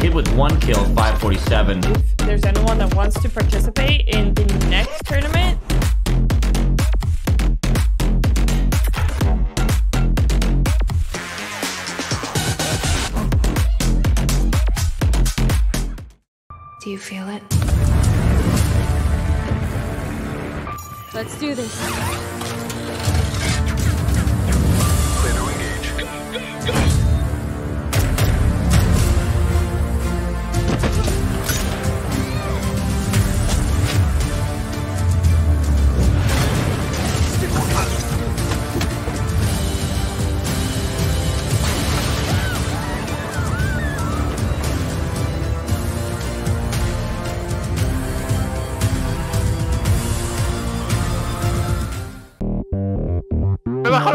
kid with one kill, 547. If there's anyone that wants to participate in the next tournament, Do you feel it? Let's do this.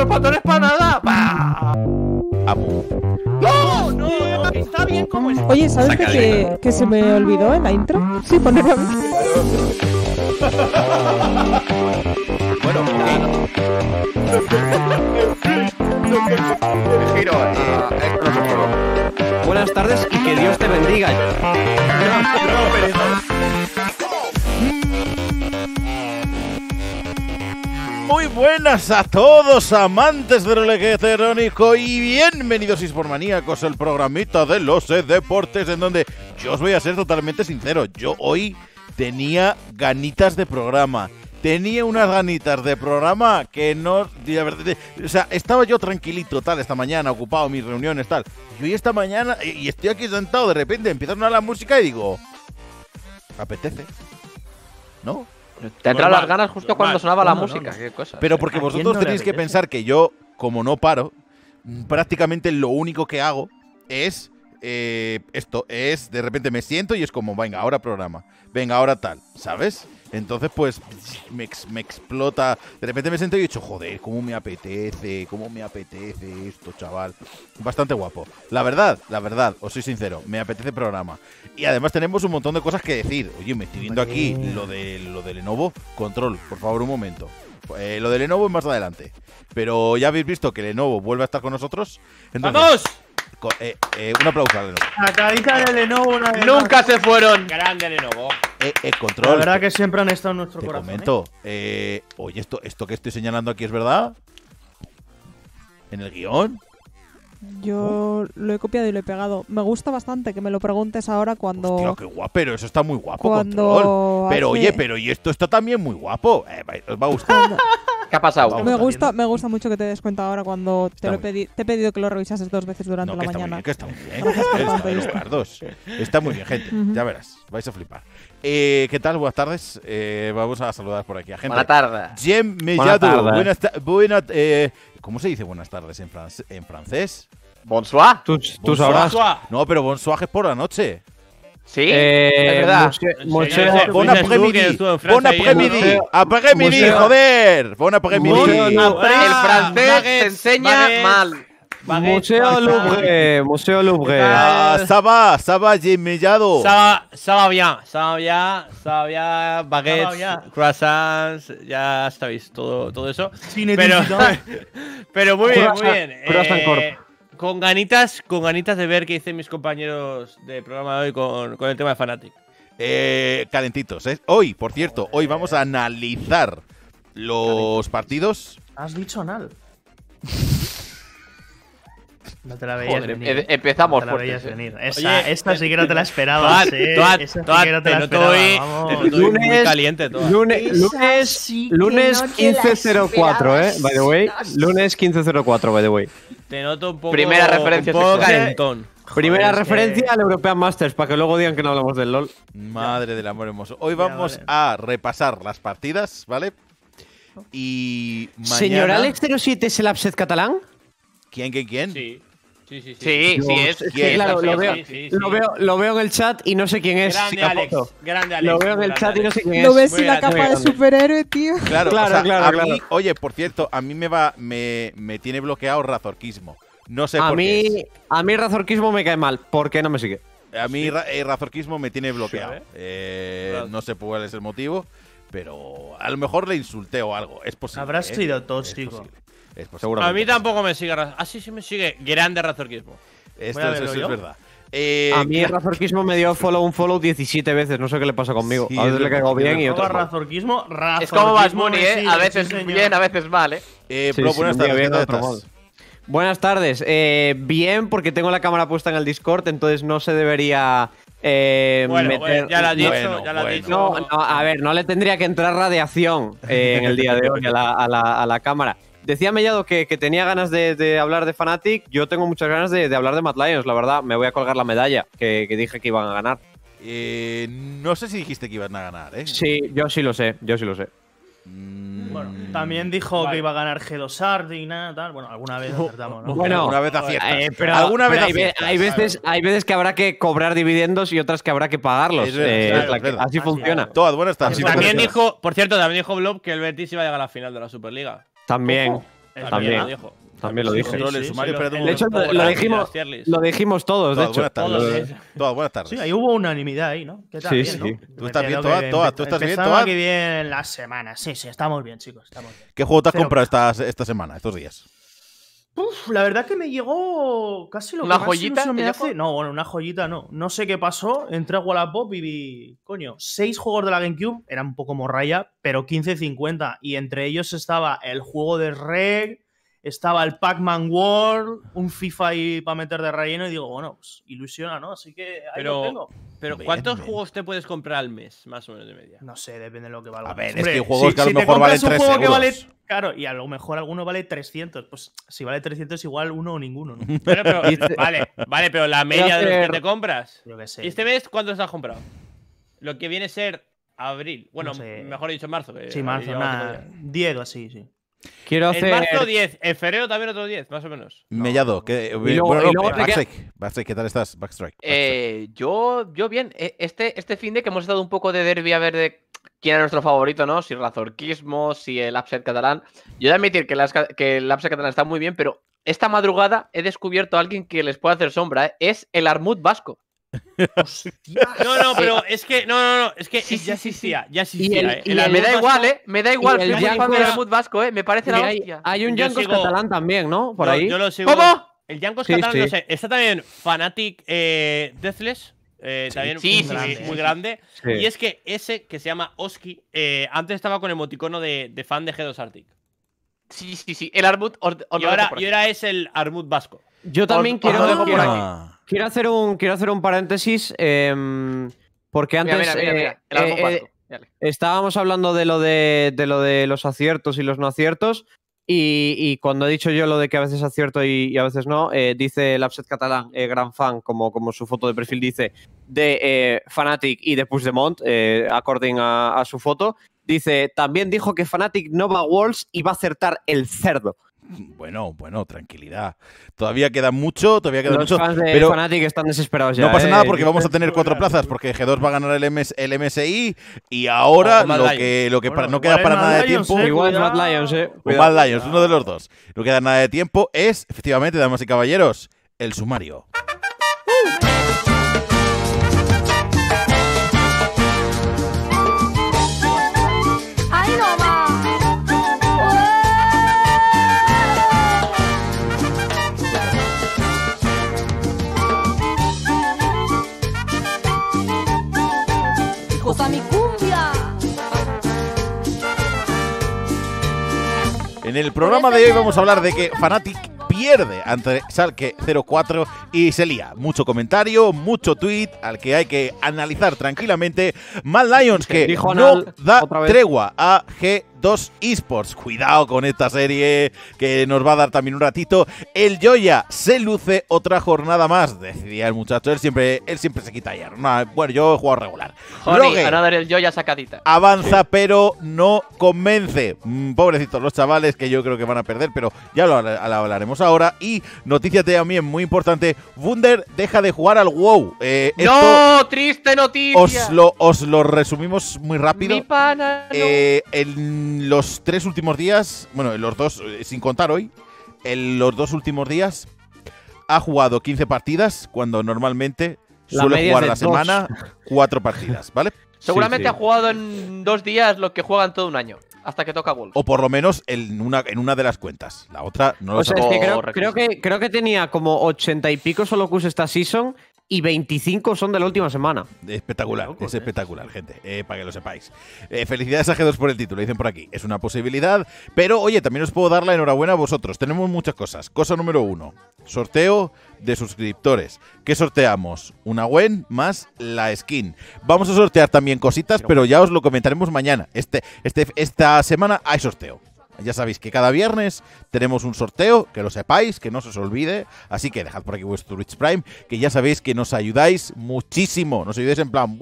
patones para nada. Amo. ¡No! ¡No! bien como Oye, ¿sabes que, se me olvidó en la intro? Sí, bueno, Giro, eh, eh, Buenas tardes y que Dios te bendiga. Muy buenas a todos, amantes del electrónico y bienvenidos maníacos el programita de los deportes en donde yo os voy a ser totalmente sincero, yo hoy tenía ganitas de programa. Tenía unas ganitas de programa que no... o sea, estaba yo tranquilito, tal, esta mañana, ocupado mis reuniones, tal. Y hoy esta mañana, y estoy aquí sentado, de repente empieza a la música y digo... Apetece. ¿No? Tendrá las ganas justo cuando sonaba la música. Pero ¿eh? porque vosotros tenéis que pensar que yo, como no paro, mm, prácticamente lo único que hago es eh, esto, es de repente me siento y es como, venga, ahora programa, venga, ahora tal, ¿sabes? Entonces, pues me, me explota. De repente me siento y he dicho, joder, cómo me apetece, cómo me apetece esto, chaval. Bastante guapo. La verdad, la verdad, os soy sincero, me apetece el programa. Y además tenemos un montón de cosas que decir. Oye, me estoy viendo aquí lo de, lo de Lenovo. Control, por favor, un momento. Eh, lo de Lenovo es más adelante. Pero ya habéis visto que Lenovo vuelve a estar con nosotros. ¡Vamos! Eh, eh, un aplauso a Lenovo. de Lenovo una Nunca se fueron. Grande Lenovo. Eh, control. La verdad que siempre han estado en nuestro Te corazón. momento. oye, esto, esto que estoy señalando aquí es verdad. En el guión. Yo lo he copiado y lo he pegado. Me gusta bastante que me lo preguntes ahora cuando. Hostia, qué guapo, pero eso está muy guapo, Pero oye, pero y esto está también muy guapo. Eh, os va a gustar. ¿Qué ha pasado? me gusta, me gusta mucho que te des cuenta ahora cuando te, he te pedido que lo revisases dos veces durante no, la mañana. bien, que está muy bien. está, muy bien, gente. Ya verás, vais a flipar. Eh, ¿Qué tal? Buenas tardes. Eh, vamos a saludar por aquí a gente. Buenas tardes. Jem Buenas tardes. ¿Cómo se dice buenas tardes en, en francés? Bonsoir. Tú, sabrás. No, pero bonsoir es por la noche. Sí, eh, es verdad. Eh, bon après-midi. Bon après-midi. Après-midi, joder. Bon après-midi. El francés se enseña mal. Museo Louvre, Museo Louvre. Ah, Saba va, ça va, j'ai mellado. bien, bien, baguettes, croissants, ya sabéis, todo, todo eso. pero, muy bien, muy bien. Eh, con ganitas, con ganitas de ver qué dicen mis compañeros de programa de hoy con, con el tema de Fanatic. Eh, calentitos, ¿eh? Hoy, por cierto, hoy vamos a analizar los partidos. Has dicho anal. No te la veías em- ¿eh? empezamos no esta eh, sí que no te la eh, esperabas. sí te, la lunes, caliente, Lunes, lunes, 15.04, eh. the Lunes 15.04, by the way. Te noto un poco. Primera referencia. calentón. Primera referencia al European Masters, para que luego digan que no hablamos del LOL. Madre del amor hermoso. Hoy vamos a repasar las partidas, ¿vale? Y. Mañana... ¿Señor Alex07 es el upset catalán? ¿Quién, quién, quién? Sí. Sí, sí, sí. Sí, sí es. claro, lo veo, lo, veo, en el chat y no sé quién es. Grande Alex. Grande Alex. Lo veo en el chat y no sé quién es. Lo ves sin la capa de superhéroe, tío. Claro, claro, claro, oye, por cierto, a mí me va, me, me tiene bloqueado Razorquismo. No sé a por mí, qué. A mí Razorquismo me cae mal. ¿Por qué no me sigue? A mí el eh, Razorquismo me tiene bloqueado. ¿eh? Eh, no sé cuál es el motivo, pero a lo mejor le insulté o algo. Es posible. Habrás sido tóxico a mí tampoco me sigue. Así ah, sí me sigue grande razorquismo. Esto es verdad. Eh, a mí el Razorquismo me dio follow un follow 17 veces, no sé qué le pasa conmigo. a veces le cago bien y otro razorquismo, Es como Bad ¿eh? a veces bien, a veces mal, ¿eh? eh buenas, tardes, bien, eh, buenas tardes. bien, porque tengo la cámara puesta en el Discord, entonces no se debería… bueno, bueno, ya la has dicho, ya la a ver, no le tendría que entrar radiación en el día de hoy a la, a la cámara. Decía Mellado que, tenía ganas de, hablar de Fnatic. Yo tengo muchas ganas de, hablar de Mad Lions, la verdad. Me voy a colgar la medalla que, dije que iban a ganar. Eh, no sé si dijiste que iban a ganar, ¿eh? Sí, yo sí lo sé, yo sí lo sé. Mm. Bueno, también dijo que iba a ganar G2 y nada, tal. Bueno, alguna vez acertamos, ¿no? Bueno, alguna vez aciertas. Eh, pero, ¿Alguna vez hay, hay, veces, hay veces que habrá que cobrar dividendos y otras que habrá que pagarlos. Eh, así, funciona. Todas buenas tardes. También dijo, por cierto, también dijo Blob que el Betis iba a llegar a la final de la Superliga. También. También. También, lo dije. de hecho, lo, dijimos, lo dijimos todos, de hecho. Todas, buenas tardes. Sí, ahí hubo unanimidad ahí, ¿no? sí, sí. ¿no? Tú estás viendo todas, todas. Tú estás bien, todas. aquí bien las semanas. Sí, sí, estamos bien, chicos. Estamos bien. ¿Qué juego te has comprado esta, esta semana, estos días? la verdad que me llegó casi lo que joyita más me hace. No, bueno, una joyita no. No sé qué pasó. Entré a Wallapop y vi, coño, seis juegos de la GameCube, era un poco morraya, pero 15-50. Y entre ellos estaba el juego de Reg, estaba el Pac-Man World, un FIFA ahí para meter de relleno. Y digo, bueno, pues ilusiona, ¿no? Así que ahí lo tengo. Pero ¿cuántos juegos te puedes comprar al mes, más o menos de media? No sé, depende de lo que valga. A ver, es que juegos que a lo mejor valen juego euros. Vale, claro, y a lo mejor alguno vale 300. Pues si vale 300 es igual uno o ninguno. ¿no? Este- vale, vale, pero la media de los que te compras. sé. ¿Y este mes cuántos has comprado? Lo que viene a ser abril. Bueno, mejor dicho, marzo. sí, marzo, Diego, sí, sí. Quiero hacer... En marzo 10, en febrero también otro 10, más o menos. Mellado, ¿qué tal estás? Backstrike. Eh, yo, yo bien, eh, este, este fin de que hemos estado un poco de derby a ver quién era nuestro favorito, ¿no? Si Razorquismo, si el upset catalán. Yo de admitir que, el upset catalán está muy bien, pero esta madrugada he descubierto a alguien que les puede hacer sombra. ¿eh? Es el Armut Vasco no, no, pero es que no, no, no, es que sí, ya existía, ya existía. Eh. me da igual, eh, me da igual. del Armut vasco, eh, me parece la hay, Hay un Jankos catalán también, ¿no? Por ahí. ¿Cómo? El Jankos catalán, no sé. Está también Fanatic eh, Deathless. Eh, también sí, muy, grande. Y es que ese que se llama Oski, eh, antes estaba con el emoticono de, fan de G2 Arctic. Sí, sí, sí. El Armut. ahora, y ahora es el Armut vasco. Yo también quiero, quiero, hacer un, quiero hacer un paréntesis em, porque antes eh, eh, estábamos hablando de lo de, lo de los aciertos y los no aciertos. Y, cuando he dicho yo lo de que a veces acierto y, a veces no, eh, dice el upset catalán, gran fan, como, como su foto de perfil dice, de Fanatic y de Puigdemont, according a, a, su foto, dice, también dijo que Fanatic no va a Walls y va a acertar el cerdo. Bueno, bueno, tranquilidad. Todavía queda mucho, todavía queda mucho. Fans de pero están desesperados ya. No pasa ¿eh? nada porque vamos a tener cuatro plazas, porque G2 va a ganar el, MSI y ahora lo, que, no queda para nada de tiempo. ¿eh? igual Mad Lions, eh. uno de los dos. No queda nada de tiempo. Es, efectivamente, damas y caballeros, el sumario. ¡Uh! En el programa de hoy vamos a hablar de que Fanatic pierde ante Salque 04 y se lía. Mucho comentario, mucho tweet al que hay que analizar tranquilamente. Mad Lions que no da tregua a G2 Esports. Cuidado con esta serie que nos va a dar también un ratito. El Joya se luce otra jornada más, decía el muchacho. Él siempre, él siempre se quita ayer. bueno, yo he jugado regular. Joder, dar el Joya sacadita. Avanza, pero no convence. Mm, pobrecitos los chavales que yo creo que van a perder, pero ya lo hablaremos ahora. Y noticia también e muy importante: Wunder deja de jugar al WoW. Eh, ¡No! ¡Triste noticia! Os lo, resumimos muy rápido. Eh, en los tres últimos días, bueno, en los dos, eh, sin contar hoy, en los dos últimos días ha jugado 15 partidas, cuando normalmente suele jugar a la semana cuatro partidas, ¿vale? Seguramente ha jugado en dos días lo que juegan todo un año hasta que toca Wolf. O por lo menos en una, en una de las cuentas. La otra no lo sé. creo, que, creo que tenía como 80 y pico solo que esta season y 25 son de la última semana. Espectacular, es ¿eh? espectacular, gente, eh, para que lo sepáis. Eh, felicidades a G2 por el título, dicen por aquí. Es una posibilidad, pero oye, también os puedo dar la enhorabuena a vosotros. Tenemos muchas cosas. Cosa número uno, sorteo de suscriptores. ¿Qué sorteamos? Una Gwen más la skin. Vamos a sortear también cositas, pero ya os lo comentaremos mañana. Este, este, esta semana hay sorteo. Ya sabéis que cada viernes tenemos un sorteo, que lo sepáis, que no se os olvide. Así que dejad por aquí vuestro Twitch Prime, que ya sabéis que nos ayudáis muchísimo. Nos ayudáis en plan,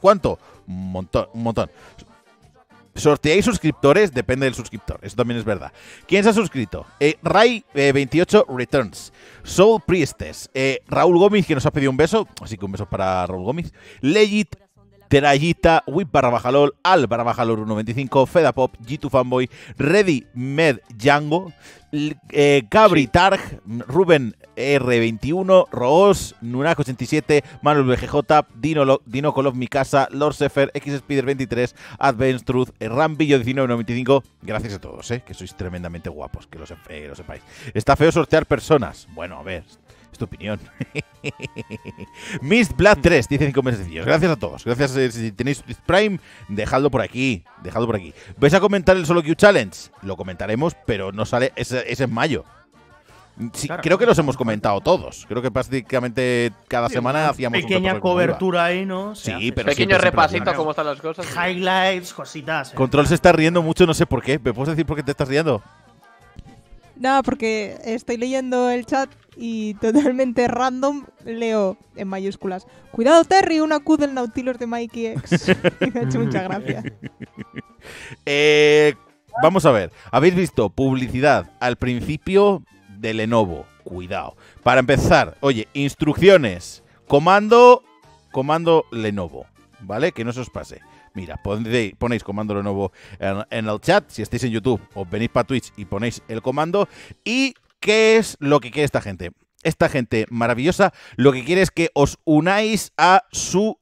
¿cuánto? Un montón, un montón. Sorteáis suscriptores, depende del suscriptor, eso también es verdad. ¿Quién se ha suscrito? Eh, Ray28 eh, Returns, Soul Priestess, eh, Raúl Gómez, que nos ha pedido un beso, así que un beso para Raúl Gómez, Legit, Terallita, Whip barra bajalol, Al barra bajalol 195, Fedapop, G2 Fanboy, Ready Med Django, eh, Gabri Targ, Ruben R21, Roos, Nunaco87, Manuel BGJ, Dino, Dino mi Mikasa, Lord Sefer, XSpeeder23, Truth, Rambillo1995. Gracias a todos, eh, que sois tremendamente guapos, que lo, lo sepáis. Está feo sortear personas. Bueno, a ver, tu opinión. Mist Blood 3 dice 5 meses Gracias a todos. Gracias. Eh, si tenéis Prime, dejadlo por aquí. Dejadlo por aquí. ¿Vais a comentar el Solo Q Challenge? Lo comentaremos, pero no sale. Ese es en mayo. Creo que los hemos comentado todos. Creo que prácticamente cada semana hacíamos pequeña cobertura ahí, ¿no? sí, hace. pero pequeño repasito cómo están las cosas. Highlights, cositas. ¿eh? Control se está riendo mucho, no sé por qué. ¿Me puedes decir por qué te estás riendo? Nada, porque estoy leyendo el chat y totalmente random leo en mayúsculas. Cuidado Terry, una Q del Nautilus de Mikey X. Me ha hecho mucha gracia. Eh, vamos a ver, habéis visto publicidad al principio de Lenovo. Cuidado. Para empezar, oye, instrucciones. Comando, comando Lenovo. ¿Vale? Que no se os pase. Mira, ponéis, comando Lenovo en, el chat. Si estáis en YouTube, os venís para Twitch y ponéis el comando. ¿Y qué es lo que quiere esta gente? esta gente maravillosa lo que quiere es que os unáis a su,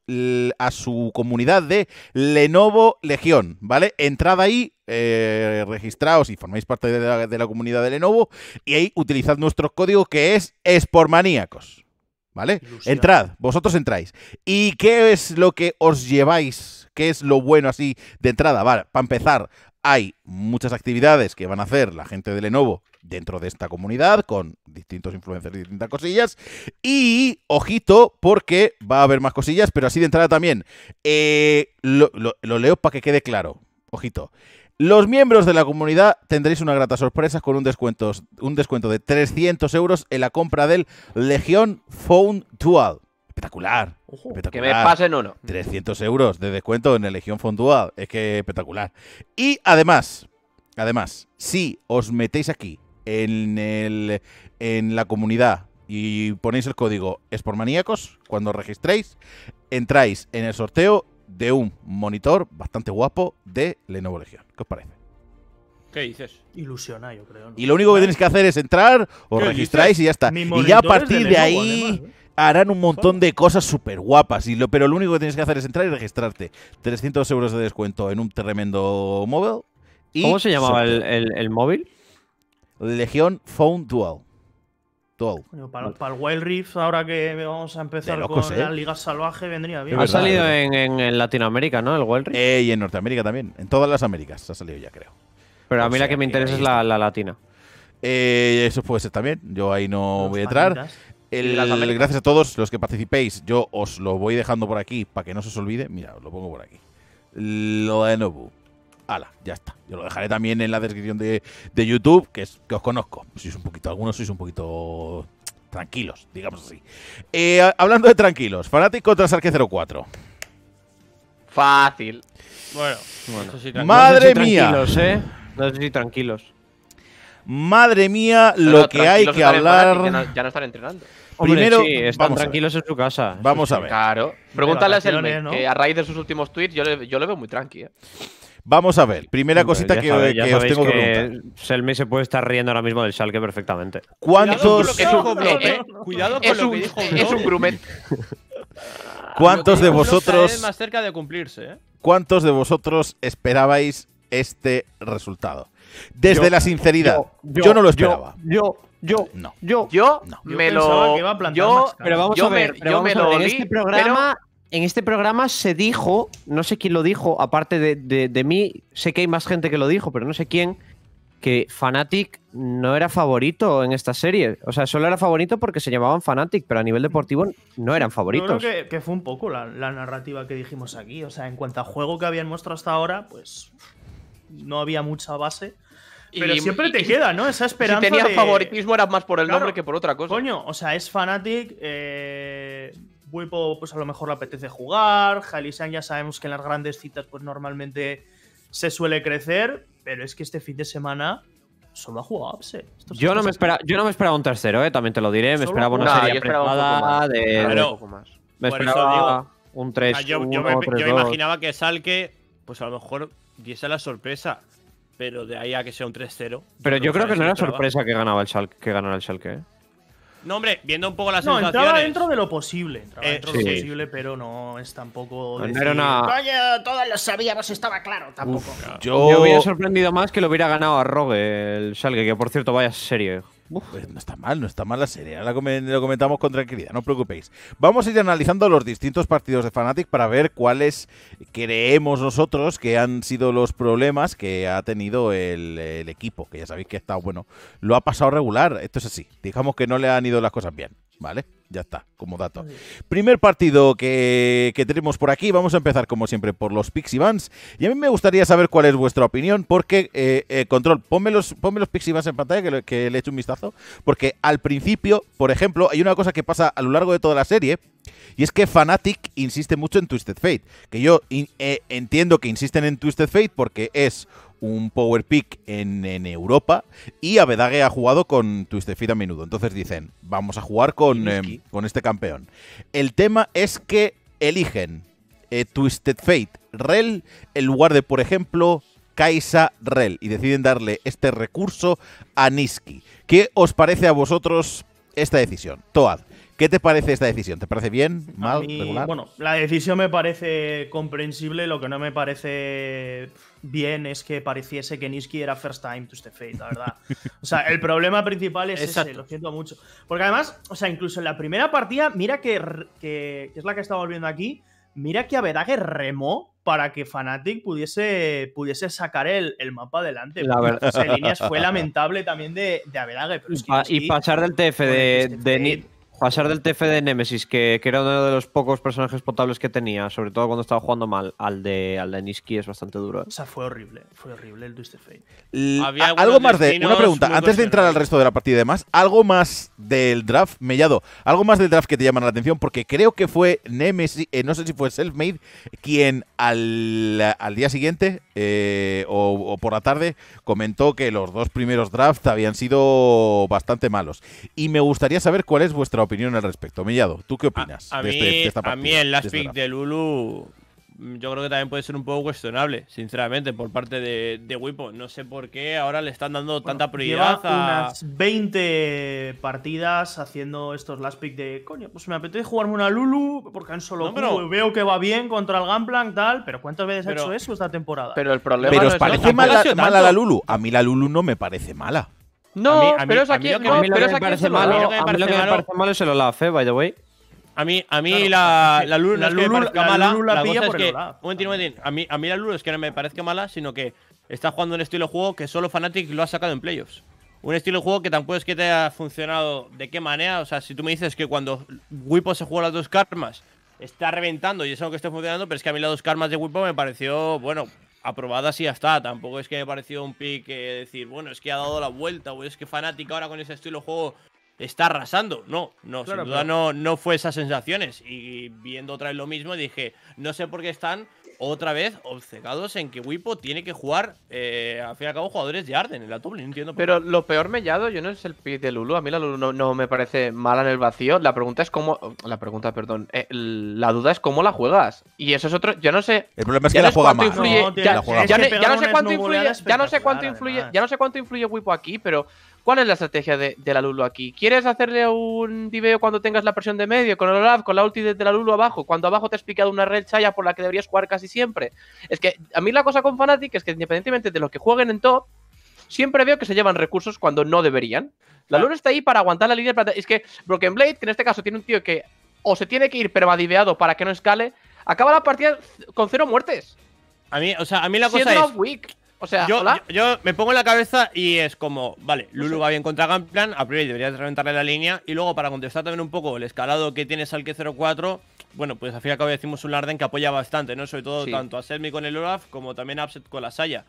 a su comunidad de Lenovo Legión, ¿vale? Entrad ahí, eh, registraos y formáis parte de la, comunidad de Lenovo y ahí utilizad nuestro código que es Espormaníacos, ¿vale? Entrad, vosotros entráis. ¿Y qué es lo que os lleváis ¿Qué es lo bueno así de entrada? para empezar, hay muchas actividades que van a hacer la gente de Lenovo dentro de esta comunidad, con distintos influencers y distintas cosillas. Y, ojito, porque va a haber más cosillas, pero así de entrada también. Eh, lo, leo para que quede claro. Ojito. Los miembros de la comunidad tendréis una grata sorpresa con un descuento, un descuento de 300 euros en la compra del Legion Phone Dual espectacular. Que me pasen uno. 300 euros de descuento en el Legión Fondúa. Es que espectacular. Y además, además, si os metéis aquí en, el, en la comunidad y ponéis el código Espormaníacos, cuando os registréis, entráis en el sorteo de un monitor bastante guapo de Lenovo Legión. ¿Qué os parece? ¿Qué dices? Ilusiona, creo. Y lo único que tenéis que hacer es entrar, os registráis y ya está. y ya a partir de, ahí... ¿eh? harán un montón de cosas súper guapas, y lo, pero lo único que tienes que hacer es entrar y registrarte. 300 euros de descuento en un tremendo móvil. Y ¿Cómo se llamaba el, móvil? Legión Phone Dual. Dual. para, el Wild Rift, ahora que vamos a empezar con la ¿eh? Liga Salvaje, vendría bien. Ha salido en, en, Latinoamérica, ¿no? El Wild eh, y en Norteamérica también. En todas las Américas ha salido ya, creo. Pero a mí la que me interesa es la, latina. Eh, eso puede ser también. Yo ahí no voy a entrar gracias a todos los que participéis. Yo os lo voy dejando por aquí para que no se os olvide. Mira, lo pongo por aquí. Lo de Nobu. ¡Hala! ya está. Yo lo dejaré también en la descripción de, YouTube, que es que os conozco. Sois un poquito, algunos sois un poquito tranquilos, digamos así. Eh, hablando de tranquilos, fanático contra Arque 04. Fácil. Bueno, Eso Madre no sé mía. ¿eh? No sé si tranquilos. Madre mía, lo que hay que hablar. Ya no, están entrenando. Primero, están tranquilos en su casa. Vamos a ver. Claro. Pregúntale a Selme, que a raíz de sus últimos tweets yo le, veo muy tranqui. ¿eh? Vamos a ver, primera cosita que, os tengo que, preguntar. Selmi se puede estar riendo ahora mismo del Schalke perfectamente. ¿Cuántos? Cuidado con lo que Es un grumet. Eh. ¿eh? ¿Cuántos de vosotros más cerca de cumplirse? ¿Cuántos de vosotros esperabais este resultado? Desde la sinceridad. Yo, no lo esperaba. Yo, yo, no. yo, yo, no. me lo. yo, pero vamos a ver, yo me lo en este programa. En este programa se dijo, no sé quién lo dijo, aparte de, mí, sé que hay más gente que lo dijo, pero no sé quién, que Fnatic no era favorito en esta serie. O sea, solo era favorito porque se llamaban Fnatic, pero a nivel deportivo no eran favoritos. creo que, fue un poco la, narrativa que dijimos aquí. O sea, en cuanto a juego que habían mostrado hasta ahora, pues no había mucha base. Pero siempre te queda, ¿no? Esa esperanza. Si tenía favoritismo era más por el nombre que por otra cosa. Coño, o sea, es Fanatic. Eh, pues a lo mejor le apetece jugar. Jalisan, ya sabemos que en las grandes citas, pues normalmente se suele crecer. Pero es que este fin de semana solo ha jugado Yo no, me yo no me esperaba un tercero, ¿eh? también te lo diré. Me esperaba una serie de. Un poco Me esperaba un 3. Eh, yo, imaginaba que Salke, pues a lo mejor diese la sorpresa. Pero de ahí a que sea un 3-0. Pero yo creo que no era sorpresa que, ganaba el que ganara el Schalke. ¿eh? No, hombre, viendo un poco las no, No, entraba dentro de lo posible. Entraba eh, dentro de lo posible, pero no es tampoco… No todos lo sabíamos, estaba claro tampoco. yo... hubiera sorprendido más que lo hubiera ganado a Rogue el Schalke, que por cierto, vaya serie. Pues no está mal, no está mal la serie. Ahora lo comentamos con tranquilidad, no os preocupéis. Vamos a ir analizando los distintos partidos de Fnatic para ver cuáles creemos nosotros que han sido los problemas que ha tenido el, el equipo. Que ya sabéis que está bueno, lo ha pasado regular. Esto es así. Digamos que no le han ido las cosas bien. ¿vale? Ya está, como dato. Primer partido que, que, tenemos por aquí. Vamos a empezar, como siempre, por los Pixie Y a mí me gustaría saber cuál es vuestra opinión, porque, eh, eh, Control, ponme los, ponme los Pixie en pantalla, que, le le hecho un vistazo. Porque al principio, por ejemplo, hay una cosa que pasa a lo largo de toda la serie, y es que Fnatic insiste mucho en Twisted Fate. Que yo eh, entiendo que insisten en Twisted Fate porque es un power pick en, Europa y Abedague ha jugado con Twisted Fate a menudo. Entonces dicen, vamos a jugar con, em, con este campeón. El tema es que eligen eh, Twisted Fate Rel en lugar de, por ejemplo, Kaisa Rel y deciden darle este recurso a Niski. ¿Qué os parece a vosotros esta decisión? Toad. ¿Qué te parece esta decisión? ¿Te parece bien? ¿Mal? regular? Bueno, la decisión me parece comprensible. Lo que no me parece bien es que pareciese que Niski era first time to the fate, la verdad. o sea, el problema principal es ese, lo siento mucho. Porque además, o sea, incluso en la primera partida, mira que, que, es la que estamos viendo aquí, mira que Average remó para que Fnatic pudiese, pudiese sacar el, mapa adelante. La verdad. fue lamentable también de, de Y, pasar del TF de, de, Pasar del TF de Nemesis, que, que, era uno de los pocos personajes potables que tenía, sobre todo cuando estaba jugando mal, al de, al de Niski es bastante duro. ¿eh? O sea, fue horrible, fue horrible el Twisted Fate. Algo más de. Una pregunta, antes de entrar al resto de la partida y demás, algo más del draft, Mellado, algo más del draft que te llama la atención, porque creo que fue Nemesis, eh, no sé si fue Selfmade, quien al, día siguiente eh, o, por la tarde comentó que los dos primeros drafts habían sido bastante malos. Y me gustaría saber cuál es vuestra opinión al respecto. Millado, ¿tú qué opinas? A, mí, el last pick de Lulu mm, yo creo que también puede ser un poco cuestionable, sinceramente, por parte de, de Wipo. No sé por qué ahora le están dando tanta prioridad a. unas 20 partidas haciendo estos last pick de coño, pues me apetece jugarme una Lulu porque han solo veo que va bien contra el Gunplank, tal. Pero ¿cuántas veces ha hecho eso esta temporada? Pero el problema pero os parece mala la Lulu. A mí la Lulu no me parece mala. No, pero es aquí. pero es A mí lo que me parece malo es el Olaf, by the way. A mí, a mí la, la Lulu la, la pilla por A mí, a mí la Lulu es que no me parezca mala, sino que está jugando un estilo de juego que solo Fnatic lo ha sacado en playoffs. Un estilo de juego que tampoco es que te haya funcionado de qué manera. O sea, si tú me dices que cuando Wipo se juega las dos karmas está reventando y es algo que está funcionando, pero es que a mí las dos karmas de Wipo me pareció, bueno, aprobada sí ya está. Tampoco es que me pareció un pick decir, bueno, es que ha dado la vuelta o es que fanática ahora con ese estilo de juego está arrasando. No, no, sin duda no, no fue esas sensaciones. Y viendo otra vez lo mismo, dije, no sé por qué están otra vez obcecados en que Wipo tiene que jugar, eh, al fin y al cabo, jugadores Yarden en la entiendo. Pero lo peor mellado, yo no es el pick de Lulu. A mí la Lulu no, me parece mala en el vacío. La pregunta es cómo. La pregunta, perdón. Eh, la duda es cómo la juegas. Y eso es otro. Yo no sé. El problema es que la juega mal. Ya no sé cuánto influye. Ya no sé cuánto influye. Ya no sé cuánto influye Wipo aquí, pero ¿Cuál es la estrategia de, la Lulu aquí? ¿Quieres hacerle un diveo cuando tengas la presión de medio, con el Olaf, con la ulti de, la Lulu abajo, cuando abajo te has picado una red chaya por la que deberías jugar casi siempre? Es que a mí la cosa con Fnatic es que independientemente de los que jueguen en top, siempre veo que se llevan recursos cuando no deberían. La Lulu está ahí para aguantar la línea de Es que Broken Blade, que en este caso tiene un tío que o se tiene que ir permadiveado para que no escale, acaba la partida con cero muertes. A mí, o sea, a mí la cosa es... O sea, yo, Yo, me pongo en la cabeza y es como, vale, Lulu va bien contra Gamplan, a priori deberías reventarle la línea. Y luego, para contestar también un poco el escalado que tiene Salke 04, bueno, pues al fin y al cabo decimos un Larden que apoya bastante, ¿no? Sobre todo tanto a Selmi con el Olaf como también a Upset con la Saya.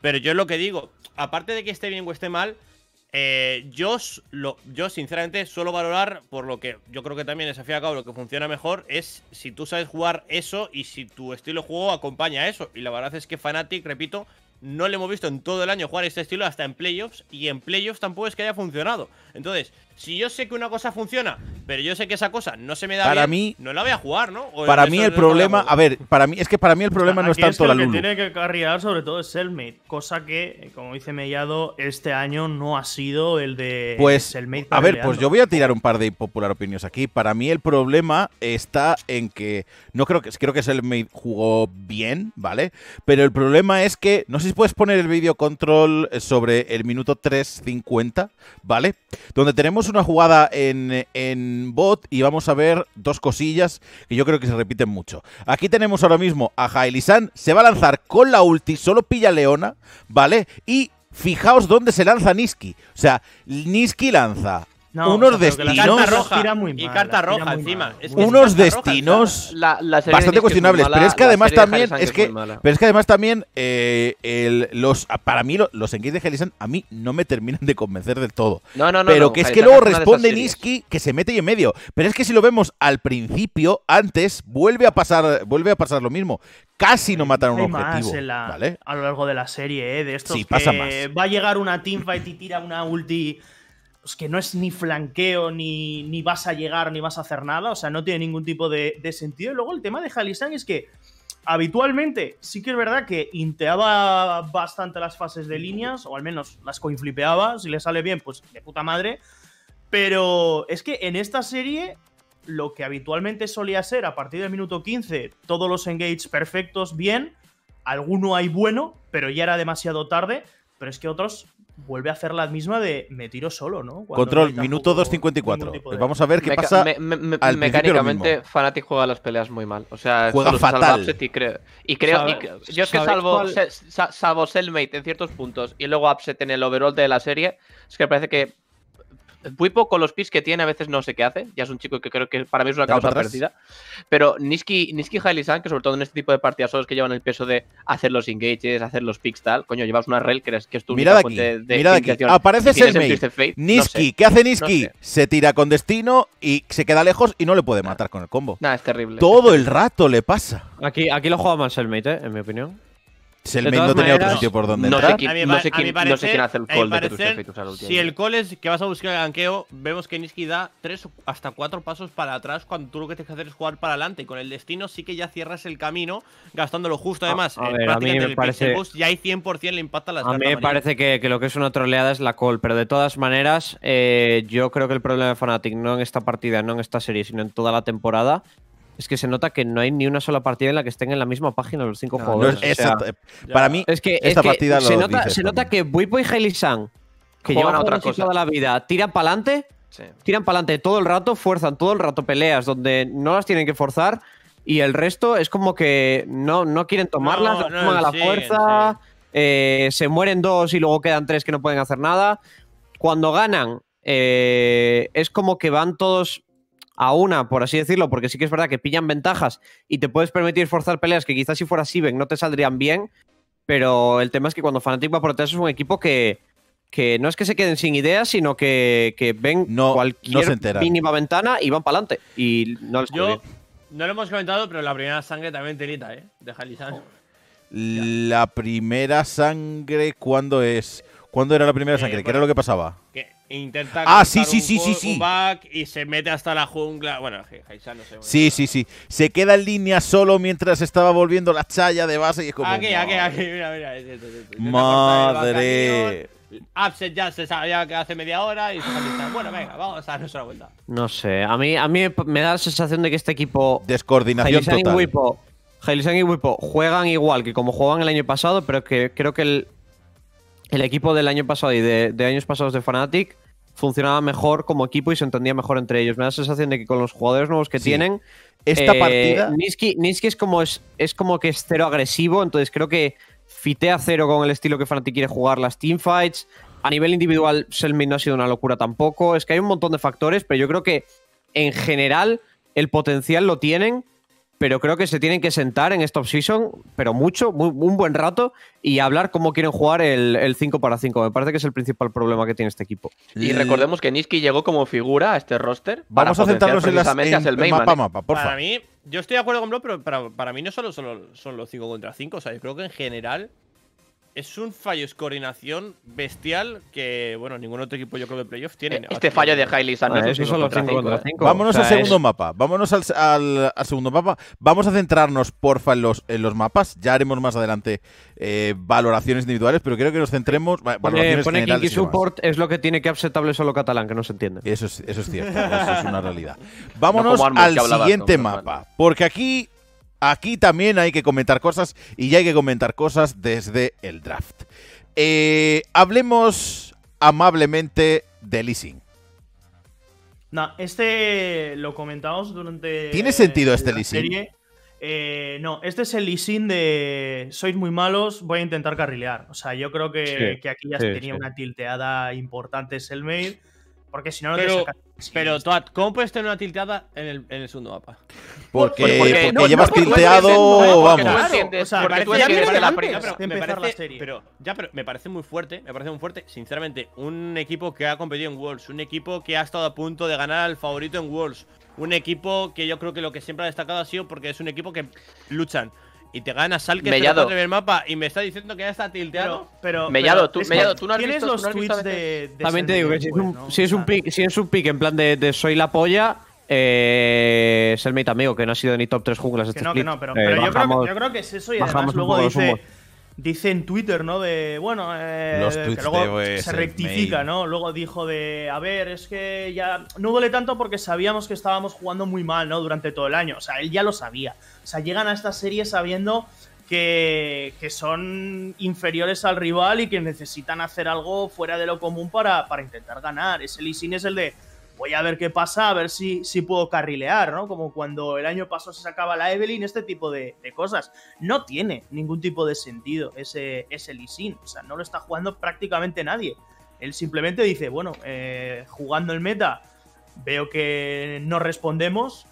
Pero yo es lo que digo, aparte de que esté bien o esté mal, eh, yo, lo, yo sinceramente suelo valorar, por lo que yo creo que también es a fin y al cabo lo que funciona mejor, es si tú sabes jugar eso y si tu estilo de juego acompaña eso. Y la verdad es que Fnatic, repito, no le hemos visto en todo el año jugar este estilo hasta en playoffs y en playoffs tampoco es que haya funcionado. Entonces, si yo sé que una cosa funciona, pero yo sé que esa cosa no se me da para bien, mí, no la voy a jugar, ¿no? para mí el problema, a ver, para mí es que para mí el problema no es tanto la Lulu. Lo que tiene que carriar sobre todo es mate cosa que, eh, como dice Mellado, este año no ha sido el de pues, A ver, pues yo voy a tirar un par de impopular opiniones aquí. Para mí el problema está en que no creo que creo que Cellmate jugó bien, ¿vale? Pero el problema es que no sé si puedes poner el video control sobre el minuto 3.50, ¿vale? Donde tenemos una jugada en, en, bot y vamos a ver dos cosillas que yo creo que se repiten mucho. Aquí tenemos ahora mismo a Jaelisan, se va a lanzar con la ulti, solo pilla Leona, ¿vale? Y fijaos dónde se lanza Niski. O sea, Niski lanza unos destinos. Carta y carta roja encima. unos destinos bastante cuestionables. pero es que además también. Es eh, que, pero es que además también. los, para mí, los de Helisan a mí no me terminan de convencer De todo. Pero que es que luego responde Niski que se mete ahí en medio. Pero es que si lo vemos al principio, antes, vuelve a pasar, vuelve a pasar lo mismo. Casi no matan un objetivo. A lo largo de la serie, eh, De estos va a llegar una teamfight y tira una ulti pues, que no es ni flanqueo, ni, ni, vas a llegar, ni vas a hacer nada. O sea, no tiene ningún tipo de, sentido. Y luego el tema de Halisang es que habitualmente sí que es verdad que inteaba bastante las fases de líneas, o al menos las coinflipeaba. Si le sale bien, pues de puta madre. Pero es que en esta serie, lo que habitualmente solía ser a partir del minuto 15, todos los engages perfectos, bien. Alguno hay bueno, pero ya era demasiado tarde. Pero es que otros vuelve a hacer la misma de me tiro solo, ¿no? Control, minuto 2.54. Vamos a ver qué pasa. mecánicamente, Fanatic juega las peleas muy mal. O sea, juega fatal. Y creo, y creo yo es que salvo, en ciertos puntos y luego Upset en el overall de la serie, es que parece que muy con los picks que tiene a veces no sé qué hace. Ya es un chico que creo que para mí es una causa perdida. Pero Niski, Niski Hailisan, que sobre todo en este tipo de partidas son que llevan el peso de hacer los engages, hacer los picks tal. Coño, llevas una rel que es, que es tu mirad de, de Aparece Selmay. Niski, ¿qué hace Niski? Se tira con destino y se queda lejos y no le puede matar con el combo. Nah, es terrible. Todo el rato le pasa. Aquí, aquí lo juega más Selmate, ¿eh? en mi opinión no Sé quién, no, sé call no, sé hace el Si el call es que vas a buscar el ganqueo, vemos que Niski da 3 hasta 4 pasos para atrás cuando tú lo que tienes que hacer es jugar para adelante. con el destino sí que ya cierras el camino, gastándolo justo además. A, eh, ver, mí me parece. Ya hay 100% le impacta las A mí me parece que, lo que es una troleada es la call, pero de todas maneras, eh, yo creo que el problema de Fnatic no en esta partida, no en esta serie, sino en toda la temporada, es que se nota que no hay ni una sola partida en la que estén en la misma página los cinco jugadores. para mí, es que, esta partida se, nota, se nota que Buipo y Hailey que llevan otra cosa de la vida, tiran para adelante, tiran para adelante todo el rato, fuerzan todo el rato peleas donde no las tienen que forzar y el resto es como que no, no quieren tomarlas, no, toman a la fuerza, eh, se mueren dos y luego quedan tres que no pueden hacer nada. Cuando ganan, eh, es como que van todos a una, por así decirlo, porque sí que es verdad que pillan ventajas y te puedes permitir forzar peleas que quizás si fuera Siben no te saldrían bien, pero el tema es que cuando Fnatic va por detrás es un equipo que, que no es que se queden sin ideas, sino que, ven no, cualquier mínima ventana y van para adelante. Y no Yo, No lo hemos comentado, pero la primera sangre también telita, ¿eh? De La primera sangre, cuando es? ¿Cuándo era la primera eh, sangre? ¿Qué era lo que pasaba? Que intenta ah, sí, sí, sí, sí, y se mete hasta la jungla. Bueno, Heisan no sé. Sí, sí, sí. Se queda en línea solo mientras estaba volviendo la chaya de base y es como. Aquí, aquí, aquí. Mira, mira. Madre. Upset ya se sabía que hace media hora y se bueno, venga, vamos a darnos nuestra vuelta. No sé, a mí, me da la sensación de que este equipo. Descoordinación total. Y Wipo, y Wipo juegan igual que como jugaban el año pasado, pero que creo que el, el equipo del año pasado y de, años pasados de Fnatic funcionaba mejor como equipo y se entendía mejor entre ellos. Me da la sensación de que con los jugadores nuevos que tienen. Esta eh, partida. Niski, es, como es, como que es cero agresivo, entonces creo que fitea cero con el estilo que Fnatic quiere jugar, las teamfights. A nivel individual, Selmin no ha sido una locura tampoco. Es que hay un montón de factores, pero yo creo que en general el potencial lo tienen pero creo que se tienen que sentar en esta off-season pero mucho, un buen rato, y hablar cómo quieren jugar el, 5 para 5. Me parece que es el principal problema que tiene este equipo. Y mm. recordemos que Niski llegó como figura a este roster. Vamos a centrarnos en, las, en el mapa, ¿eh? mapa, Para mí, yo estoy de acuerdo con Blo, pero para, mí no solo, solo, son los 5 contra 5. O sea, yo creo que en general es un fallo es coordinación bestial que, bueno, ningún otro equipo yo creo de playoffs tiene. Este fallo de Hailey ¿eh? Vámonos al segundo mapa. Vámonos al, segundo mapa. Vamos a centrarnos, porfa, en los, en los mapas. Ya haremos más adelante eh, valoraciones individuales, pero creo que nos centremos. pone, pone Support es lo que tiene que aceptable solo catalán, que no se entiende. Eso es, eso es cierto, eso es una realidad. Vámonos al siguiente mapa, porque aquí Aquí también hay que comentar cosas y ya hay que comentar cosas desde el draft. Eh, hablemos amablemente de leasing. No, este lo comentamos durante. ¿Tiene sentido este leasing? Eh, no, este es el leasing de sois muy malos, voy a intentar carrilear. O sea, yo creo que, aquí ya se tenía una tilteada importante es el mail. Porque si no, no pero, te Pero, Toad, ¿cómo puedes tener una tilteada en el, en el segundo mapa? Porque, llevas tilteado, vamos. o sea, porque tú la Pero, me parece, la ya, pero me parece muy fuerte, me parece muy fuerte, sinceramente. Un equipo que ha competido en Worlds, un equipo que ha estado a punto de ganar al favorito en Worlds, un equipo que yo creo que lo que siempre ha destacado ha sido porque es un equipo que luchan y te ganas está en el mapa y me está diciendo que ya está tilteado. Pero, Mellado, tú, Mellado, tú no has ¿tienes visto, los no de, También te digo que si, es un, si, es un pick, si en plan de, de soy la polla, eh, es el mate amigo, que no ha sido ni top 3 junglas este no, Que no, pero, eh, pero yo, creo yo, creo que, es eso y además luego dice dice en Twitter, ¿no? De, bueno, eh, que luego se rectifica, ¿no? Luego dijo de, a ver, es que ya no duele tanto porque sabíamos que estábamos jugando muy mal, ¿no? Durante todo el año. O sea, él ya lo sabía. O sea, llegan a esta serie sabiendo que, que son inferiores al rival y que necesitan hacer algo fuera de lo común para, para intentar ganar. Ese Lee es el de voy a ver qué pasa, a ver si, si puedo carrilear, ¿no? Como cuando el año pasado se sacaba la Evelyn, este tipo de, cosas. No tiene ningún tipo de sentido ese, ese Lee Sin, o sea, no lo está jugando prácticamente nadie. Él simplemente dice, bueno, eh, jugando el meta, veo que no respondemos,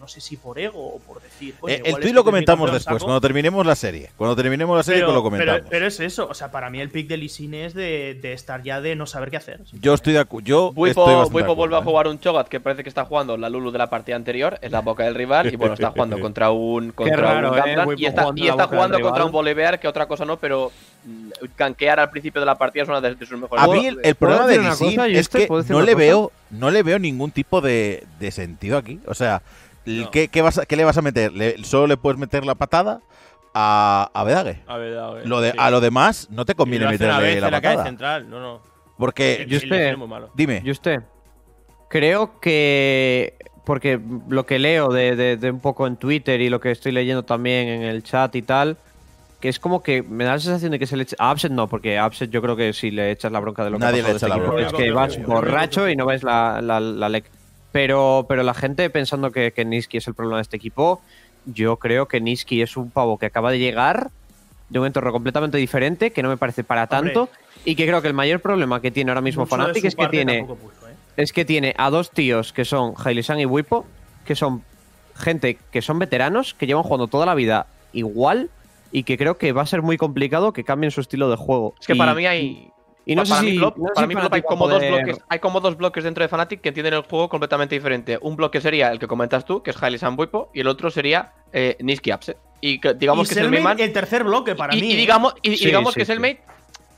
no sé si por ego o por decir. Eh, el este lo comentamos después, cuando terminemos la serie. Cuando terminemos la serie, pues lo comentamos. Pero, es eso, o sea, para mí el pick de Lisine es de, estar ya de no saber qué hacer. Yo estoy de acuerdo. Yo Wipo, vuelve a ¿eh? jugar un Chogat que parece que está jugando la Lulu de la partida anterior, es la boca del rival, y bueno, está jugando contra un. Contra ¿eh? y está jugando, contra un Bolivar, que otra cosa no, pero mm, canquear al principio de la partida es una de, sus mejores. A mí el, problema de Lisine es que no le, veo, no le veo ningún tipo de, de sentido aquí. O sea. ¿Qué, le vas a meter? ¿Solo le puedes meter la patada? A, a Bedague. A Lo A lo demás no te conviene meterle la, la patada. central, no, no. Porque. Yo usted, dime. y usted. Creo que. Porque lo que leo de, un poco en Twitter y lo que estoy leyendo también en el chat y tal, que es como que me da la sensación de que se le echa. A Upset no, porque a Upset yo creo que si le echas la bronca de lo Nadie Nadie le echa este la bronca. Es que vas borracho y no ves la, la, pero, pero la gente pensando que, que Niski es el problema de este equipo, yo creo que Niski es un pavo que acaba de llegar de un entorno completamente diferente, que no me parece para tanto, y que creo que el mayor problema que tiene ahora mismo Fnatic es que tiene ¿eh? es que tiene a dos tíos que son Hailisan y Wipo, que son gente que son veteranos, que llevan jugando toda la vida igual y que creo que va a ser muy complicado que cambien su estilo de juego. Es que para mí hay y no sé si, para mí hay como, dos bloques, hay como dos bloques dentro de Fnatic que entienden el juego completamente diferente. Un bloque sería el que comentas tú, que es Hailey Sambuipo, y el otro sería eh, Niski Y digamos que es el El tercer bloque para mí. Y, ¿eh? digamos, y, digamos que es el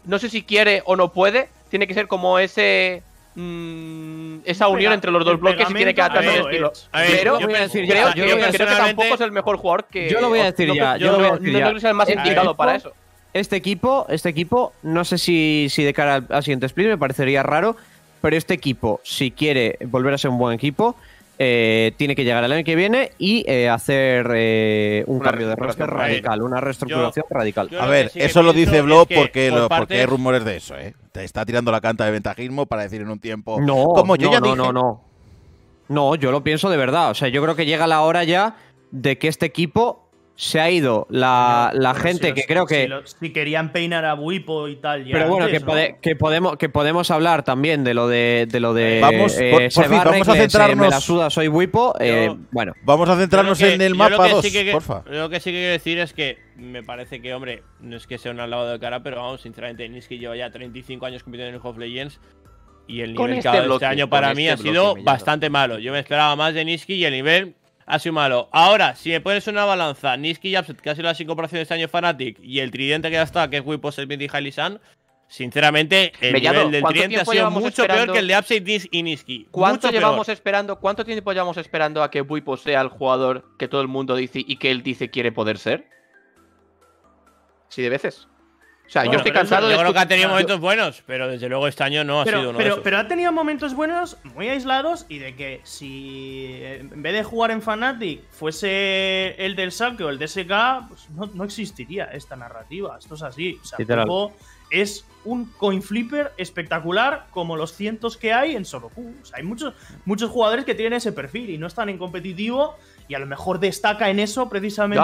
No sé si quiere o no puede. Tiene que ser como ese. Mm, esa unión entre los dos bloques y tiene que adaptarse el estilo. pero yo, creo, que tampoco es el mejor jugador que. Yo lo voy a decir ya. Yo lo voy a decir ya. No creo que sea el más indicado para eso este equipo, este equipo, no sé si, si de cara al, siguiente split me parecería raro, pero este equipo, si quiere volver a ser un buen equipo, eh, tiene que llegar el año que viene y eh, hacer eh, un cambio de roster radical, una reestructuración radical. a ver, eso lo dice Blo porque, hay rumores de eso, ¿eh? Te está tirando la canta de ventajismo para decir en un tiempo. No, como yo no, no, no, no. No, yo lo pienso de verdad. O sea, yo creo que llega la hora ya de que este equipo se ha ido la, gente que creo que... Si, querían peinar a Wipo y tal. pero bueno, que, podemos, que podemos hablar también de lo de, lo de... Eh, eh, vamos, a eh, centrarnos... la suda, soy bueno. Vamos a centrarnos en el mapa 2, Lo que sí que quiero decir es que me parece que, hombre, no es que sea un lado de cara, pero vamos, sinceramente, Niski lleva ya 35 años compitiendo en el League of Legends. Y el nivel este este año para este mí ha sido bastante malo. Yo me esperaba más de Niski y el nivel ha sido malo. Ahora, si me pones una balanza, Niski y Upset, que ha sido las incorporaciones de este año Fanatic, y el tridente que ya está, que es Wipo, Serpent y sinceramente, el del tridente ha sido mucho peor que el de Upset y Niski. ¿Cuánto llevamos esperando? ¿Cuánto tiempo llevamos esperando a que Wipo sea el jugador que todo el mundo dice y que él dice quiere poder ser? Sí, de veces. O sea, yo estoy cansado de. Yo creo que ha tenido momentos buenos, pero desde luego este año no ha sido uno pero, de Pero ha tenido momentos buenos muy aislados y de que si eh, en vez de jugar en Fnatic fuese el del saque o el DSK, pues no, existiría esta narrativa. Esto es así. O sea, es un coin flipper espectacular como los cientos que hay en solo O sea, hay muchos, muchos jugadores que tienen ese perfil y no están en competitivo y a lo mejor destaca en eso precisamente.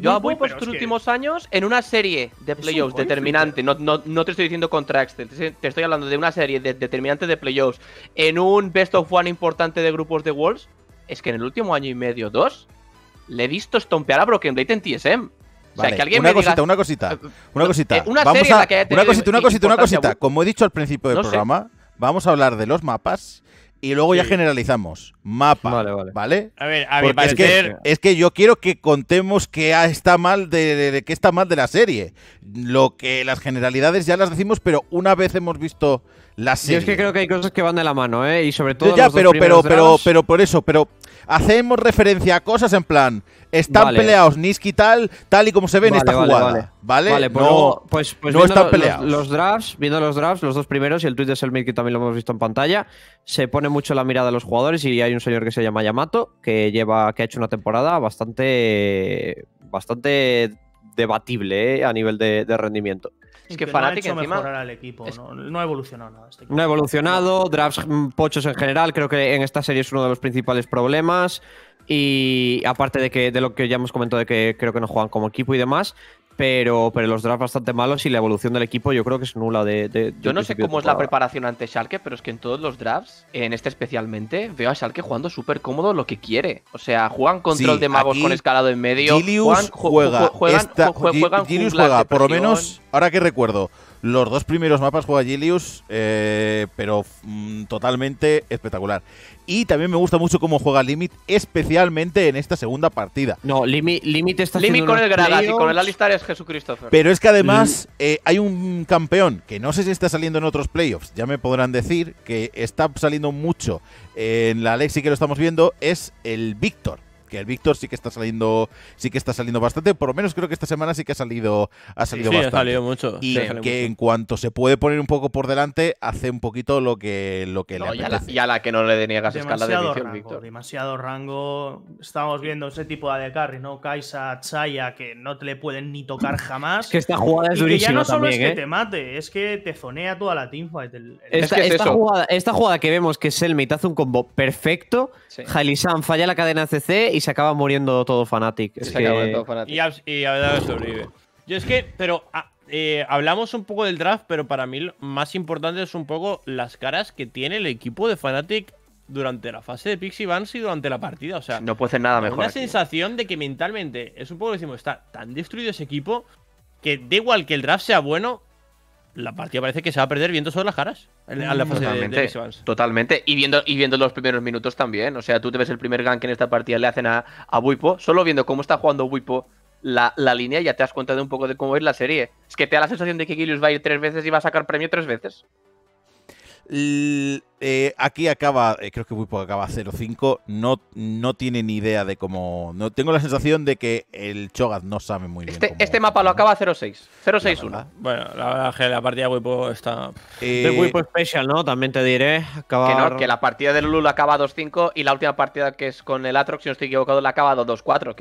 Yo voy yo estos últimos años en una serie de playoffs determinante. No, te estoy diciendo contra te estoy hablando de una serie de, determinante de playoffs. En un best of one importante de grupos de Wolves. Es que en el último año y medio, dos, le he visto estompear a Broken Blade en TSM. o sea, que alguien una, me cosita, diga... una eh, eh, cosita, una cosita, una cosita. una cosita, una cosita, Como he dicho al principio del programa, vamos a hablar de los mapas y luego ya generalizamos. Mapa, vale, vale. ¿vale? A ver, a ver, es que, yo quiero que contemos qué está mal de, está mal de la serie. Lo que las generalidades ya las decimos, pero una vez hemos visto la serie. Yo es que creo que hay cosas que van de la mano, ¿eh? Y sobre todo. Ya, pero, pero, pero, pero por eso, pero hacemos referencia a cosas en plan, están peleados Niski tal, tal y como se ve en esta vale, jugada. Vale, pues no, pues, pues están peleados. Los, drafts, viendo los drafts, los dos primeros y el tweet de Selmir que también lo hemos visto en pantalla, se pone mucho la mirada de los jugadores y hay un señor que se llama Yamato que lleva que ha hecho una temporada bastante bastante debatible eh, a nivel de rendimiento. Es que, para ti no ha equipo, no, ha evolucionado nada. Este equipo. No ha evolucionado. Drafts mm, pochos en general, creo que en esta serie es uno de los principales problemas. Y aparte de que de lo que ya hemos comentado de que creo que no juegan como equipo y demás, pero, pero los drafts bastante malos y la evolución del equipo yo creo que es nula de... yo no sé cómo es la preparación ante Schalke, pero es que en todos los drafts, en este especialmente, veo a Schalke jugando súper cómodo lo que quiere. O sea, juegan control de magos con escalado en medio. juegan, juegan, juegan, juega, por lo menos, ahora que recuerdo, los dos primeros mapas juega Gilius, eh, pero mm, totalmente espectacular. Y también me gusta mucho cómo juega Limit, especialmente en esta segunda partida. No, Limit, Limit está Limit con el Gragas y con el Alistar es Jesucristo. Pero es que además eh, hay un campeón que no sé si está saliendo en otros playoffs, ya me podrán decir, que está saliendo mucho en la Lexi que lo estamos viendo, es el Víctor el Víctor sí que está saliendo, sí que está saliendo bastante. Por lo menos creo que esta semana sí que ha salido, ha salido sí, Ha salido mucho. Y que en cuanto se puede poner un poco por delante, hace un poquito lo que, lo que le la, y la, que no le deniegas demasiado escala de rango, Víctor. Demasiado rango. Estamos viendo ese tipo de carry, ¿no? Kaisa, Chaya, que no te le pueden ni tocar jamás. que esta jugada es y ya no solo es que ¿eh? te mate, es que te zonea toda la teamfight. Esta, es que esta, jugada, que vemos que te hace un combo perfecto, sí. falla la cadena CC y se acaba muriendo todo Fnatic. se todo Y, a, ver sobrevive. Yo es que, pero ah, eh, hablamos un poco del draft, pero para mí lo más importante es un poco las caras que tiene el equipo de Fnatic durante la fase de Pixie bans y durante la partida. O sea, no puede ser nada mejor. Una sensación de que mentalmente es un poco, decimos, está tan destruido ese equipo que da igual que el draft sea bueno, la partida parece que se va a perder viendo solo las caras mm, totalmente, Totalmente, y viendo, y viendo los primeros minutos también. O sea, tú te ves el primer gank que en esta partida le hacen a, a Buipo, solo viendo cómo está jugando Buipo la, la, línea ya te has contado un poco de cómo es la serie. Es que te da la sensación de que Gilius va a ir tres veces y va a sacar premio tres veces. Eh, aquí acaba, eh, creo que Wipo acaba 0-5. No, no tiene ni idea de cómo. No, tengo la sensación de que el Chogaz no sabe muy bien. Este, este mapa lo acaba 0-6. 0-6-1. Bueno, la verdad es que la partida de Wipo está. Eh, de Wipo Special, ¿no? También te diré. Que no, que la partida de Lulu la acaba 2-5 y la última partida que es con el Atrox, si no estoy equivocado, la acaba 2-4.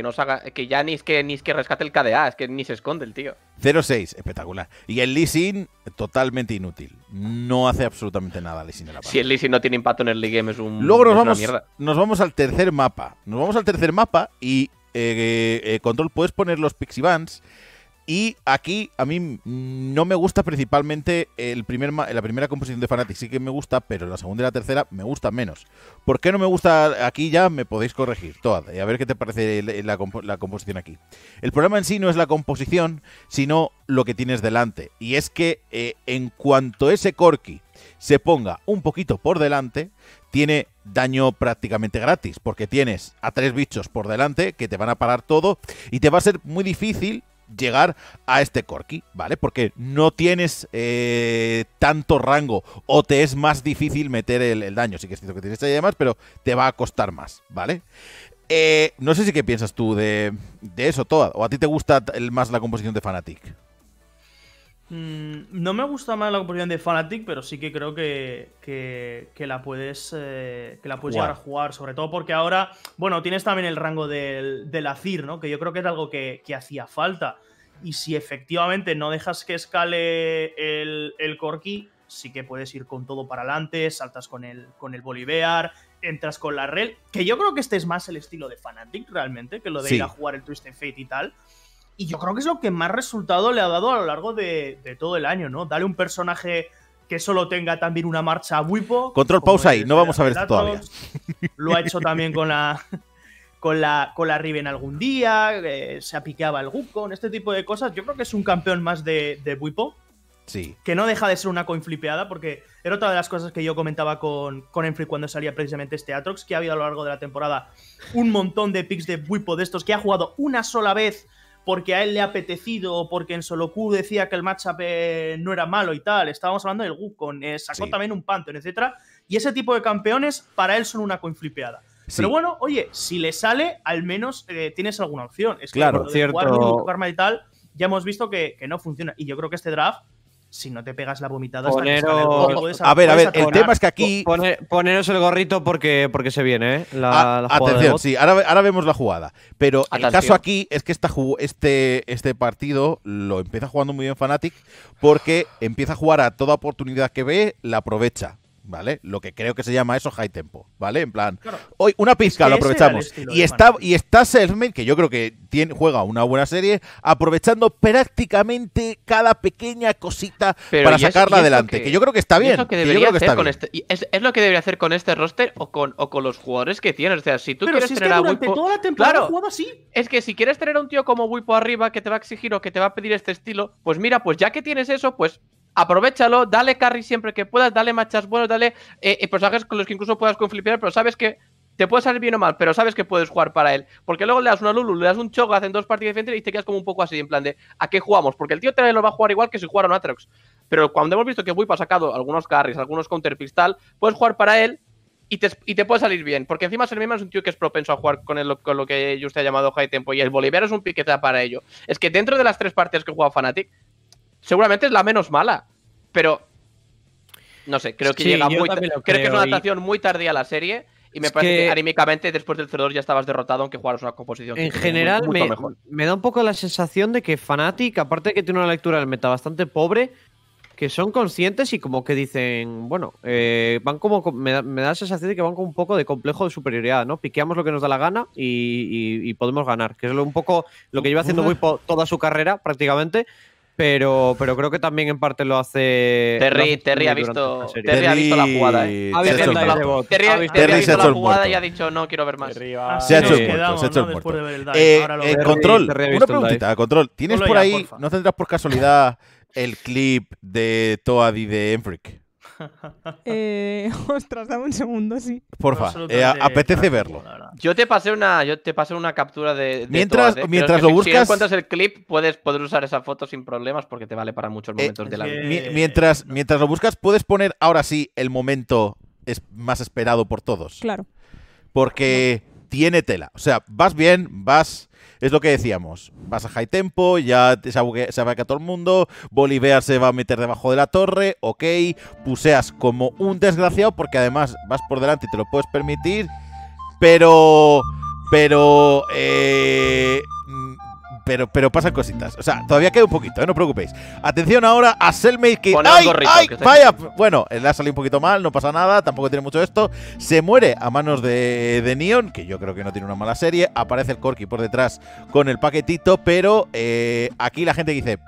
Que, que ya ni es que, ni que rescate el KDA, es que ni se esconde el tío. 0-6, espectacular. Y el Lee totalmente inútil. No hace absolutamente nada Si el no tiene impacto en el League Game es un. Luego nos, vamos, al tercer mapa. Nos vamos al tercer mapa y eh, eh, Control puedes poner los Pixie Bands. Y aquí a mí mm, no me gusta principalmente el primer la primera composición de Fnatic. sí que me gusta, pero la segunda y la tercera me gusta menos. ¿Por qué no me gusta aquí ya? Me podéis corregir, Toad, y a ver qué te parece la, composición aquí. El problema en sí no es la composición, sino lo que tienes delante. Y es que eh, en cuanto ese Corky se ponga un poquito por delante, tiene daño prácticamente gratis, porque tienes a tres bichos por delante que te van a parar todo y te va a ser muy difícil llegar a este Corki, ¿vale? Porque no tienes eh, tanto rango o te es más difícil meter el, daño. Sí que es cierto que tienes ahí demás, pero te va a costar más, ¿vale? Eh, no sé si qué piensas tú de, eso, todo o a ti te gusta más la composición de Fanatic. Mm, no me gusta más la composición de Fanatic, pero sí que creo que, que, la puedes, eh, que la llegar a jugar, sobre todo porque ahora, bueno, tienes también el rango del, del ¿no? Que yo creo que es algo que, hacía falta. Y si efectivamente no dejas que escale el, el Corki, sí que puedes ir con todo para adelante, saltas con el, con el Bolivar, entras con la Rel, que yo creo que este es más el estilo de Fanatic realmente, que lo de ir a jugar el Twisted Fate y tal. Y yo creo que es lo que más resultado le ha dado a lo largo de, todo el año, ¿no? Dale un personaje que solo tenga también una marcha Wipo… Control pausa ahí, no vamos a ver esto todavía. Lo ha hecho también con la con la, con la Riven algún día, eh, se apiqueaba el Gukon, este tipo de cosas. Yo creo que es un campeón más de, de Sí. Que no deja de ser una coin flipeada, porque era otra de las cosas que yo comentaba con, con cuando salía precisamente este Atrox, que ha habido a lo largo de la temporada un montón de picks de Wipo de estos que ha jugado una sola vez porque a él le ha apetecido o porque en solo Q decía que el matchup eh, no era malo y tal. Estábamos hablando del Wukong, eh, sacó también un Panther, etc. Y ese tipo de campeones para él son una coinflipeada. Pero bueno, oye, si le sale, al menos eh, tienes alguna opción. Es que claro, cierto. Jugar, y tal, ya hemos visto que, no funciona. Y yo creo que este draft si no te pegas la vomitada poneros... a ver, a ver, el tema es que aquí poneros el gorrito porque, porque se viene, ¿eh? La, ah, atención, sí, ahora, vemos la jugada, pero acaso el caso aquí es que esta, este, este partido lo empieza jugando muy bien Fnatic porque empieza a jugar a toda oportunidad que ve, la aprovecha ¿vale? Lo que creo que se llama eso high tempo, ¿vale? En plan, hoy una pizca lo aprovechamos. Y está, y está Selfmade, que yo creo que tiene, juega una buena serie, aprovechando prácticamente cada pequeña cosita para sacarla adelante. Que, yo creo que está bien. Este? Es lo que debería hacer con este, roster o con, o con los jugadores que tienes. O sea, si tú quieres tener a Es que si quieres tener un tío como Wipo arriba que te va a exigir o que te va a pedir este estilo, pues mira, pues ya que tienes eso, pues aprovechalo, dale carry siempre que puedas, dale machas buenos, dale eh, eh, personajes con los que incluso puedas conflictar, pero sabes que te puede salir bien o mal, pero sabes que puedes jugar para él. Porque luego le das una Lulu, le das un choque hacen dos partidas diferentes y te quedas como un poco así, en plan de ¿a qué jugamos? Porque el tío también lo va a jugar igual que si jugara un Atrox. Pero cuando hemos visto que Wiipa ha sacado algunos carries, algunos counter pistol, puedes jugar para él y te, puede salir bien. Porque encima Sermima es un tío que es propenso a jugar con, lo que usted ha llamado high tempo. Y el boliviano es un piqueta para ello. Es que dentro de las tres partidas que jugado Fnatic, seguramente es la menos mala, pero no sé, creo que llega muy creo, que es una adaptación muy tardía a la serie y me parece que... anímicamente después del 0-2 ya estabas derrotado aunque jugaras una composición. En general me, da un poco la sensación de que Fnatic, aparte de que tiene una lectura del meta bastante pobre, que son conscientes y como que dicen, bueno, eh, van como me da, la sensación de que van con un poco de complejo de superioridad, ¿no? Piqueamos lo que nos da la gana y, podemos ganar, que es un poco lo que lleva haciendo Wipo toda su carrera prácticamente. Pero, pero creo que también en parte lo hace. Terry, Terry ha visto. Terry ha visto la jugada. ¿eh? Terry, ha visto, ha la jugada y ha dicho no quiero ver más. Se ha hecho el muerto. Se ha hecho el muerto. Eh, eh, control, una preguntita, Control. ¿Tienes por ahí, no tendrás por casualidad el clip de Toad y de Enfric? Eh, ostras, dame un segundo, sí. Porfa, eh, apetece verlo. Yo te pasé una, yo te pasé una captura de. mientras ¿eh? mientras lo buscas. Si encuentras el clip, puedes poder usar esa foto sin problemas porque te vale para muchos momentos de la vida. mientras, mientras lo buscas, puedes poner ahora sí el momento es más esperado por todos. Claro. Porque tiene tela. O sea, vas bien, vas es lo que decíamos. Vas a high tempo, ya se a todo el mundo, Bolivia se va a meter debajo de la torre, ok, puseas como un desgraciado porque además vas por delante y te lo puedes permitir, pero... Pero... Eh, pero, pasan cositas. O sea, todavía queda un poquito, ¿eh? no os preocupéis. Atención ahora a Selma que. ¡Vaya! Bueno, le ha salido un poquito mal, no pasa nada, tampoco tiene mucho esto. Se muere a manos de, Neon, que yo creo que no tiene una mala serie. Aparece el Corky por detrás con el paquetito, pero eh, aquí la gente dice.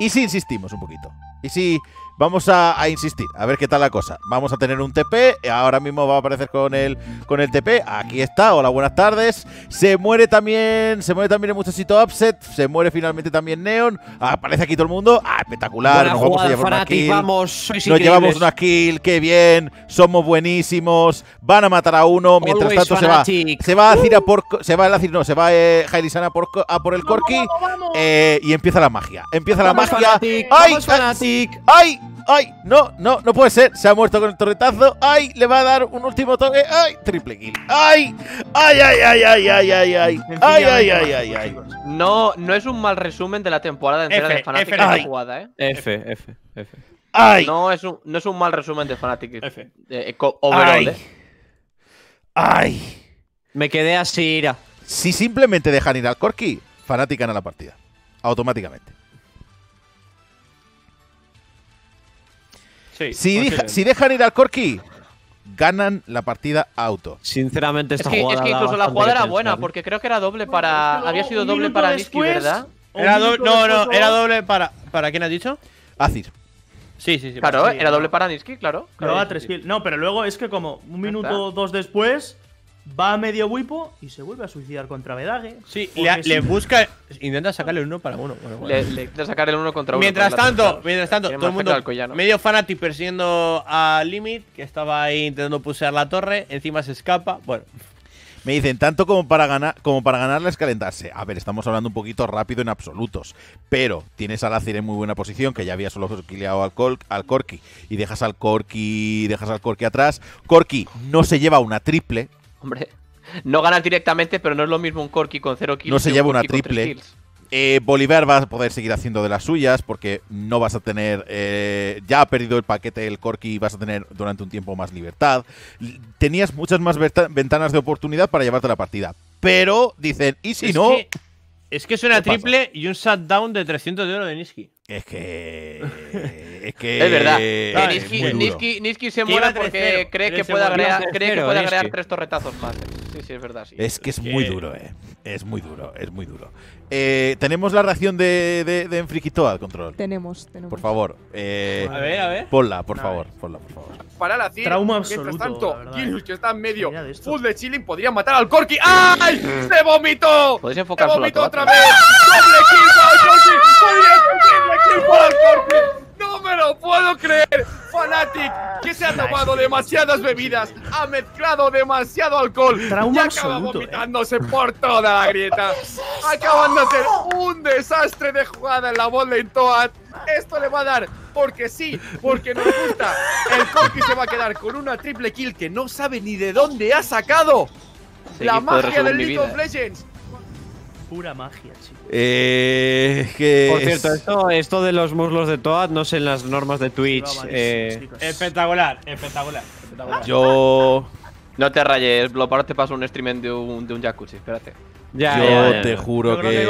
¿Y si insistimos un poquito? ¿Y si.? Vamos a, insistir, a ver qué tal la cosa. Vamos a tener un TP, ahora mismo va a aparecer con el, con el TP. Aquí está, hola, buenas tardes. Se muere también, se muere también el muchachito Upset, se muere finalmente también Neon. Aparece aquí todo el mundo. Ah, espectacular, nos vamos a llevar una kill. nos llevamos una kill, qué bien, somos buenísimos. Van a matar a uno, mientras tanto se va. Se va a a uh. por se va a decir no, se va eh, a Hailisana por a por el Corky eh, y empieza la magia. Empieza la magia. ¡Ay! ¡Ay! ¡Ay! ¡No! ¡No! ¡No puede ser! Se ha muerto con el torretazo. ¡Ay! Le va a dar un último toque. ¡Ay! Triple kill. ¡Ay! ¡Ay, ay, ay, ay, ay, ay! ¡Ay, ay, ay, ay, ay! ay. No, no es un mal resumen de la temporada entera de Fnatic la jugada, ¿eh? F, F, F. ¡Ay! No es un, no es un mal resumen de Fnatic. F. Eh, eh, ¿eh? ay. Me quedé así, ira. Si simplemente dejan ir al Corki, Fnatic gana la partida. Automáticamente. si, dejan ir al Corky, ganan la partida auto. Sinceramente, es que, Es que incluso la jugada era buena, ¿eh? porque creo que era doble para. había sido doble para Niski, ¿verdad? Era no, no, era doble para. ¿Para quién has dicho? Azir. Sí, sí, sí. Claro, era doble para Niski, claro. claro a tres No, pero luego es que como un minuto o dos después va a medio wipo y se vuelve a suicidar contra Bedage. Sí, le, busca. Intenta sacarle el uno para uno. intenta sacar el uno contra uno. Mientras tanto, mientras tanto, todo el mundo medio Fanati persiguiendo a Limit, que estaba ahí intentando pusear la torre, encima se escapa. Bueno. Me dicen, tanto como para ganar como para ganarla es calentarse. A ver, estamos hablando un poquito rápido en absolutos. Pero tienes a Lazir en muy buena posición, que ya había solo alquilado al, Corki. Y dejas al corky, Dejas al Corki atrás. corky no se lleva una triple, Hombre, no ganas directamente, pero no es lo mismo un Corky con cero kills. No se lleva una triple. Eh, Bolívar va a poder seguir haciendo de las suyas porque no vas a tener. Eh, ya ha perdido el paquete el Corky vas a tener durante un tiempo más libertad. Tenías muchas más ventanas de oportunidad para llevarte la partida. Pero dicen, ¿y si no? es que es una triple y un shutdown de 300 de oro de Niski. Es que. Es que. es verdad. Eh, Niski, se mola porque cree que, puede agregar, cree tres torretazos más. Sí, sí, es verdad. Es que es muy duro, eh. Es muy duro, es muy duro. Eh, tenemos la reacción de, de, al control. Tenemos, tenemos. Por favor. Eh, a ver, a ver. Ponla, por favor, por favor. Para la CIR, Trauma absoluto. tanto, eh. que está en medio, full de chilling, podría matar al Corky. ¡Ay! ¡Se vomitó! ¡Se vomitó otra vez! ¡No me lo puedo creer! Fanatic, que se ha tomado demasiadas bebidas, ha mezclado demasiado alcohol y acaba eh. vomitándose por toda la grieta. ¡Acabando acaban de hacer un desastre de jugada en la bola en Toad. Esto le va a dar, porque sí, porque no gusta. El Corky se va a quedar con una triple kill que no sabe ni de dónde ha sacado. la magia del League of Legends pura magia, chicos. Eh, Por cierto, esto, de los muslos de Toad, no sé en las normas de Twitch. Eh. Espectacular, espectacular, Yo. No te rayes, lo para te paso un stream de un, de un jacuzzi, espérate. Ya, Yo te juro que.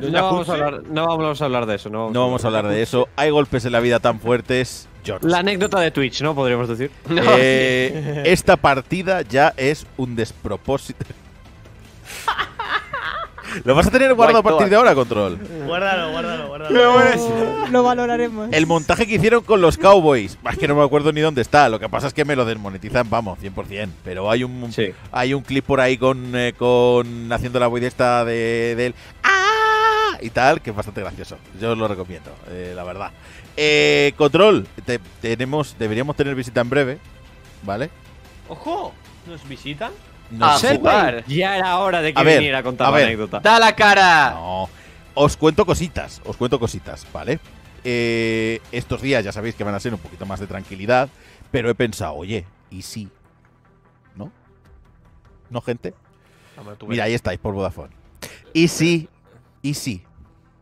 No, vamos a hablar, de eso, ¿no? No vamos a hablar de eso. Hay golpes en la vida tan fuertes. La anécdota de Twitch, ¿no? Podríamos decir. Eh, esta partida ya es un despropósito. Lo vas a tener guardado a partir de ahora, control. Guárdalo, guárdalo, guárdalo. Lo, valoraremos. El montaje que hicieron con los Cowboys. Es que no me acuerdo ni dónde está. Lo que pasa es que me lo desmonetizan, vamos, 100%. Pero hay un hay un clip por ahí con, eh, con haciendo la de esta de, él ¡Ah! y tal, que es bastante gracioso. Yo os lo recomiendo, eh, la verdad. Eh, control, tenemos, deberíamos tener visita en breve, ¿vale? ¡Ojo! ¿Nos visitan? No a jugar. Ya era hora de que viniera a contar la anécdota. ¡Da la cara! Os cuento cositas, os cuento cositas, ¿vale? Eh, estos días ya sabéis que van a ser un poquito más de tranquilidad, pero he pensado, oye, ¿y si? ¿No? ¿No, gente? Mira, ahí estáis por Vodafone. ¿Y si? ¿Y si?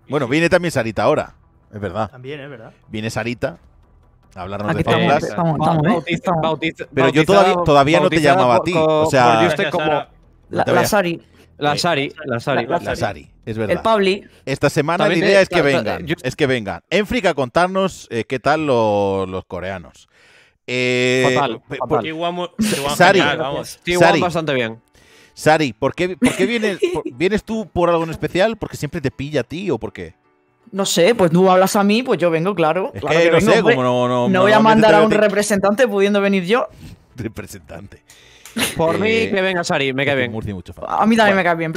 Bueno, viene también Sarita ahora, es verdad. También, es verdad. Viene Sarita, hablarnos de estamos, estamos, estamos, ¿eh? Bautista, Pero yo todavía, todavía no te llamaba a ti. O sea, yo estoy como. La, Sari. La Sari, la Sari. es verdad. El Pabli. Esta semana la idea es que vengan. Es que vengan. Enfrica, contarnos eh, qué tal los, coreanos. Eh, fatal, fatal. Sari, vamos. Sari, bastante bien. Sari, ¿por qué, por qué vienes, vienes tú por algo en especial? ¿Porque siempre te pilla a ti o por qué? No sé, pues tú hablas a mí, pues yo vengo, claro. no voy a mandar a un representante pudiendo venir yo. Representante. Por mí, eh, que venga Sari, me cae bien. A mí también me cae bien.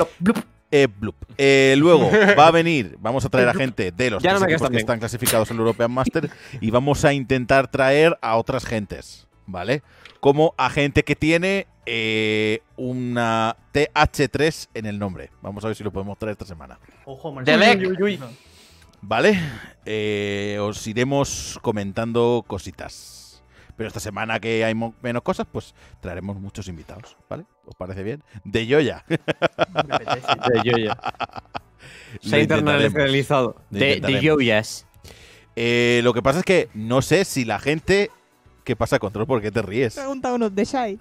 luego va a venir, vamos a traer a gente de los que están clasificados en el European Master y vamos a intentar traer a otras gentes, ¿vale? Como a gente que tiene eh, una TH3 en el nombre. Vamos a ver si lo podemos traer esta semana. Ojo, ¿Vale? Eh, os iremos comentando cositas. Pero esta semana que hay menos cosas, pues traeremos muchos invitados, ¿vale? ¿Os parece bien? De joya De joya Se ha internacionalizado. De, de joyas eh, lo que pasa es que no sé si la gente ¿Qué pasa, Control? ¿Por qué te ríes? Pregunta uno de Shai.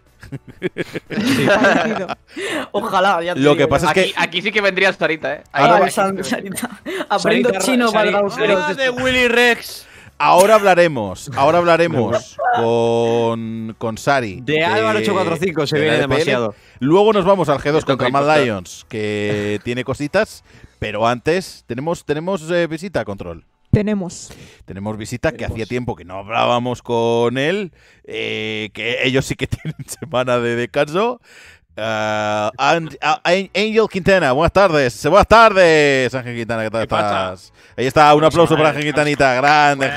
Ojalá. Ya Lo que pasa es que. Aquí, sí que vendría Sarita, ¿eh? Ahí ah, Sarita. Aprendo chino para los ah, de Willy Rex! Ahora hablaremos, ahora hablaremos con, con Sari. De, Álvaro 845 se viene e demasiado. Luego nos vamos al G2 con Kamal Lions, que tiene cositas, pero antes tenemos, tenemos eh, visita a control. Tenemos. Tenemos visita que hacía tiempo que no hablábamos con él, eh, que ellos sí que tienen semana de descanso. Ah, ah, Angel Quintana, buenas tardes. Buenas tardes, Ángel Quintana, ¿qué tal estás? Ahí está, un pues aplauso para Ángel eh, Quintanita. Grande,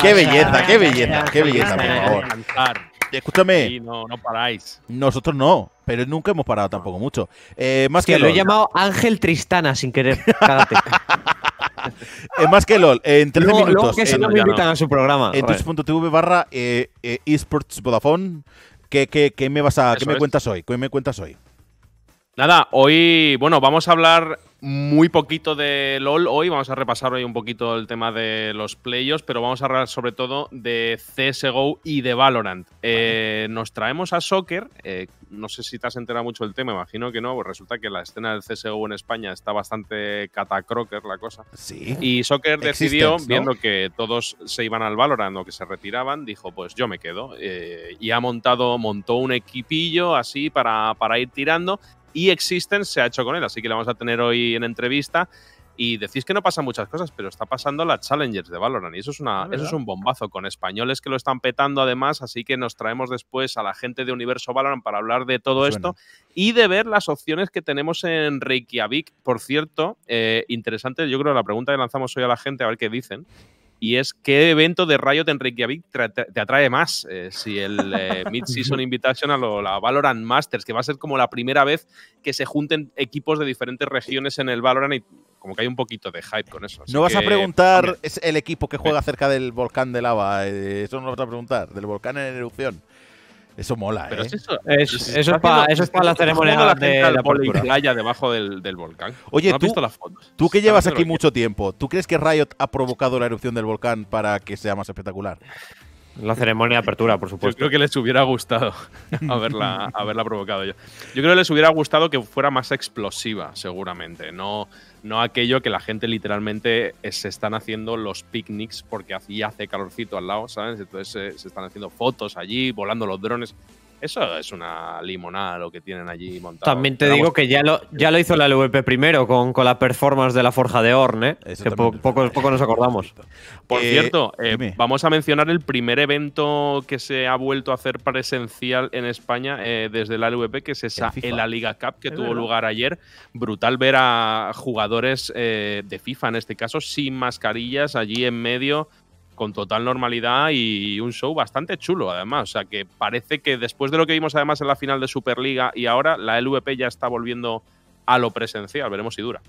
Qué belleza, qué belleza, qué belleza, por favor. Escúchame. no, paráis. Nosotros no, pero nunca hemos parado tampoco mucho. Eh, más que, lo he llamado Ángel Tristana sin querer. Es eh, más que LOL, en 13 minutos. Luego que en, no me invitan a su programa. En twitch.tv barra eh, eh, esports Vodafone. ¿Qué, qué, qué me vas a, ¿qué me cuentas hoy? ¿Qué me cuentas hoy? Nada, hoy, bueno, vamos a hablar muy poquito de LOL hoy. Vamos a repasar hoy un poquito el tema de los playos, pero vamos a hablar sobre todo de CSGO y de Valorant. Eh, nos traemos a Soccer. Eh, no sé si te has enterado mucho del tema, imagino que no. Pues resulta que la escena del CSGO en España está bastante catacroker la cosa. Sí. Y Soccer decidió, viendo que todos se iban al Valorant o que se retiraban, dijo: Pues yo me quedo. Eh, y ha montado, montó un equipillo así para, para ir tirando y Existence se ha hecho con él, así que le vamos a tener hoy en entrevista. Y decís que no pasan muchas cosas, pero está pasando la Challengers de Valorant. Y eso es, ah, un bombazo con españoles que lo están petando además. Así que nos traemos después a la gente de Universo Valorant para hablar de todo esto y de ver las opciones que tenemos en Reykjavik. Por cierto, eh, interesante, yo creo la pregunta que lanzamos hoy a la gente, a ver qué dicen y es qué evento de Riot en Reykjavik te atrae más. Eh, si el eh, Mid-Season Invitational o la Valorant Masters, que va a ser como la primera vez que se junten equipos de diferentes regiones en el Valorant y como que hay un poquito de hype con eso. no vas a preguntar es el equipo que juega cerca del volcán de lava, eh, eso no lo vas a preguntar, del volcán en erupción. Eso mola, ¿eh? eso, es, para, la ceremonia de la, playa debajo del, volcán. Oye, tú, que llevas aquí mucho tiempo, ¿tú crees que Riot ha provocado la erupción del volcán para que sea más espectacular? La ceremonia de apertura, por supuesto. Yo creo que les hubiera gustado haberla, haberla provocado yo. Yo creo que les hubiera gustado que fuera más explosiva, seguramente. No, no aquello que la gente literalmente eh, se están haciendo los picnics porque así hace calorcito al lado, ¿sabes? Entonces eh, se están haciendo fotos allí, volando los drones. Eso es una limonada lo que tienen allí montado. También te digo que ya lo, ya lo hizo la LVP primero con, la performance de la Forja de Orne, ¿eh? que poco, poco, nos acordamos. Por eh, cierto, eh, vamos a mencionar el primer evento que se ha vuelto a hacer presencial en España desde la LVP, que es esa en la Liga Cup que tuvo lugar ayer. Brutal ver a jugadores de FIFA en este caso sin mascarillas allí en medio con total normalidad y un show bastante chulo, además. O sea, que parece que después de lo que vimos además en la final de Superliga y ahora la LVP ya está volviendo a lo presencial. Veremos si dura.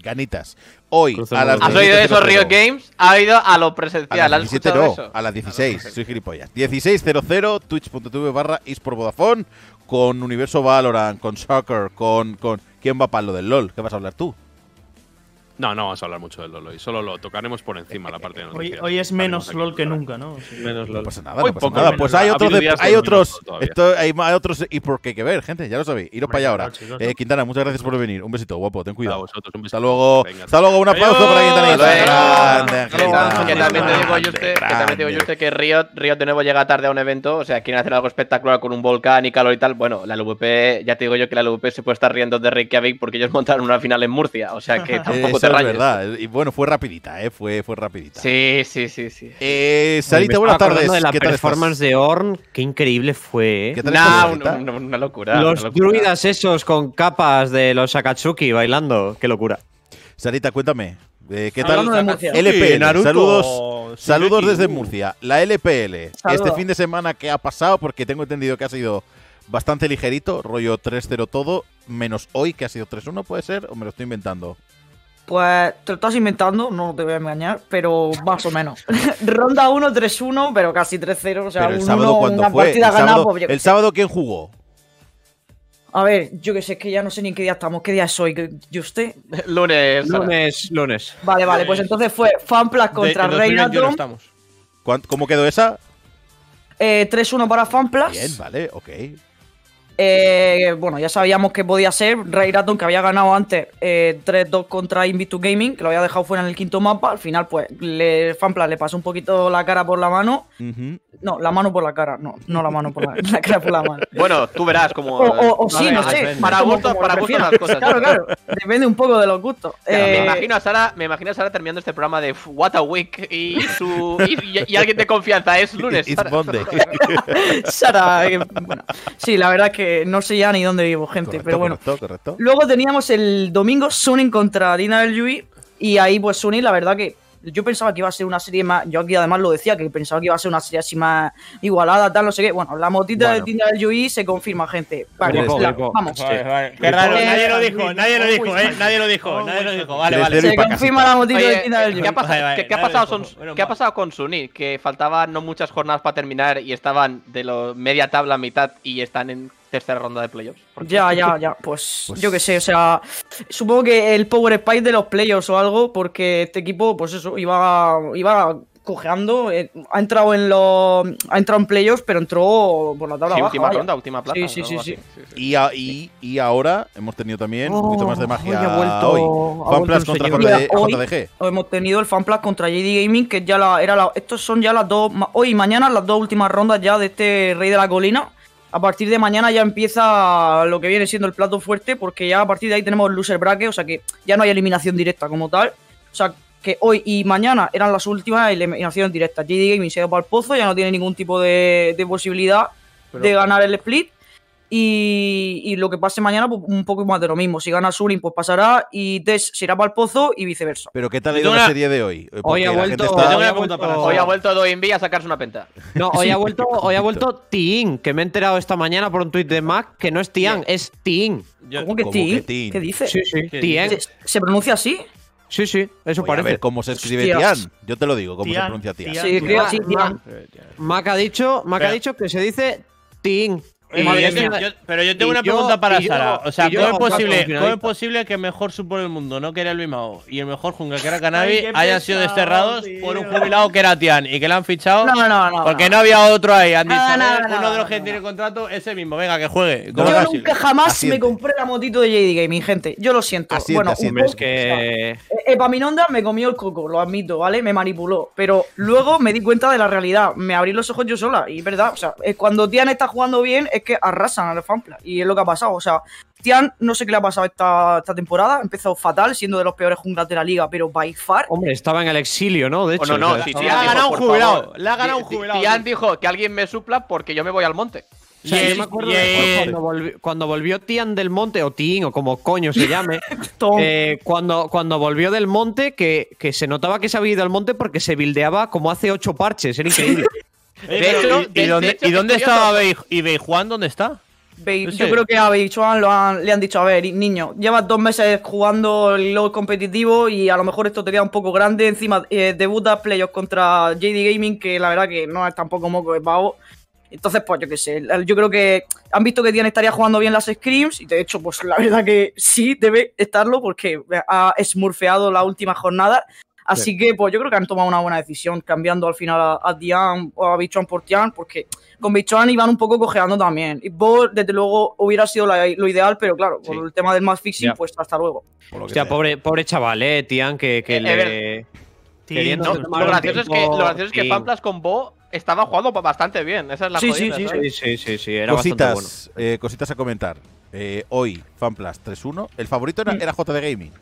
Ganitas. Hoy, a las ¿Has oído eso, Rio Games? Ha ido a lo presencial. A las eso? a las 16. Soy gilipollas. 16.00, twitch.tv barra por con Universo Valorant, con Soccer, con, con... ¿Quién va para lo del LOL? ¿Qué vas a hablar tú? No, no vamos a hablar mucho del LOL y Solo lo tocaremos por encima la parte de noticias. Hoy, hoy es menos LOL que nunca, ¿no? Menos LOL. No pasa nada, Pues hay otros, hay, otros esto, hay, hay, otros y porque hay que ver, gente, ya lo sabéis. Iros para allá ahora. eh, Quintana, muchas gracias por venir. Un besito, guapo, ten cuidado. Vosotros, un besito. Hasta luego. hasta luego, un aplauso para Quintana. Que también te digo yo usted, que también digo yo usted que Riot, Riot de nuevo llega tarde a un evento, o sea, quieren hacer algo espectacular con un volcán y calor y tal. Bueno, la LVP, ya te digo yo que la LVP se puede estar riendo de Reykjavik porque ellos montaron una final en Murcia, o sea que tampoco te la verdad. Y bueno, fue rapidita, ¿eh? Fue, fue rapidita. Sí, sí, sí, sí. Eh, Sarita, buenas tardes. de la ¿Qué performance de Orn, qué increíble fue, ¿eh? una, locura. Los druidas esos con capas de los Akatsuki bailando, qué locura. Sarita, cuéntame. Eh, ¿Qué tal? LPL, saludos, desde Murcia. La LPL, este fin de semana que ha pasado, porque tengo entendido que ha sido bastante ligerito, rollo 3-0 todo, menos hoy que ha sido 3-1, puede ser, o me lo estoy inventando. Pues te lo estás inventando, no te voy a engañar, pero más o menos. Ronda 1, 3-1, pero casi 3-0. O sea, el sábado, una partida ganada. Pues, ¿El sábado quién jugó? A ver, yo que sé, es que ya no sé ni en qué día estamos. ¿Qué día es hoy? ¿Y usted? Lunes. Lunes, lunes. Vale, vale, pues eh, entonces fue Fanplas contra Reina no ¿Cómo quedó esa? Eh, 3-1 para Fanplas. Bien, vale, ok. Eh, bueno, ya sabíamos que podía ser. Ray Raton, que había ganado antes 3-2 eh, contra Invictus Gaming, que lo había dejado fuera en el quinto mapa. Al final, pues, le, fanpla le pasó un poquito la cara por la mano. No, la mano por la cara. No, no la mano por la, cara por la mano. Bueno, tú verás como. O, sí, no sé. Para gustos, para gustos Claro, claro. Depende un poco de los gustos. me, eh, imagino a Sara, me imagino a Sara terminando este programa de What a Week y, su, y, alguien de confianza. Es lunes. Sara, bueno, sí, la verdad es que no sé ya ni dónde vivo, gente. pero bueno. Luego teníamos el domingo Sunin contra Dina del Yui. Y ahí, pues Sunin, la verdad que yo pensaba que iba a ser una serie más. Yo aquí además lo decía, que pensaba que iba a ser una serie así más igualada, tal, no sé qué. Bueno, la motita de Dina del Yui se confirma, gente. Vale, vamos. nadie lo dijo, nadie lo dijo, eh, Nadie lo dijo, Vale, vale. Se confirma la motita de Dina del ¿Qué ha pasado, con, bueno, Que faltaban no muchas jornadas para terminar y estaban de lo media tabla a mitad y están en tercera ronda de playoffs. Ya, ya, ya. Pues, pues, yo qué sé, o sea, supongo que el Power Spike de los playoffs o algo, porque este equipo, pues eso, iba, iba cojeando. Eh, ha entrado en los. Ha entrado en playoffs, pero entró por la tarde. Última ronda, última plaza. Sí, sí, sí, Y, y, ahora hemos tenido también un poquito más de oh, magia hoy. contra JDG. hemos tenido el Fanplas contra JD Gaming, que ya la, era la, Estos son ya las dos. Hoy y mañana las dos últimas rondas ya de este Rey de la Colina. A partir de mañana ya empieza lo que viene siendo el plato fuerte, porque ya a partir de ahí tenemos loser bracket, o sea que ya no hay eliminación directa como tal. O sea que hoy y mañana eran las últimas eliminaciones directas. JD Gaming se ha ido para el pozo, ya no tiene ningún tipo de, posibilidad de ganar el split. Y, lo que pase mañana, pues, un poco más de lo mismo. Si gana Surin, pues pasará y Tess se irá para el pozo y viceversa. Pero ¿qué tal ha ido la serie de hoy? hoy ha vuelto, está... hoy, ha vuelto hoy a sacarse una penta. No, hoy ha vuelto, hoy que me he enterado esta mañana por un tuit de Mac que no es Tian, es Ting. ¿Cómo que Tiin? ¿Qué dice? Sí, ¿Se, pronuncia así? Sí, sí, eso parece. A ver se escribe Tian. Yo te lo digo, como se pronuncia Tian. Mac ha dicho, que se dice Ting pero yo tengo una pregunta para Sara. O sea, ¿cómo es, posible, ¿cómo es posible que el mejor supo del mundo, no que era el Mao, y el mejor jungle que era Cannabis, hayan sido desterrados por un jubilado que era Tian y que le han fichado? No, no, no. Porque no, había otro ahí. Han dicho, eh, uno de los que tiene contrato, ese mismo. Venga, que juegue. Yo nunca jamás me compré la motito de JD Gaming, gente. Yo lo siento. bueno, un es que. Epaminonda eh, eh, me comió el coco, lo admito, ¿vale? Me manipuló. Pero luego me di cuenta de la realidad. Me abrí los ojos yo sola. Y verdad, o sea, cuando Tian está jugando bien, que arrasan a los Y es lo que ha pasado. O sea, Tian, no sé qué le ha pasado esta, esta temporada. Empezó fatal, siendo de los peores junglas de la liga, pero by far. Hombre, estaba en el exilio, ¿no? De hecho, no, no, ha ganado un jubilado. Le ha ganado un jubilado. Tian dijo que alguien me supla porque yo me voy al monte. me acuerdo cuando, volvió, Tian del Monte, o Tin, o como coño se llame, eh, cuando, cuando volvió del Monte, que, que, se notaba que se había ido al Monte porque se bildeaba como hace ocho parches, era increíble. Eh, ¿Y, dónde, estaba ¿Y Juan dónde está? yo creo que a Beijuan le han dicho, a ver, niño, llevas dos meses jugando el LoL competitivo y a lo mejor esto te queda un poco grande. Encima, eh, debuta debutas playoffs contra JD Gaming, que la verdad que no es tampoco moco de pavo. Entonces, pues yo qué sé, yo creo que han visto que tiene estaría jugando bien las scrims y de hecho, pues la verdad que sí debe estarlo porque ha smurfeado la última jornada. Así que pues yo creo que han tomado una buena decisión cambiando al final a, Dian o a Bichon por Tian, porque con Bichon iban un poco cojeando también. Y Bo, desde luego, hubiera sido lo ideal, pero claro, por el tema del más fixing, pues hasta luego. Hostia, pobre, pobre chaval, eh, Tian, que, eh, le. lo, gracioso es que, lo con Bo estaba jugando bastante bien. Esa es la sí, sí, sí, sí, sí, sí, era cositas, bastante eh, cositas a comentar. Eh, hoy, Fanplas 3-1. El favorito era, mm. era JD Gaming.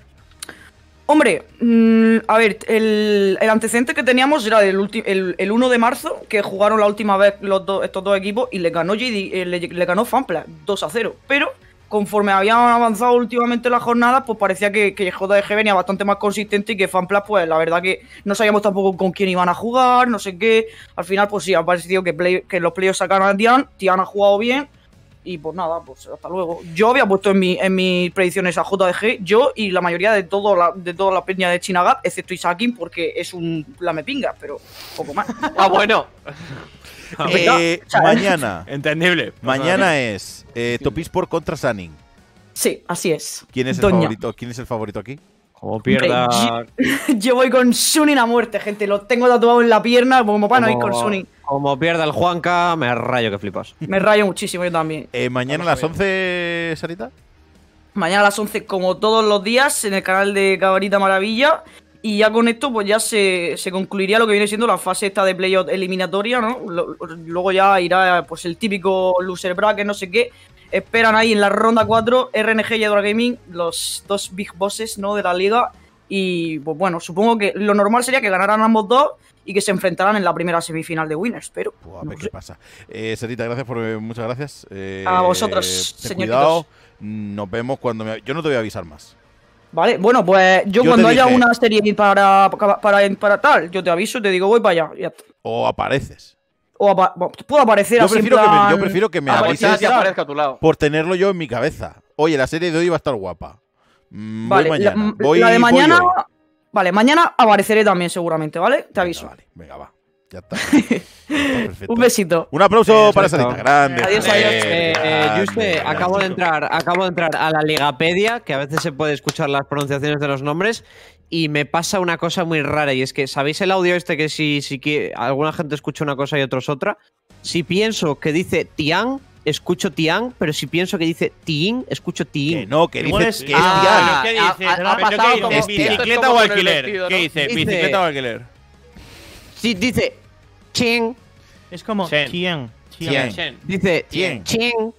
Hombre, mm, a ver, el, antecedente que teníamos era el, el, 1 de marzo, que jugaron la última vez los estos dos equipos y le ganó, JD, eh, le, ganó 2 a 0. Pero conforme habían avanzado últimamente las jornadas, pues parecía que, que JDG venía bastante más consistente y que Fanpla, pues la verdad que no sabíamos tampoco con quién iban a jugar, no sé qué. Al final, pues sí, ha parecido que, que los playos sacaron a Tian, Tian ha jugado bien, y pues nada, pues hasta luego. Yo había puesto en, mi, en mis predicciones a JDG, yo y la mayoría de, todo la, de toda la peña de Chinagat, excepto Isakin, porque es un pinga pero poco más. ah, bueno. Ah, eh, mañana. Entendible. Mañana es eh, por contra Sanin. Sí, así es. ¿Quién es el favorito? ¿Quién es el favorito aquí? Como pierda. Eh, yo, voy con Sunin a muerte, gente. Lo tengo tatuado en la pierna como para no ir con Sunning. Como pierda el Juanca, me rayo que flipas. Me rayo muchísimo, yo también. Eh, mañana a las 11, Sarita. Mañana a las 11, como todos los días, en el canal de Cabarita Maravilla. Y ya con esto, pues ya se, se, concluiría lo que viene siendo la fase esta de playoff eliminatoria, ¿no? luego ya irá, pues, el típico loser bracket, no sé qué. Esperan ahí en la ronda 4, RNG y Edora Gaming, los dos big bosses, ¿no? De la liga. Y pues bueno, supongo que lo normal sería que ganaran ambos dos y que se enfrentaran en la primera semifinal de Winners, pero. Pues qué pasa. Eh, gracias por eh, muchas gracias. Eh, a vosotros, señoritos. Nos vemos cuando Yo no te voy a avisar más. Vale, bueno, pues yo, cuando haya una serie para para, para, tal, yo te aviso, te digo voy para allá. O apareces. O puedo aparecer yo prefiero que me, Yo prefiero que me avises por tenerlo yo en mi cabeza. Oye, la serie de hoy va a estar guapa. Mm, vale, voy mañana. La, de mañana. Vale, mañana apareceré también seguramente, ¿vale? Te aviso. va. Ya está. Un besito. Un aplauso para Sarita Grande. Adiós, adiós. Yo eh, eh, acabo de entrar, acabo de entrar a la Ligapedia, que a veces se puede escuchar las pronunciaciones de los nombres, y me pasa una cosa muy rara, y es que, ¿sabéis el audio este que si, si alguna gente escucha una cosa y otros otra? Si pienso que dice Tian, escucho Tian, pero si pienso que dice Tian, escucho Tian. no, que dice, que ah, Tian. ¿Qué ah, dice? Ah, ¿Bicicleta o alquiler? ¿Qué dice? ¿Bicicleta o alquiler? Sí, dice Chen. Es como Tian. Dice ching Chen.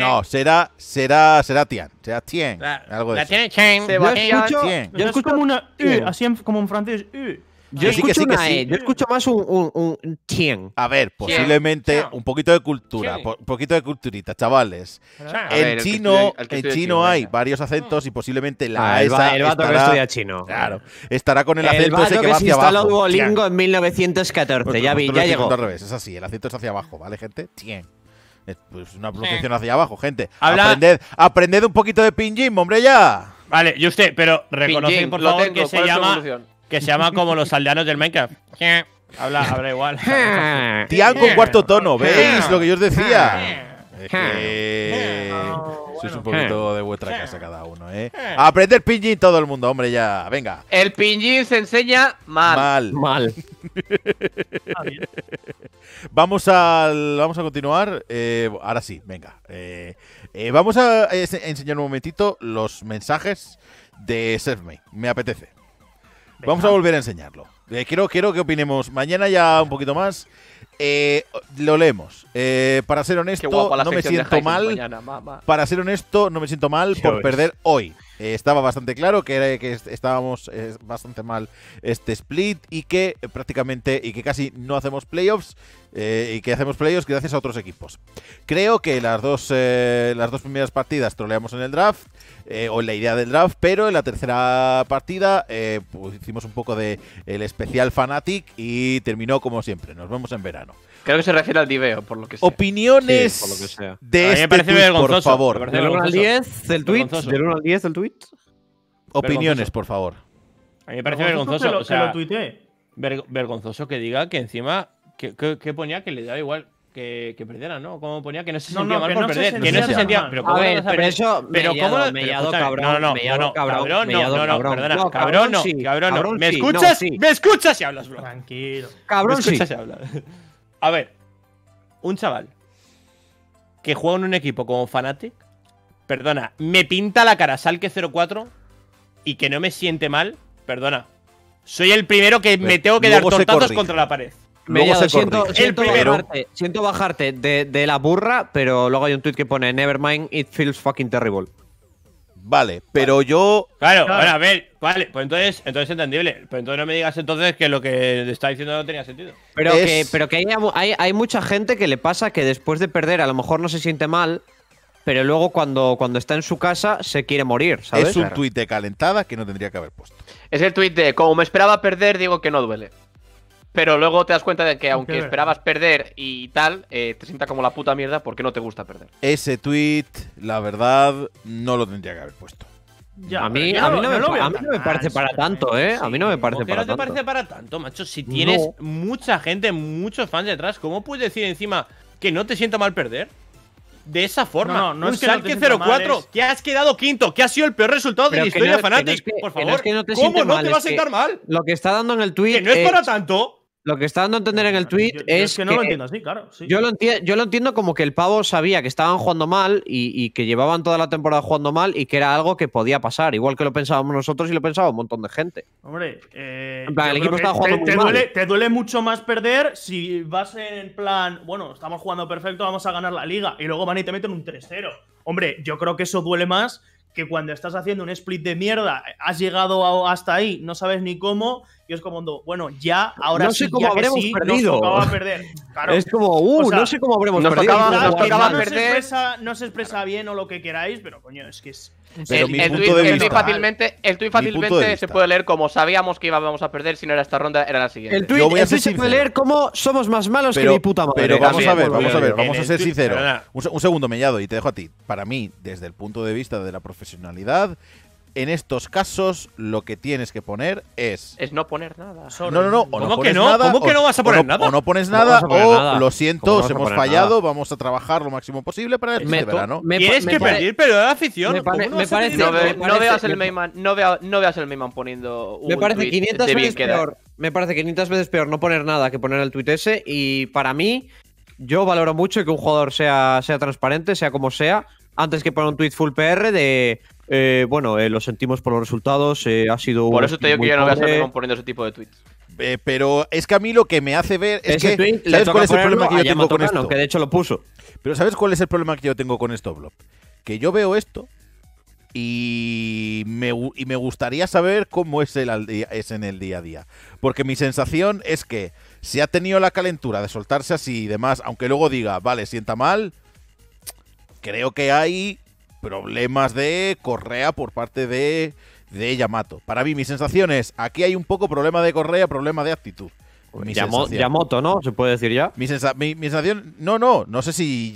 No, será, será, será Tian. Será Tian. La, algo la tiene Chen. Yo escucho, yo escucho como una U, así como en francés. U. Yo, escucho, e, escucho más un, un, A ver, posiblemente un poquito de cultura, un poquito de culturita, chavales. Ah. en chino, chino, hay varios acentos y posiblemente la ah, el, esa el vato que estudia chino. Claro, estará con el, acento el ese que, que va hacia abajo. Duolingo en 1914, pues ya vi, ya llegó. Al revés, es así, el acento es hacia abajo, ¿vale, gente? Chien. pues, una pronunciación hacia abajo, gente. Aprended, un poquito de pinyin, hombre, ya. Vale, y usted, pero reconoce por favor, que se llama que se llama como los aldeanos del Minecraft. habla, habla igual. Tian con cuarto tono, ¿veis lo que yo os decía? Es sois un poquito de vuestra casa cada uno, ¿eh? Aprende el pingin todo el mundo, hombre, ya. Venga. El pingin se enseña mal. Mal. vamos, al, vamos a continuar. Eh, ahora sí, venga. Eh, eh, vamos a enseñar un momentito los mensajes de ServMe. Me apetece. Vamos a volver a enseñarlo. Eh, quiero, quiero que opinemos mañana ya un poquito más eh, lo leemos. Eh, para ser honesto, no me siento mal. para ser honesto, no me siento mal por perder hoy. Eh, estaba bastante claro que, que estábamos bastante mal este split y que prácticamente y que casi no hacemos playoffs y que hacemos playoffs gracias a otros equipos. Creo que las dos las dos primeras partidas troleamos en el draft o en la idea del draft, pero en la tercera partida pues hicimos un poco de el especial fanatic y terminó como siempre. Nos vemos en verano verano. Creo que se refiere al diveo, por lo que sea. Opiniones sí, lo que sea. de este me tweet, por favor. Del 1 al 10 el tweet. Del 1 al 10 el tweet. Opiniones, por favor. A mí me parece vergonzoso. vergonzoso que lo, o sea, que lo vergonzoso que diga que encima. Que, que, que ponía que le daba igual que, que perdiera, ¿no? Como ponía que no se sentía no, no, mal por no perder. Se que no se sentía. Pero cómo ver, pero eso. Pero cómo. Mellado, cabrón, no, no, no, no, cabrón, no, no, perdona, cabrón, no, cabrón, no. ¿Me escuchas? ¿Me escuchas si hablas, bro? Tranquilo. Cabrón, ¿Me escuchas si hablas? A ver, un chaval que juega en un equipo como Fnatic, perdona, me pinta la cara sal que 04 y que no me siente mal, perdona. Soy el primero que me pues, tengo que dar tortazos contra la pared. Me siento, Bajarte, de, de, la burra, pero luego hay un tweet que pone Nevermind, it feels fucking terrible. Vale, pero yo. Claro, a ver, vale, pues entonces, entonces entendible. Pero entonces no me digas entonces que lo que está diciendo no tenía sentido. Pero que, pero que hay, mucha gente que le pasa que después de perder, a lo mejor no se siente mal, pero luego cuando, cuando está en su casa se quiere morir, Es un tuit de calentada que no tendría que haber puesto. Es el tuit de como me esperaba perder, digo que no duele pero luego te das cuenta de que aunque esperabas perder y tal, eh, te sienta como la puta mierda porque no te gusta perder. Ese tweet, la verdad, no lo tendría que haber puesto. a, mí, a, mí, no, me, parece para eh. tanto, ¿eh? a mí no me parece para tanto. te parece para tanto, macho? Si tienes mucha gente, muchos fans detrás, ¿cómo puedes decir encima que no te sienta mal perder? De esa forma. No, no, es que, 04, que has quedado quinto, que ha sido el peor resultado de la historia de por favor, ¿cómo no te va a sentar mal? Lo que está dando en el tweet. no es para tanto. Lo que está dando a entender en el tweet es, que. No lo entiendo así, claro. Yo, lo entiendo, como que el pavo sabía que estaban jugando mal y, que llevaban toda la temporada jugando mal y que era algo que podía pasar, igual que lo pensábamos nosotros y lo pensaba un montón de gente. Hombre, eh, el equipo estaba jugando te, muy mal. te duele mucho más perder si vas en plan, bueno, estamos jugando perfecto, vamos a ganar la liga y luego van y te meten un 3-0. Hombre, yo creo que eso duele más que cuando estás haciendo un split de mierda, has llegado hasta ahí, no sabes ni cómo, y es como, bueno, ya, ahora sí, ya que sí, perdido. perder. Es como, uh, no sé cómo habremos perdido. nos no, perder. Se expresa, no se expresa bien o lo que queráis, pero coño, es que es el, tuit, fácilmente, se puede leer como sabíamos que íbamos a perder si no era esta ronda, era la siguiente. El tuit, se puede leer como somos más malos que mi puta madre. Pero vamos a ver, vamos a ver, vamos a ser sinceros. Un, un segundo, Mellado, y te dejo a ti. Para mí, desde el punto de vista de la profesionalidad, en estos casos lo que tienes que poner es. Es no poner nada. No, no, no. ¿Cómo que no? que no vas a poner nada? O no pones nada, o lo siento, os hemos fallado, vamos a trabajar lo máximo posible para el verano. Me Tienes que pedir, pero de afición. Me, No, veas el Mayman, poniendo. me parece 500 veces peor. Me parece 500 veces peor no poner nada que poner el tweet ese. Y para mí, yo valoro mucho que un jugador sea, sea transparente, sea como sea, antes que poner un tweet full PR de eh, bueno, eh, lo sentimos por los resultados. Eh, ha sido Por eso te digo que yo no voy a estar componiendo ese tipo de tweets. pero es que a mí lo que me hace ver es que. ¿Sabes cuál es el problema que yo tengo con esto? Que de hecho lo puso. Pero ¿sabes cuál es el problema que yo tengo con esto, Blob? Que yo veo esto y me, gustaría saber cómo es, el, es en el día a día. Porque mi sensación es que si ha tenido la calentura de soltarse así y demás, aunque luego diga, vale, sienta mal, creo que hay problemas de Correa por parte de, de Yamato. Para mí, mis sensaciones, aquí hay un poco problema de Correa, problema de actitud. Yamo, Yamato, ¿no? ¿Se puede decir ya? Mi, sensación, no, no, no sé si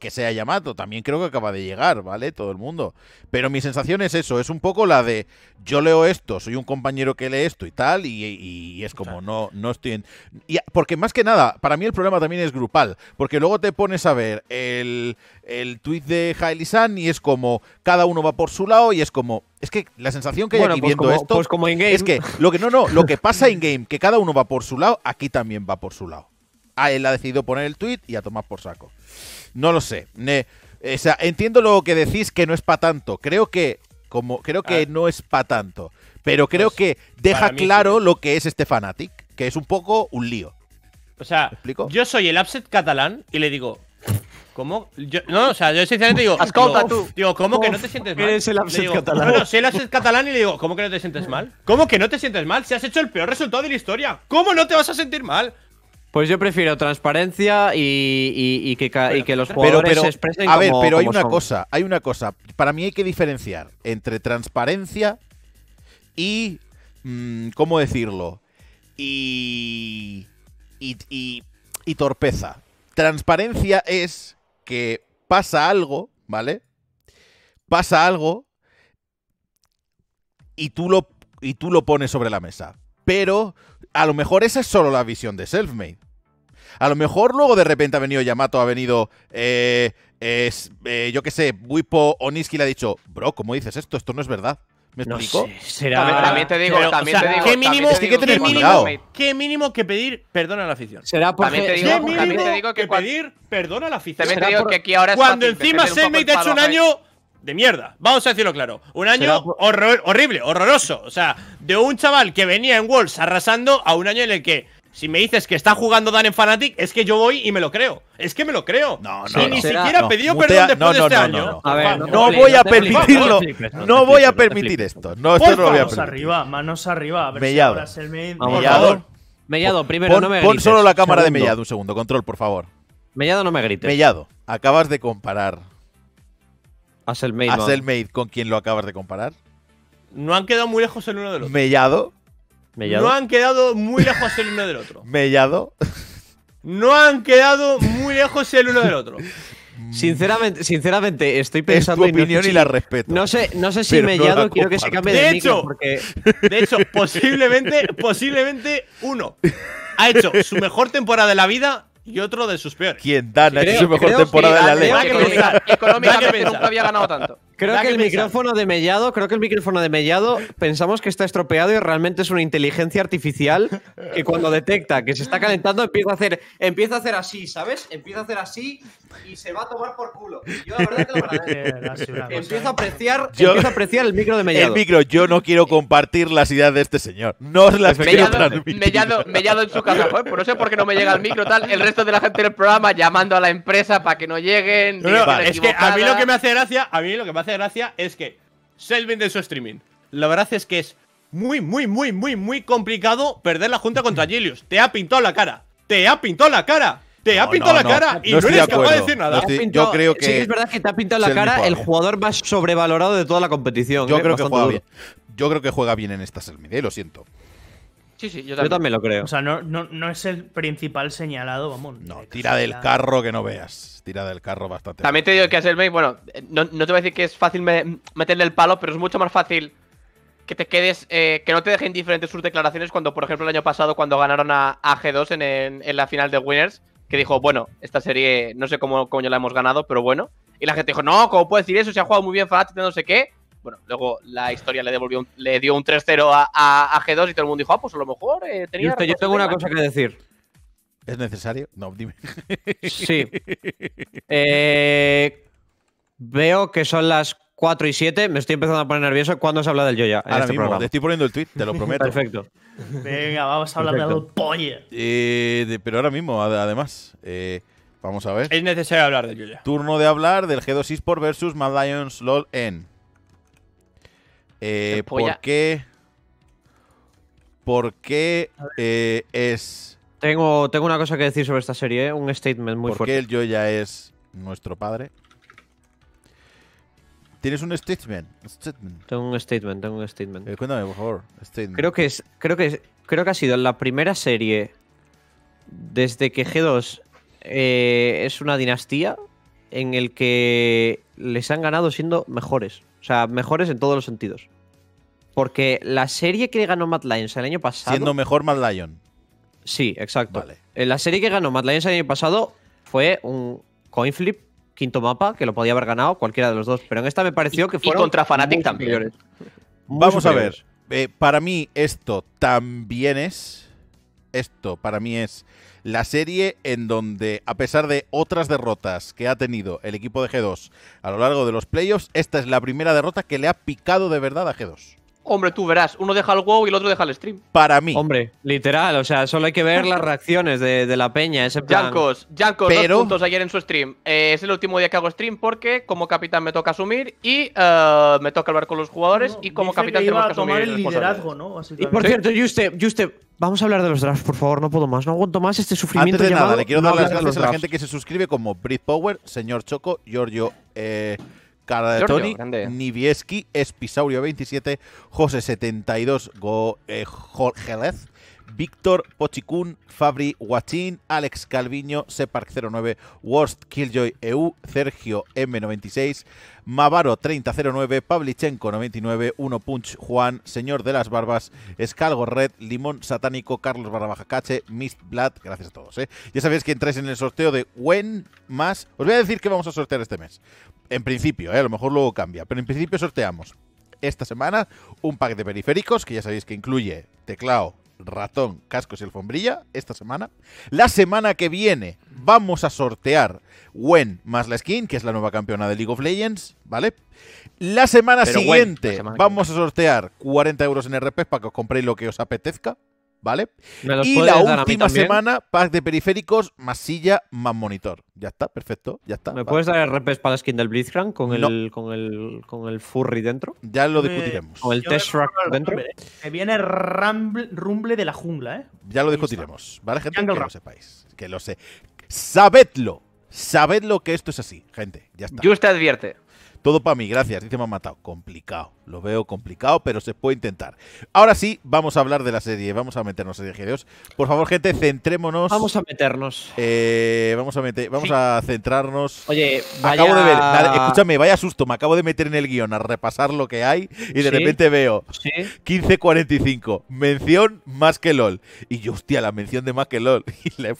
que sea Yamato, también creo que acaba de llegar, ¿vale? Todo el mundo. Pero mi sensación es eso, es un poco la de, yo leo esto, soy un compañero que lee esto y tal, y, es como, no, no estoy... En, porque más que nada, para mí el problema también es grupal, porque luego te pones a ver el, el tweet de Hailey y es como, cada uno va por su lado y es como, es que la sensación que hay aquí pues viendo esto pues es que lo que no no lo que pasa en game que cada uno va por su lado aquí también va por su lado. A ah, él ha decidido poner el tweet y a tomar por saco. No lo sé. o sea, entiendo lo que decís que no es para tanto. Creo que como, creo que ah. no es para tanto. Pero creo que deja claro lo que es este Fanatic, que es un poco un lío. O sea, explico? yo soy el upset catalán y le digo, ¿Cómo? Yo, no, o sea, yo sinceramente digo, has tú. digo ¿cómo que no te sientes mal? el upset catalán. soy el upset catalán y le digo, ¿cómo que no te sientes mal? ¿Cómo que no te sientes mal? Si has hecho el peor resultado de la historia, ¿cómo no te vas a sentir mal? Pues yo prefiero transparencia y, que, los jugadores pero, se expresen. A ver, pero hay una cosa, hay una cosa. Para mí hay que diferenciar entre transparencia y. Mm, ¿Cómo decirlo? Y, y torpeza. Transparencia es que pasa algo, ¿vale? Pasa algo y tú lo, y tú lo pones sobre la mesa pero a lo mejor esa es solo la visión de Selfmade. A lo mejor luego de repente ha venido Yamato, ha venido, eh, eh, yo qué sé, Wipo Oniski le ha dicho, bro, ¿cómo dices esto? Esto no es verdad. ¿Me explico? será... también, te digo, ¿Qué mínimo, que, pedir perdón a la afición? Será porque... También te digo, que, pedir perdón a la afición. También te digo que aquí ahora Cuando encima Selfmade ha hecho un año de mierda. Vamos a decirlo claro. Un año horrible, horroroso. O sea, de un chaval que venía en Wolves arrasando a un año en el que, si me dices que está jugando Dan en Fanatic, es que yo voy y me lo creo. Es que me lo creo. No, no, ni siquiera siquiera pedido perdón después de este año. no, voy a permitirlo. No voy a permitir esto. No, esto no voy a permitir. Manos arriba, manos arriba. A ver Mellado. Si Mellado. primero pon, no me grites. Pon solo la cámara de Mellado un segundo. Control, por favor. Mellado, no me grites. Mellado, acabas de comparar Haz el made, con quien lo acabas de comparar. No han quedado muy lejos el uno del otro. Mellado. Mellado. No han quedado muy lejos el uno del otro. Mellado. No han quedado muy lejos el uno del otro. Sinceramente, sinceramente, estoy pensando en. Es opinión y la respeto. No sé, no sé si Mellado quiero que se cambie de, De hecho, posiblemente, posiblemente uno ha hecho su mejor temporada de la vida y otro de sus peores. ¿Quién? da ha su mejor temporada de la ley. Económicamente nunca había ganado tanto. Creo que, el micrófono de Mellado, creo que el micrófono de Mellado pensamos que está estropeado y realmente es una inteligencia artificial que cuando detecta que se está calentando empieza a hacer, empieza a hacer así, ¿sabes? Empieza a hacer así y se va a tomar por culo. Yo la verdad que lo empiezo a ¿eh? apreciar, a apreciar el micro de Mellado. El micro, yo no quiero compartir las ideas de este señor. No las Mellado, quiero transmitir. Mellado, en su casa, por pues no sé por qué no me llega el micro tal, el resto de la gente del programa llamando a la empresa para que no lleguen. No, no, es que a mí lo que me hace gracia, a mí lo que me hace de gracia es que Selvin de su streaming. La verdad es que es muy, muy, muy, muy, muy complicado perder la junta contra Gilius. Te ha pintado la cara. Te ha pintado la cara. Te ha pintado la cara y no, eres capaz de decir nada. yo creo que. Sí, es verdad que te ha pintado la cara el jugador más sobrevalorado de toda la competición. Yo ¿eh? creo que juega bien. Yo creo que juega bien en esta Selvin, y ¿eh? lo siento. Sí, sí, yo también. lo creo. O sea, no, no, no, es el principal señalado, vamos. No, tira del carro que no veas. Tira del carro bastante. También te digo que main, bueno, eh, no, te voy a decir que es fácil meterle el palo, pero es mucho más fácil que te quedes, eh, que no te dejen diferentes sus declaraciones cuando, por ejemplo, el año pasado, cuando ganaron a, a G2 en, en, la final de Winners, que dijo, bueno, esta serie no sé cómo ya la hemos ganado, pero bueno. Y la gente dijo, no, ¿cómo puedes decir eso? Se ha jugado muy bien Fnatic, no sé qué. Bueno, luego la historia le, devolvió le dio un 3-0 a, G2 y todo el mundo dijo, ah, pues a lo mejor eh, tenía... yo tengo una cosa que decir. ¿Es necesario? No, dime. Sí. Eh, veo que son las 4 y 7. Me estoy empezando a poner nervioso. ¿Cuándo se habla del Yoya? Ahora este mismo, te estoy poniendo el tweet, te lo prometo. Perfecto. Venga, vamos a hablar del algo, eh, pero ahora mismo, además, vamos a ver. Es necesario hablar del Yoya. Turno de hablar del G2 eSport versus Mad Lions LOL N. Eh, ¿Por qué? ¿Por qué eh, es. Tengo, tengo una cosa que decir sobre esta serie, ¿eh? un statement muy fuerte. Porque el yo ya es nuestro padre? ¿Tienes un statement? Tengo un statement, tengo un statement. Eh, cuéntame, por favor. Creo que es. Creo que Creo que ha sido la primera serie desde que G2 es una dinastía en el que les han ganado siendo mejores. O sea, mejores en todos los sentidos. Porque la serie que ganó Mad Lions el año pasado. Siendo mejor Mad Lion. Sí, exacto. Vale. Eh, la serie que ganó Mad Lions el año pasado fue un coin flip, quinto mapa, que lo podía haber ganado cualquiera de los dos. Pero en esta me pareció que fue. contra Fanatic también. Vamos a ver. Eh, para mí, esto también es esto para mí es la serie en donde, a pesar de otras derrotas que ha tenido el equipo de G2 a lo largo de los playoffs, esta es la primera derrota que le ha picado de verdad a G2. Hombre, tú verás, uno deja el WoW y el otro deja el stream. Para mí. Hombre, literal, o sea, solo hay que ver las reacciones de, la peña, ese plan. Jankos, Jankos, Pero... ayer en su stream. Eh, es el último día que hago stream porque como capitán me toca asumir y eh, me toca hablar con los jugadores y como capitán que tenemos que asumir el liderazgo, ¿no? Y por cierto, Juste, Juste, Vamos a hablar de los drafts, por favor, no puedo más, no aguanto más este sufrimiento. de nada, le quiero dar las gracias a la gente que se suscribe como BritPower, Power, señor Choco, Giorgio eh, Cara de Tony, Nibieski, Espisaurio27, José72, Go eh, Jorgelez Víctor, Pochicún Fabri, Huachín, Alex Calviño, Separk09, Worst, Killjoy, EU, Sergio, M96, Mavaro3009, Pavlichenko99, uno punch Juan, Señor de las Barbas, Escalgo Red, Limón Satánico, Carlos Barrabajacache Mist Blood gracias a todos. ¿eh? Ya sabéis que entráis en el sorteo de Wen más. Os voy a decir que vamos a sortear este mes. En principio, ¿eh? a lo mejor luego cambia, pero en principio sorteamos esta semana un pack de periféricos que ya sabéis que incluye teclado, ratón, cascos y alfombrilla esta semana. La semana que viene vamos a sortear Wen más la skin, que es la nueva campeona de League of Legends, ¿vale? La semana siguiente vamos a sortear 40 euros en RP para que os compréis lo que os apetezca, ¿vale? Y la última semana, pack de periféricos, más silla, más monitor. Ya está, perfecto, ya está. ¿Me puedes dar RPs para la skin del Blitzcrank con el, con, el, furry dentro? Ya lo eh, discutiremos. Con el dentro. Que eh. viene rumble, rumble de la jungla, ¿eh? Ya lo discutiremos, ¿vale, gente? que lo sepáis, que lo sé. ¡Sabedlo! sabedlo que esto es así, gente. Ya está. advierte. Todo para mí, gracias. Dice me ha matado. Complicado. Lo veo complicado, pero se puede intentar. Ahora sí, vamos a hablar de la serie. Vamos a meternos en Dios. Por favor, gente, centrémonos. Vamos a meternos. Eh, vamos a meter, vamos a centrarnos. Oye, vaya... escúchame, vaya susto. Me acabo de meter en el guión a repasar lo que hay y de repente veo 15.45. Mención más que LOL. Y yo, hostia, la mención de más que LOL. Y la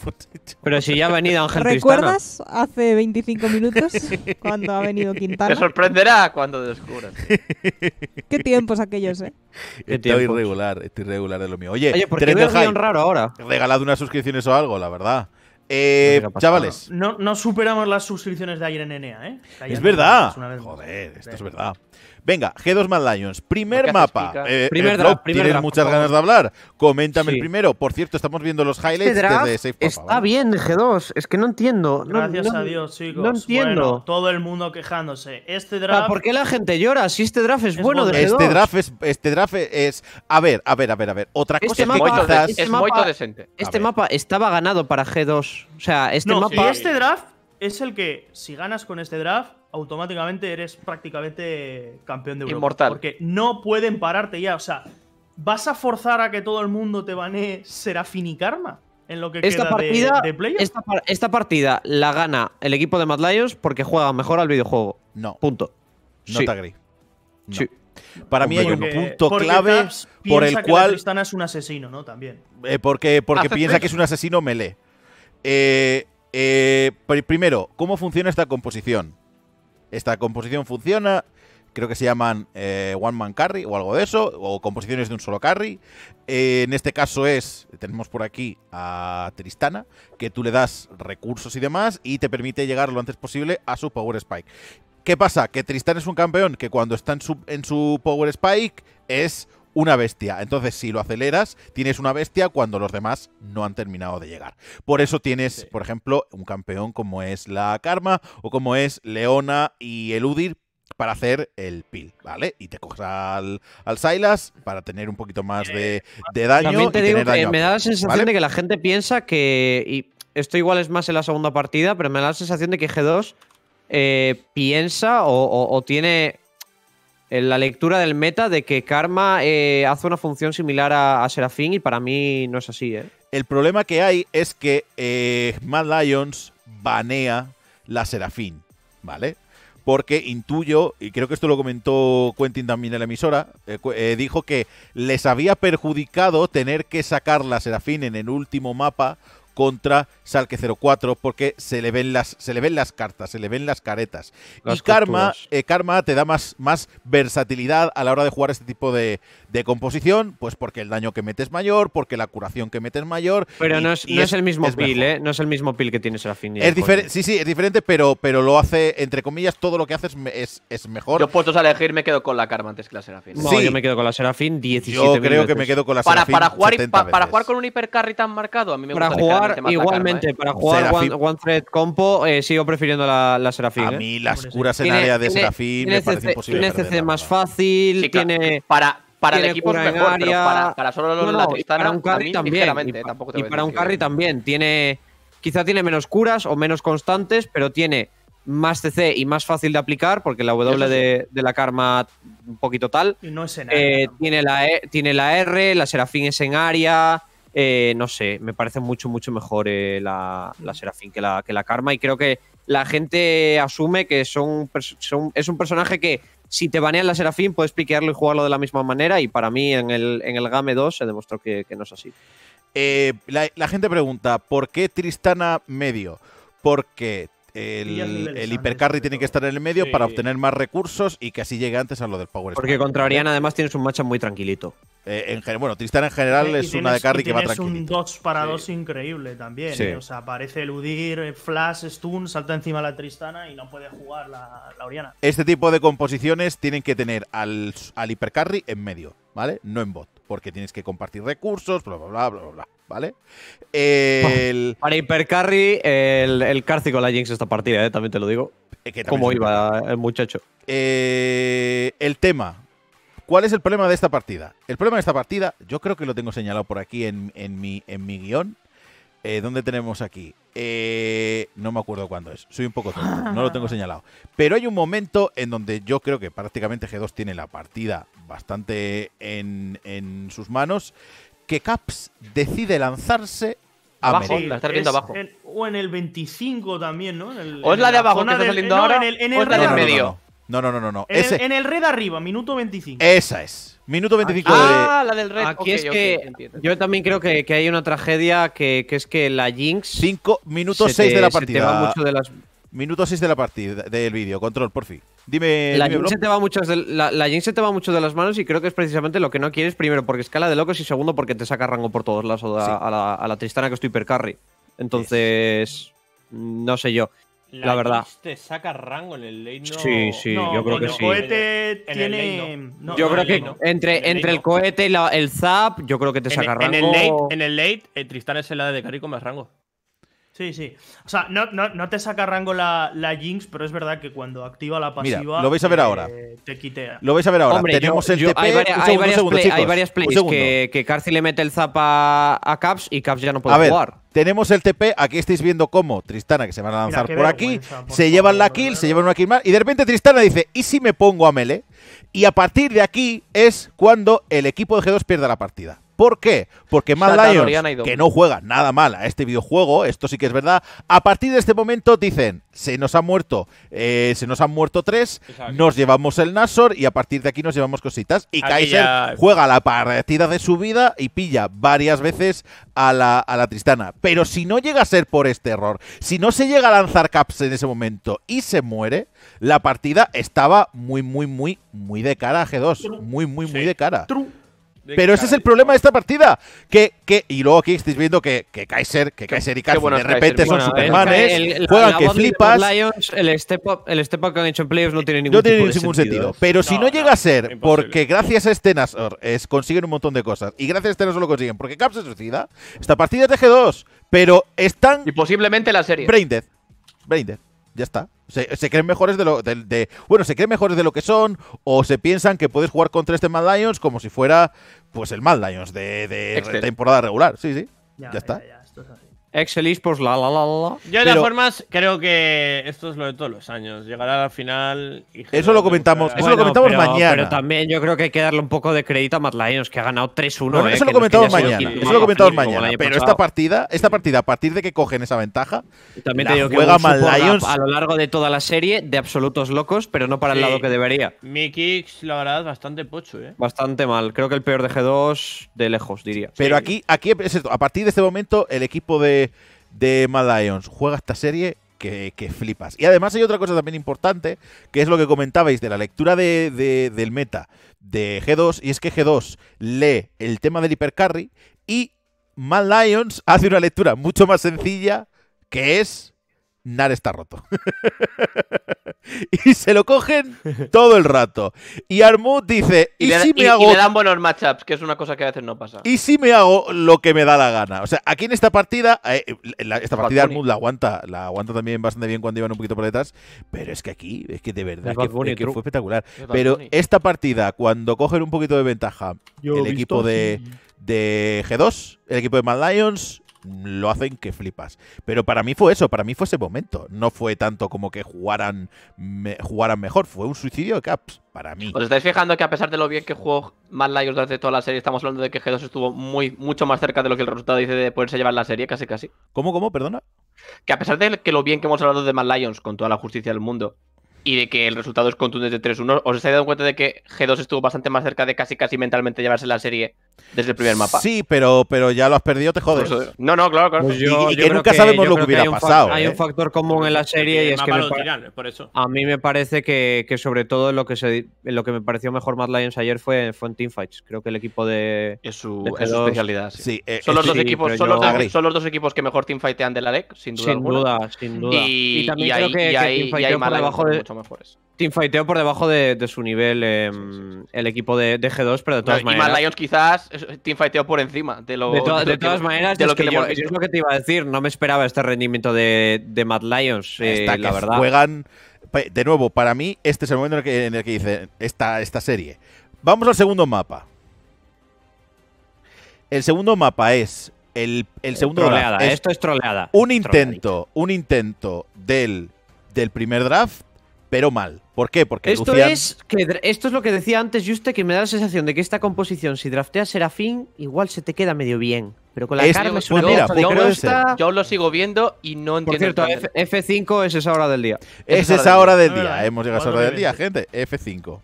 Pero si ya ha venido Ángel ¿Recuerdas hace 25 minutos cuando ha venido Quintana? aprenderá cuando descubras. Qué tiempos aquellos, ¿eh? Estoy irregular, estoy irregular de lo mío. Oye, Oye ¿por qué veo raro ahora? regalado unas suscripciones o algo, la verdad. Eh, chavales. No, no, superamos las suscripciones de ayer en Enea, ¿eh? Es verdad. Joder, esto es verdad. Venga, G2 Mad Lions, primer mapa. Eh, eh, primer draft, tienes muchas ganas de hablar. Coméntame el primero. Por cierto, estamos viendo los este highlights desde Safe Está bien, G2. Es que no entiendo. Gracias a Dios, chicos. No entiendo. todo el mundo quejándose. Este draft. ¿Por qué la gente llora? Si este draft es, bueno de G2. Este draft es, este draft es. A ver, a ver, a ver, a ver. Otra este cosa mapa, que quizás. es muy este mapa estaba ganado para G2. O sea, este mapa. Y este draft es el que, si ganas con este draft, automáticamente eres prácticamente campeón de Europa. Inmortal. Porque no pueden pararte ya. O sea, ¿vas a forzar a que todo el mundo te bane será y Karma? En lo que esta queda partida, de, de esta, esta, partida la gana el equipo de Mad porque juega mejor al videojuego. No. Punto. No sí. te Sí. Para mí hay un punto clave por el que cual. Tristana es un asesino, ¿no? También. Eh, porque porque piensa que es un asesino melee. Eh, eh, primero, ¿cómo funciona esta composición? Esta composición funciona. Creo que se llaman eh, One Man Carry o algo de eso, o composiciones de un solo carry. Eh, en este caso es, tenemos por aquí a Tristana, que tú le das recursos y demás y te permite llegar lo antes posible a su Power Spike. ¿Qué pasa? Que Tristana es un campeón que cuando está en su, en su Power Spike es una bestia. Entonces, si lo aceleras, tienes una bestia cuando los demás no han terminado de llegar. Por eso tienes, por ejemplo, un campeón como es la Karma o como es Leona y el Eludir para hacer el pil, ¿vale? Y te coges al, al Silas para tener un poquito más eh, eh, de, daño. También te digo que me da la sensación de que la gente piensa que. esto igual es más en la segunda partida, pero me da la sensación de que G2 eh, piensa o tiene en la lectura del meta de que Karma eh, hace una función similar a, Serafín y para mí no es así. ¿eh? El problema que hay es que eh, Mad Lions banea la Serafín, ¿vale? Porque intuyo, y creo que esto lo comentó Quentin también en la emisora, eh, eh, dijo que les había perjudicado tener que sacar la Serafín en el último mapa contra Salque 04 porque se le ven las, se le ven las cartas, se le ven las caretas. y Karma, eh, Karma te da más, más versatilidad a la hora de jugar este tipo de, composición, pues porque el daño que metes es mayor, porque la curación que metes es mayor. Pero no, es, el mismo pil, ¿eh? No es el mismo pil que tiene Serafín. es diferente Sí, sí, es diferente, pero, pero lo hace, entre comillas, todo lo que haces es, es mejor. Yo puestos a elegir me quedo con la Karma antes que la Serafín. No, yo me quedo con la Serafín 17 Yo creo que me quedo con la Serafín para, para jugar, para jugar con un hipercarry tan marcado, a mí me gusta jugar igualmente, ¿eh? para jugar one, Thread Compo, eh, sigo prefiriendo la, la Serafín. A ¿eh? mí las curas en área de Serafín me parece imposible. Tiene CC más fácil, tiene. Para, para el equipo mejor, área. para, solo para un carry también. Y, para un carry también. Tiene, quizá tiene menos curas o menos constantes, pero tiene más CC y más fácil de aplicar, porque la W de, la Karma un poquito tal. tiene, la e, tiene la R, la Serafín es en área. Eh, no sé, me parece mucho, mucho mejor eh, la, Serafín que la, que la Karma. Y creo que la gente asume que es un personaje que si te banean la Serafín puedes piquearlo y jugarlo de la misma manera. Y para mí en el, Game 2 se demostró que, no es así. Eh, la, la gente pregunta, ¿por qué Tristana medio? Porque el, hipercarry tiene que estar en el medio para obtener más recursos y que así llegue antes a lo del Power Porque contra Oriana además tienes un matchup muy tranquilito. Eh, en, bueno, Tristana en general eh, es una de carry que va tranquilo. Es un 2 para dos increíble también. Eh, o sea, parece eludir, flash, stun, salta encima la Tristana y no puede jugar la, Oriana. Este tipo de composiciones tienen que tener al, al hipercarry en medio, ¿vale? No en bot porque tienes que compartir recursos, bla, bla, bla, bla, bla. ¿Vale? Para Hipercarry, el, el Cárcico la Jinx esta partida, ¿eh? también te lo digo. Eh, ¿Cómo iba el muchacho? Eh, el tema. ¿Cuál es el problema de esta partida? El problema de esta partida, yo creo que lo tengo señalado por aquí en, mi, en mi guión. Eh, ¿Dónde tenemos aquí? Eh, no me acuerdo cuándo es. Soy un poco tonto, no lo tengo señalado. Pero hay un momento en donde yo creo que prácticamente G2 tiene la partida bastante en, en sus manos. Que Caps decide lanzarse abajo, abajo. o en el 25 también, ¿no? o es la de abajo que está saliendo ahora. o es la medio. No, no, no, no. En, El, en el red arriba, minuto 25. Esa es. Minuto 25 ah, de. Ah, la del red. Aquí es que. yo también creo que, hay una tragedia que, es que la Jinx. 5 minutos 6 de la partida. te de las. Minuto 6 de la partida del vídeo. Control, por fin. Dime. La, Jinx se te va mucho de, la, te va mucho de las manos y creo que es precisamente lo que no quieres. Primero, porque escala de locos y segundo, porque te saca rango por todos lados a, la, Tristana que estoy tu hipercarry. Entonces. No sé yo. La, verdad. Te saca rango en el late Sí, sí, yo creo que sí. el cohete no. yo creo que entre, el, entre el cohete y la, el zap, yo creo que te saca rango. En el late, en el late eh, Tristán es el AD de Carico más rango. Sí, sí. O sea, no, te saca rango la, la, Jinx, pero es verdad que cuando activa la pasiva. Eh, lo vais a ver ahora. Te quitea. Lo vais a ver ahora. Tenemos el TP. Hay, varias, plays que, que Carci le mete el zap a, Caps y Caps ya no puede jugar. Tenemos el TP, aquí estáis viendo cómo Tristana, que se van a lanzar por aquí, se llevan la kill, se llevan una kill más, y de repente Tristana dice, ¿y si me pongo a Mele? Y a partir de aquí es cuando el equipo de G2 pierde la partida. ¿Por qué? Porque Mad Lions, que no juega nada mal a este videojuego, esto sí que es verdad, a partir de este momento dicen, se nos ha muerto, eh, se nos han muerto tres, nos llevamos el Nasor y a partir de aquí nos llevamos cositas. Y Kaiser juega la partida de su vida y pilla varias veces a la, Tristana. Pero si no llega a ser por este error, si no se llega a lanzar caps en ese momento y se muere, la partida estaba muy, muy, muy, muy de cara a G2. Muy, muy, muy de cara. Pero ese es el problema de esta partida. Que, que, y luego aquí estáis viendo que, que Kaiser, que Kaiser y Kaiser de repente son supermanes, juegan que flipas. el, step up, el step up que han hecho en playoffs no tiene ningún, sentido. ¿eh? Pero si no, llega a ser porque gracias a este consiguen un montón de cosas y gracias a este lo consiguen porque Caps se suicida, esta partida es de G2, pero están. Y posiblemente la serie. Braindead. Braindead. Ya está. Se, creen mejores de lo bueno se creen mejores de lo que son o se piensan que puedes jugar contra este Mal Lions como si fuera pues el Mal Lions de, temporada regular sí sí ya, está Excelis, pues la la la la. Yo, de todas formas, creo que esto es lo de todos los años. Llegará a la final. eso lo comentamos, eso lo comentamos mañana. Pero también yo creo que hay que darle un poco de crédito a Matt Lions, que ha ganado 3-1. Eh, eso, lo comentamos mañana. Eso lo comentamos mañana. Pero esta partida, esta partida, a partir de que cogen esa ventaja, también juega Lions. A, lo largo de toda la serie, de absolutos locos, pero no para el lado que debería. Mi kicks, la verdad, bastante pocho, eh. Bastante mal. Creo que el peor de G2 de lejos, diría. Pero aquí, aquí A partir de este momento, el equipo de de, Mal Lions juega esta serie, que, que, flipas. Y además hay otra cosa también importante, que es lo que comentabais de la lectura de, del meta de G2, y es que G2 lee el tema del hipercarry y Mad Lions hace una lectura mucho más sencilla, que es Nar está roto. y se lo cogen todo el rato. Y Armut dice, ¿y, si me hago...? Y le dan buenos matchups, que es una cosa que a veces no pasa. ¿Y si me hago lo que me da la gana? O sea, aquí en esta partida, eh, esta partida Armut la aguanta, la aguanta también bastante bien cuando iban un poquito por detrás, pero es que aquí, es que de verdad, que, fue espectacular. Pero esta partida, cuando cogen un poquito de ventaja el equipo de, de G2, el equipo de Mad Lions lo hacen que flipas. Pero para mí fue eso, para mí fue ese momento. No fue tanto como que jugaran, jugaran mejor, fue un suicidio de Caps para mí. ¿Os estáis fijando que a pesar de lo bien que jugó Mad Lions durante toda la serie, estamos hablando de que G2 estuvo muy, mucho más cerca de lo que el resultado dice de poderse llevar la serie, casi casi? ¿Cómo, cómo? Perdona. Que a pesar de que lo bien que hemos hablado de Mad Lions con toda la justicia del mundo, y de que el resultado es contundente 3-1, ¿os estáis dando cuenta de que G2 estuvo bastante más cerca de casi casi mentalmente llevarse la serie desde el primer mapa. Sí, pero, pero ya lo has perdido, te jodes. Pues, no, no, claro, claro. Pues y, que nunca sabemos lo que hubiera pasado. Hay un ¿eh? factor común en la serie y, es que a mí me parece que, que, sobre todo lo que se lo que me pareció mejor Mad Lions ayer fue, fue en teamfights. Creo que el equipo de es su, es su especialidad. Sí. son los dos equipos, son los, son los, equipos que mejor teamfightean de la LEC, sin duda. Sin alguna. duda, sin duda. Y, también creo que, hay, más debajo de, mucho mejores teamfighteo por debajo de, su nivel em, el equipo de, G2, pero de todas maneras. Y Lions quizás teamfighteo por encima de lo, de, todas maneras, de lo es lo que te iba a decir. No me esperaba este rendimiento de, de Mad Lions, eh, la Juegan. De nuevo, para mí, este es el momento en el que, dice esta, serie. Vamos al segundo mapa. El segundo mapa es. El, segundo Esto es troleada. Un intento, del primer draft pero mal. ¿Por qué? Porque esto es esto es lo que decía antes Juste que me da la sensación de que esta composición si drafteas Serafín igual se te queda medio bien, pero con la es, cara yo, lo sigo viendo y no entiendo. Por cierto, F 5 es esa hora del día. Es, esa hora del día, hemos llegado a esa hora del día, gente. F5.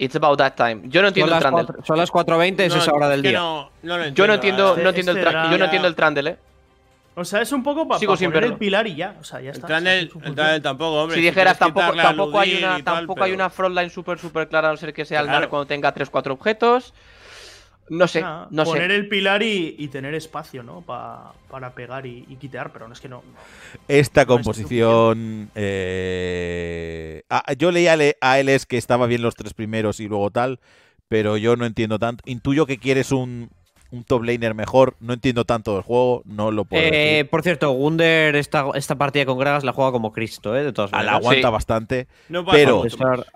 It's about that time. Yo no entiendo el trundle. Son las 4.20, es esa hora del día. yo no entiendo, ah, no entiendo el, este yo no este entiendo el eh. O sea, es un poco para, poner el pilar y ya. O sea, ya está. El tampoco, hombre. Si dijeras, tampoco, hay una, frontline súper, súper clara, a no ser que sea el NAR cuando tenga 3-4 objetos. No sé, no sé. Poner el pilar y, tener espacio, ¿no? para pegar y, y, quitar, pero no es que no. Esta composición. Eh, ah, yo leí a es que estaba bien los tres primeros y luego tal, pero yo no entiendo tanto. Intuyo que quieres un un top laner mejor. No entiendo tanto del juego, no lo puedo. Eh, por cierto, Wunder esta, esta partida con Gragas la juega como Cristo, ¿eh? de todas ah, maneras. La aguanta bastante. pero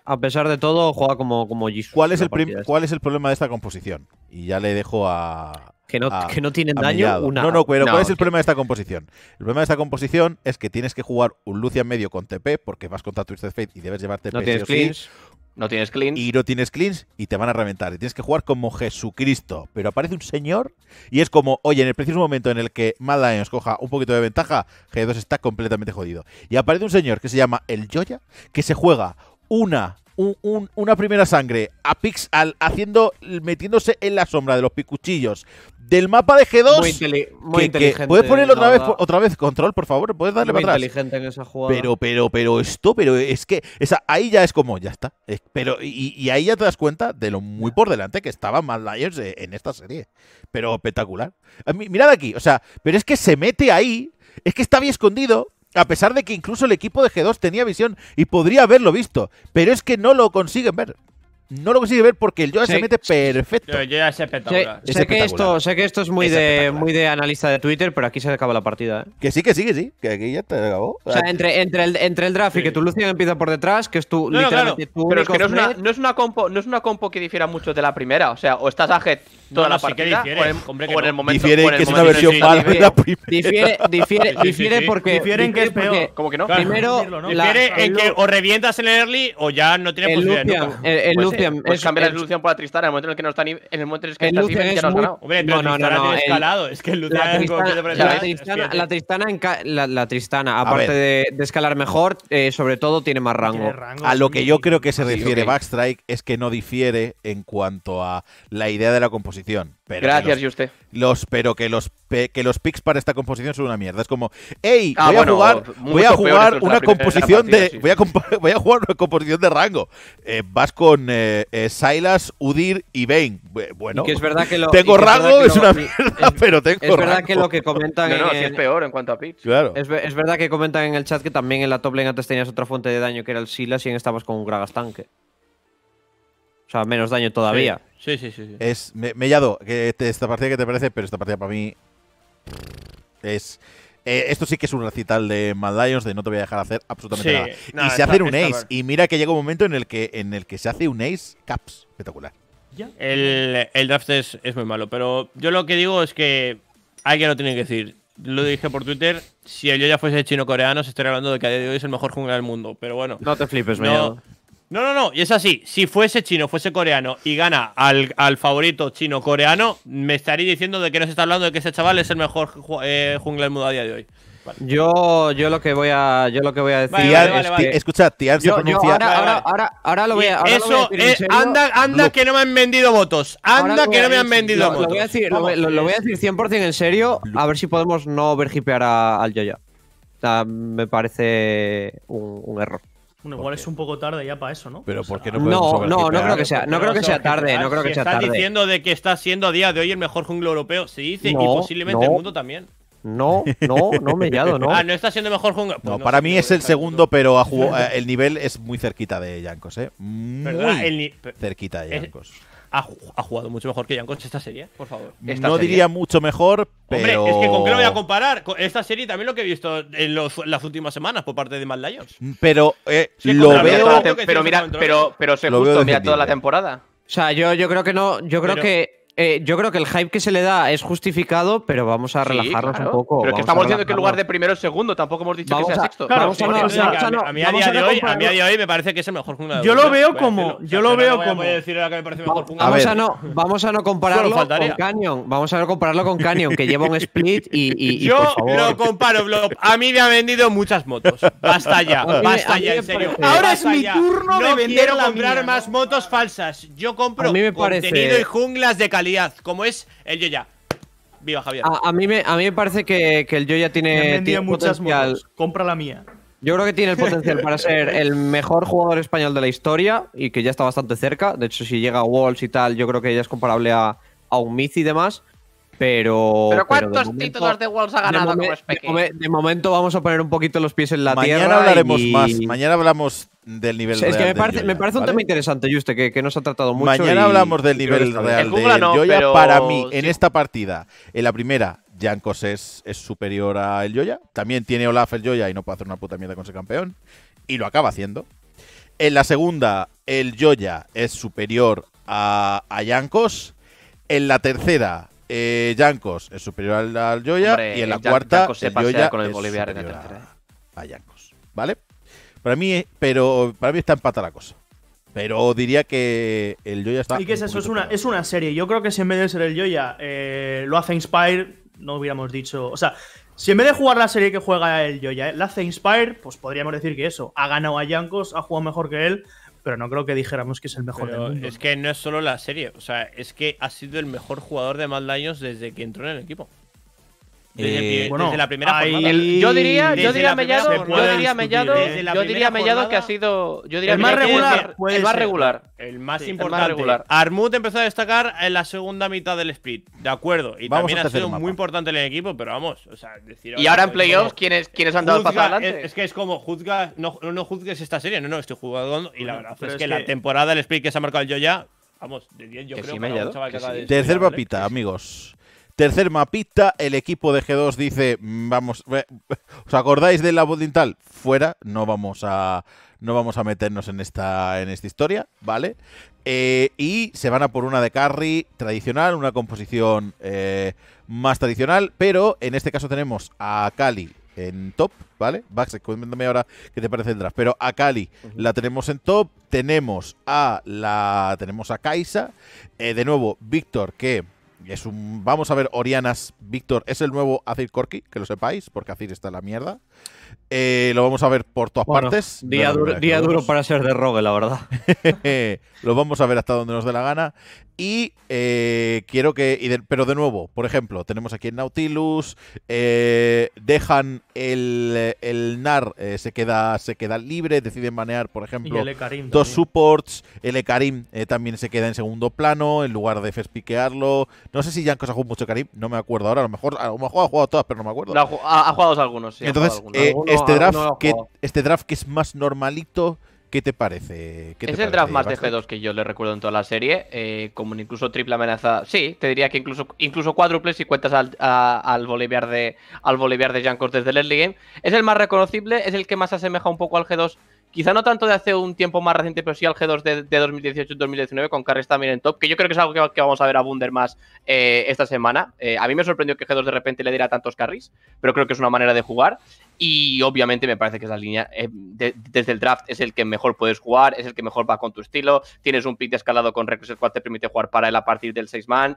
a pesar, de todo, juega como, como Jesus ¿Cuál es, el ¿Cuál es el problema de esta composición? Y ya le dejo a, Ah, que no, tienen daño una... No, no, pero ¿cuál es el problema de esta composición? El problema de esta composición es que tienes que jugar un Lucian medio con TP, porque vas contra Twisted Fate y debes llevarte TP. No tienes cleans. No tienes cleans. Y no tienes cleans y te van a reventar. Y tienes que jugar como Jesucristo. Pero aparece un señor y es como, oye, en el preciso momento en el que Mad coja un poquito de ventaja, G2 está completamente jodido. Y aparece un señor que se llama el Joya, que se juega una una primera sangre a Pix al, haciendo, metiéndose en la sombra de los picuchillos del mapa de G2. Muy, inteligente. ¿Puedes ponerlo otra vez, otra vez control, por favor? ¿Puedes darle para atrás? esa Pero, pero, pero esto, pero es que ahí ya es como, ya está. pero, y, ahí ya te das cuenta de lo muy por delante que estaba Mad eh, en esta serie. Pero espectacular. Mirad aquí, o sea, pero es que se mete ahí, es que está bien escondido, a pesar de que incluso el equipo de G2 tenía visión y podría haberlo visto, pero es que no lo consiguen ver. No lo consigue ver porque el Joa se mete perfecto. Yo, ya Sé, Que esto, sé, que esto, es muy de, muy de analista de Twitter, pero aquí se acaba la partida. ¿eh? Que sí, que sí, que sí. Que aquí ya te acabó. O sea, entre, entre, el, entre el draft y que tu Lucian empieza por detrás, que es tu. No, pero es que no es, una, no, es una compo, no es una compo que difiera mucho de la primera. O sea, o estás a head toda no, no, la partida. Sí difiere, o, en, hombre, que o en el momento. Difiere que es una versión mala de la primera. Difiere, difiere, difiere porque. Difieren que es peor. Como que no. Claro, Primero, no difiere en que o revientas en el early o ya no tienes posibilidad. Lucian, el, el pues, Lucian. Eh, pues es, cambiar el Lucian por la Tristana. En el momento en el que no está ni, en el momento en el que el Lucian es ya no has ganado. Hombre, no, no, no. escalado. Es que el Lucian la Tristana, la Tristana, aparte de escalar mejor, eh, sobre todo tiene más rango. A lo que yo creo que se refiere Backstrike es que no difiere en cuanto a la idea de la composición Gracias, y usted. Los, pero que los, que los picks para esta composición son una mierda. Es como, hey, ah, voy, a jugar, una composición de. Voy, a jugar una composición de rango. Eh, vas con eh, eh, Silas, Udir y Bane. Bueno, es verdad que lo, tengo rango, es, una mierda, pero tengo Es verdad que lo que comentan. es peor en cuanto a picks. Es, es, verdad que comentan en el chat que también en la top lane antes tenías otra fuente de daño que era el Silas y en estabas con un Gragas tanque. O sea, menos daño todavía. Sí, sí, sí. Es me, Mellado, que esta partida que te parece, pero esta partida para mí es eh, esto sí que es un recital de Mad de no te voy a dejar hacer absolutamente nada. Y se hace un ace. Y mira que llega un momento en el que, en el que se hace un ace caps. Espectacular. El, draft es, muy malo, pero yo lo que digo es que alguien lo tiene que decir. Lo dije por Twitter. Si yo ya fuese chino-coreano, se estaría hablando de que a día de hoy es el mejor jungla del mundo. Pero bueno. No te flipes, Mellado. No, no, no, y es así. Si fuese chino, fuese coreano y gana al, favorito chino-coreano, me estaría diciendo de que no se está hablando de que ese chaval es el mejor jungler eh, jungla del mundo a día de hoy. Yo, yo lo que voy a, yo lo que voy a decir. escucha, ahora, ahora, ahora, ahora, lo voy a. eso decir, anda, que no me han vendido votos. Anda que no me han vendido votos. Lo voy a decir, 100% en serio. A ver si podemos no vergipear al Yoya. O sea, me parece un error. Bueno, igual es un poco tarde ya para eso, ¿no? Pero ¿por no No, no, no creo que sea, no creo que sea tarde, no creo que sea tarde. Estás diciendo de que está siendo a día de hoy el mejor jungle europeo, se y posiblemente el mundo también. No, no, no, llado, no. Ah, no está siendo mejor jungle. no, pues para mí es el segundo, pero a eh, el nivel es muy cerquita de Yankos, ¿eh? Muy cerquita de Yankos ha, jugado mucho mejor que Jankovic esta serie, por favor. no diría mucho mejor, pero. Hombre, es que con qué lo voy a comparar. esta serie también lo que he visto en las últimas semanas por parte de Mad Lions. Pero eh, lo veo. Pero mira, pero, pero se justo, mira toda la temporada. O sea, yo, yo creo que no. Yo creo que eh, yo creo que el hype que se le da es justificado, pero vamos a relajarnos un poco. Pero es que estamos diciendo que el lugar de primero es segundo, tampoco hemos dicho que sea a, sexto. a, mí a día de hoy, me parece que es el mejor jungla. Yo lo veo como, yo lo veo como. Vamos a no, vamos a no compararlo con Canyon, vamos a no compararlo con Canyon que lleva un split y, Yo lo comparo, Blob. A mí me ha vendido muchas motos. Basta ya, basta ya, en serio. Ahora es mi turno de vender comprar más motos falsas. Yo compro contenido y junglas de como es el Yoya. Viva Javier. A, mí, me, a mí me parece que, el Yoya tiene, tiene muchas potencial. Compra la mía. Yo creo que tiene el potencial para ser el mejor jugador español de la historia y que ya está bastante cerca. De hecho, si llega a Walls y tal, yo creo que ya es comparable a, a un y demás. Pero. ¿Pero cuántos títulos de Walls ha ganado de, de, momento vamos a poner un poquito los pies en la tierra. Mañana hablaremos más. Mañana hablamos del nivel real. Es que me parece, un tema interesante, Juste, que, que nos ha tratado mucho. Mañana hablamos del nivel real de Para mí, en esta partida, en la primera, Jankos es, superior a el Yoya. También tiene Olaf el Yoya y no puede hacer una puta mierda con ese campeón. Y lo acaba haciendo. En la segunda, el Yoya es superior a, a En la tercera, yancos eh, es superior al, Joya y en la cuarta el con el en A, ¿eh? ¿vale? Para mí, eh, pero para mí está empatada la cosa. Pero diría que el Joya está. ¿Y que es eso? Es una, es una, serie. Yo creo que si en vez de ser el Joya eh, lo hace Inspire, no hubiéramos dicho. O sea, si en vez de jugar la serie que juega el Joya, eh, la hace Inspire, pues podríamos decir que eso. Ha ganado a Yankos, ha jugado mejor que él, pero no creo que dijéramos que es el mejor del mundo. Es que no es solo la serie. O sea, es que ha sido el mejor jugador de más años desde que entró en el equipo. Eh, bueno, la primera yo diría, yo diría Mellado, yo diría Mellado, yo diría Mellado que ha sido, yo diría el más regular, el, más regular, el más importante. Armut empezó a destacar en la segunda mitad del split, de acuerdo, y también ha sido muy importante en el equipo, pero vamos, o Y ahora en playoffs quiénes quiénes han dado adelante. Es, que es como juzga, no, no juzgues esta serie, no, no, estoy jugando y la verdad es, que, la temporada del split que se ha marcado yo ya, vamos, de 10 yo creo, de Tercer papita, amigos. Tercer mapita, el equipo de G2 dice, mm, vamos, ¿os acordáis del Bodintal? Fuera, no vamos a no vamos a meternos en esta, en esta historia, ¿vale? Eh, y se van a por una de carry tradicional, una composición eh, más tradicional, pero en este caso tenemos a Cali en top, ¿vale? Bax, cuéntame ahora qué te parece el draft, pero a Cali la tenemos en top, tenemos a la tenemos a Kaisa, eh, de nuevo Víctor que un. Vamos a ver, Orianas, Víctor, es el nuevo Azir Corky, que lo sepáis, porque Azir está la mierda. Eh, lo vamos a ver por todas partes. Día, duro, para ser de Rogue, la verdad. lo vamos a ver hasta donde nos dé la gana. Y eh, quiero que. pero de nuevo, por ejemplo, tenemos aquí el Nautilus. Eh, dejan el, el NAR, se, queda, se queda libre. Deciden banear por ejemplo, dos supports. El Ekarim también se queda en segundo plano. En lugar de fespiquearlo. No sé si Jankos ha jugado mucho Karim, no me acuerdo ahora. A lo mejor, a lo ha jugado todas, pero no me acuerdo. Ha, jugado algunos, sí. Entonces, este, draft que, este draft que es más normalito, ¿Qué te parece? es el draft más de G2 que yo le recuerdo en toda la serie, eh, como incluso triple amenaza. Sí, te diría que incluso, incluso cuádruple si cuentas al, Boliviar de al Boliviar de Jankos desde el early game. Es el más reconocible, es el que más asemeja un poco al G2 quizá no tanto de hace un tiempo más reciente, pero sí al G2 de, de 2018-2019 con carries también en top, que yo creo que es algo que, vamos a ver a Bunder más eh, esta semana. Eh, a mí me sorprendió que G2 de repente le diera tantos carries, pero creo que es una manera de jugar y obviamente me parece que esa línea eh, desde el draft es el que mejor puedes jugar, es el que mejor va con tu estilo, tienes un pick de escalado con Recursus el cual te permite jugar para él a partir del 6 man,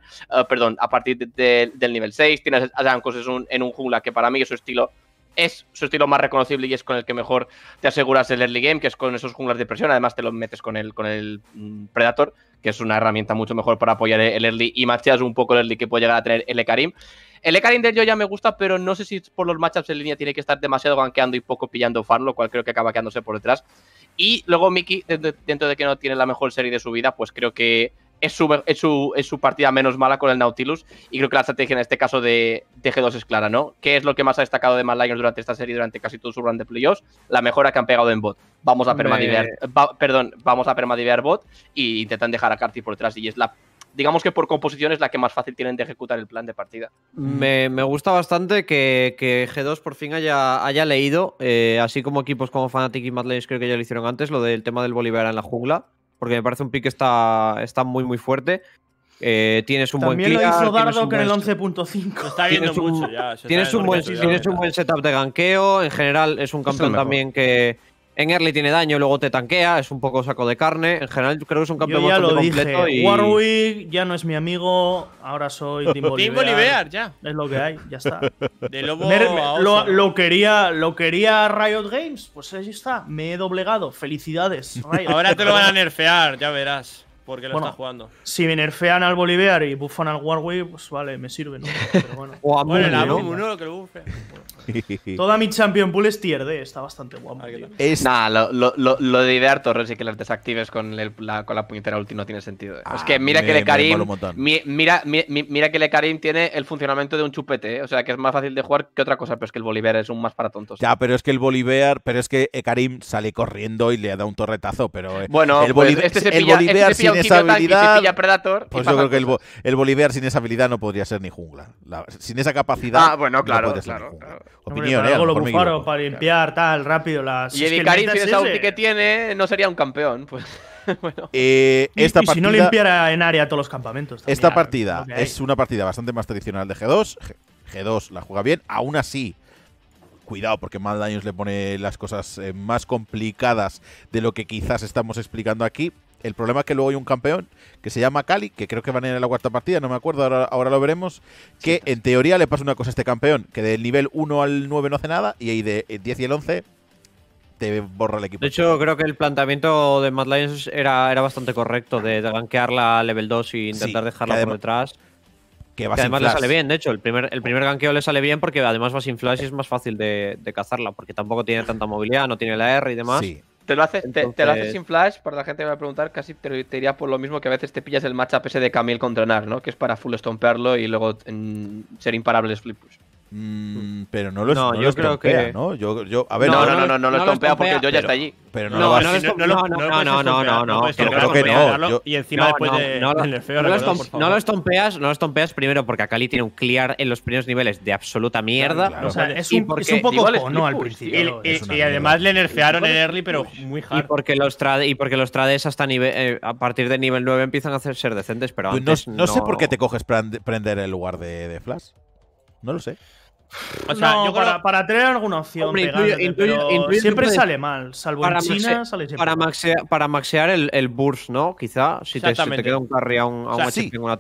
perdón, a partir del nivel 6, tienes a un, en un jungla que para mí es su estilo es su estilo más reconocible y es con el que mejor te aseguras el early game, que es con esos jungles de presión. Además, te lo metes con el, con el mm, Predator, que es una herramienta mucho mejor para apoyar el early y macheas un poco el early que puede llegar a tener el Ekarim. El Ekarim del yo ya me gusta, pero no sé si por los matchups en línea tiene que estar demasiado gankeando y poco pillando farlo cual creo que acaba quedándose por detrás. Y luego Miki, dentro de que no tiene la mejor serie de su vida, pues creo que es su, es, su, partida menos mala con el Nautilus. Y creo que la estrategia en este caso de, G2 es clara, ¿no? ¿Qué es lo que más ha destacado de Mad Lions durante esta serie, durante casi todo su run de playoffs? La mejora que han pegado en bot. Vamos a permadivear, perdón, vamos a permadivear bot y intentan dejar a Carty por detrás. Y es la digamos que por composición es la que más fácil tienen de ejecutar el plan de partida. Mm. Me, gusta bastante que, G2 por fin haya, haya leído, eh, así como equipos como Fnatic y Lions creo que ya lo hicieron antes, lo del tema del Bolívar en la jungla porque me parece un pick que está, está muy, muy fuerte. Eh, tienes un buen buen También lo hizo Dardo con el 11.5. Está viendo mucho ya. Tienes, un buen, setup de ganqueo. En general, es un campeón también que, en early tiene daño, luego te tanquea, es un poco saco de carne. En general, creo que es un campeón ya lo completo. Warwick ya no es mi amigo, ahora soy Team Bolivar. Team Bolivar, ya. Es lo que hay, ya está. De lobo lo, quería, lo quería Riot Games, pues ahí está. Me he doblegado. Felicidades, Riot. Ahora te lo van a nerfear, ya verás. Porque lo bueno, está jugando. Si me nerfean al Bolivar y buffan al Warwick, pues vale, me sirve, ¿no? Pero bueno. o a Moon, bueno, Que lo buffe. Toda mi Champion Pool es tier está bastante guapo. lo, de idear torres y que las desactives con, la, con la puñetera ulti no tiene sentido. Eh. es que ah, mira que le Karim. mira, mira que le Karim tiene el funcionamiento de un chupete, eh. o sea que es más fácil de jugar que otra cosa, pero es que el Bolívar es un más para tontos. Ya, pero es que el Bolívar pero es que Karim sale corriendo y le da un torretazo, pero. Eh, bueno, el pues Bolivar, este, este sin esa habilidad. pues yo creo que el, el sin esa habilidad no podría ser ni jungla. sin esa capacidad. Ah, bueno, claro. Opinión, eh, lo bufaron para limpiar, tal, rápido. Las y el sin esa ulti que tiene, eh, no sería un campeón. Pues. Eh, esta y, si no limpiara en área todos los campamentos. esta partida es una partida bastante más tradicional de G2. G2 la juega bien, aún así. Cuidado, porque mal daños le pone las cosas más complicadas de lo que quizás estamos explicando aquí. El problema es que luego hay un campeón que se llama Cali, que creo que va a ir a la cuarta partida, no me acuerdo, ahora, ahora lo veremos. Que en teoría le pasa una cosa a este campeón, que del nivel 1 al 9 no hace nada y ahí de 10 eh, y el 11 te borra el equipo. De hecho, creo que el planteamiento de Mad Lions era, era bastante correcto, de, ganquearla a level 2 y intentar dejarla por detrás. Que, además le sale bien, de hecho, el primer, el primer ganqueo le sale bien porque además va sin flash y es más fácil de, de cazarla, porque tampoco tiene tanta movilidad, no tiene la R y demás. Sí. Te lo haces, te, lo haces sin flash, para la gente que me va a preguntar, casi te, diría por lo mismo que a veces te pillas el matchup ese de Camille contra Nar, ¿no? Que es para full stomperlo y luego en, ser imparables push Mm, pero no lo estompeas, no yo ¿no? a ver, no, no, no, lo estompeas porque yo ya está allí. Pero no, no, no, no, no, no, no, creo que no. Y encima después de no, lo estompeas, no lo estompeas primero porque Akali tiene un clear en los primeros niveles de absoluta mierda. es un poco no al principio. Y además le nerfearon en early, pero muy hard. Y porque los trades hasta eh, a partir de nivel 9 empiezan a ser decentes, pero pues antes no sé por qué te coges prender el lugar de Flash. No lo sé. O sea, yo para, tener alguna opción, siempre sale mal, salvo para en China sale siempre para Para maxear el, burst, ¿no? Quizá, si te, queda un carry a un, a o un una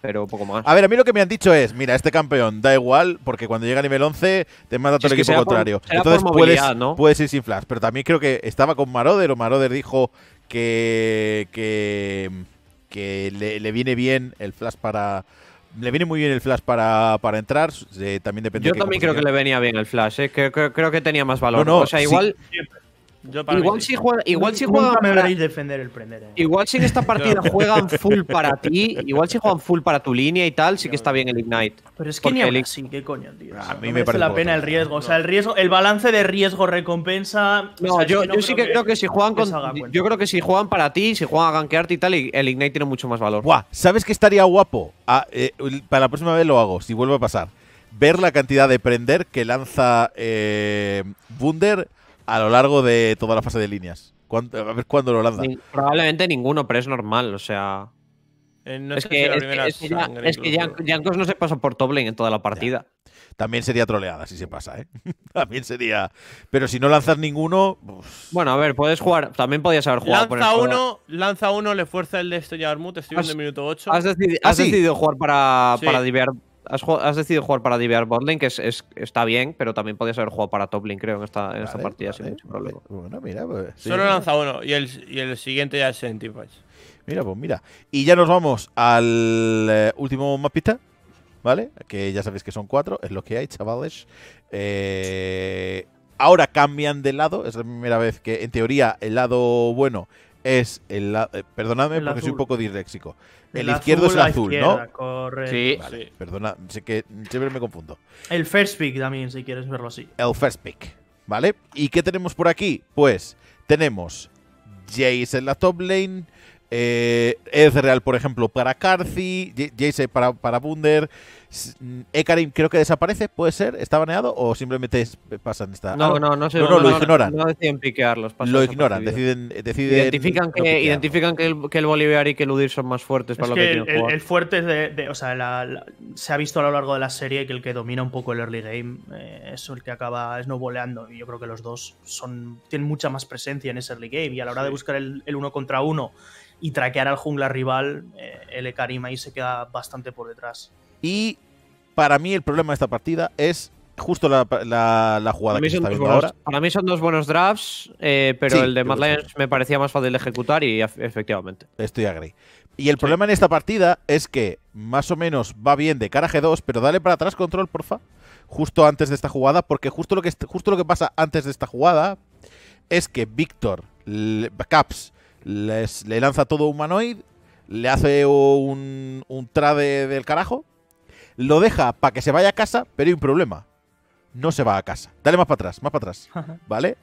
pero poco más. A ver, a mí lo que me han dicho es, mira, este campeón da igual, porque cuando llega a nivel 11 te manda todo el equipo contrario. Entonces puedes, ir sin flash, pero también creo que estaba con Maroder o Maroder dijo que, que, le viene bien el flash para le viene muy bien el flash para, para entrar. Eh, también depende Yo también creo que le venía bien el flash. Eh, creo que tenía más valor. No, o sea, igual igual, si juegan. me defender el ¿eh? Igual si en esta partida juegan full para ti, igual si juegan full para tu línea y tal, sí que está bien el Ignite. Pero es que ni el... sí, qué coño, tío. a mí no me parece la pena el riesgo. O sea, el riesgo, el balance de riesgo-recompensa. No, yo, sí que, creo que si juegan con, Yo creo que si juegan para ti, si juegan a gankearte y tal, el Ignite tiene mucho más valor. ¿sabes qué estaría guapo? Ah, eh, para la próxima vez lo hago, si vuelve a pasar. Ver la cantidad de prender que lanza eh, Wunder a lo largo de toda la fase de líneas. A ver cuándo lo lanza. Probablemente ninguno, pero es normal, o sea. Eh, es, que, es, que, Jankos no se pasa por Tobling en toda la partida. También sería troleada si se pasa, ¿eh? también sería. Pero si no lanzas ninguno. Bueno, a ver, puedes jugar. También podías haber jugado. Lanza uno, lanza uno, le fuerza el de Estrella Armut. Estoy en el minuto 8. Has, ah, decidido jugar para, has, decidido jugar para DBR Botlane, que es, está bien, pero también podías haber jugado para Toplane, creo, en esta, en esta partida sin mucho problema. Bueno, mira, pues, Solo lanza uno y el, siguiente ya es Mira, pues mira. Y ya nos vamos al eh, último mapita, ¿vale? Que ya sabéis que son cuatro, es lo que hay, chavales. Eh, ahora cambian de lado, es la primera vez que, en teoría, el lado bueno es el lado. Eh, perdonadme porque soy un poco disléxico. El, izquierdo es el azul, ¿no? Sí. perdona, sé que siempre me confundo. El first pick también, si quieres verlo así. El first pick, ¿vale? ¿Y qué tenemos por aquí? Pues tenemos Jace en la top lane, eh, real por ejemplo, para Carthy, Jace para, para Bunder, mm, Ekarim creo que desaparece, puede ser, está baneado o simplemente pasan esta. No, ah, no, no, se, lo ignoran. deciden piquearlos. Eh, lo ignoran, deciden, identifican que, identifican que, el, que y que el Udir son más fuertes para lo que el, el fuerte es de, o sea, se ha visto a lo largo de la serie que el que domina un poco el early game eh, es el que acaba snowboleando. Y yo creo que los dos son tienen mucha más presencia en ese early game. Y a la hora de buscar el uno contra uno y traquear al jungla rival, el eh, Ekarima ahí se queda bastante por detrás. Y para mí el problema de esta partida es justo la, jugada que está viendo ahora. Para mí son dos buenos drafts, eh, pero el de Mad me parecía más fácil de ejecutar y efectivamente. Estoy grey. Y el problema en esta partida es que más o menos va bien de cara G2, pero dale para atrás control, porfa, justo antes de esta jugada, porque justo lo que, justo lo que pasa antes de esta jugada es que Víctor, Caps le lanza todo humanoid, le hace un, un trade del carajo, lo deja para que se vaya a casa, pero hay un problema. No se va a casa. Dale más para atrás, más para atrás. ¿Vale?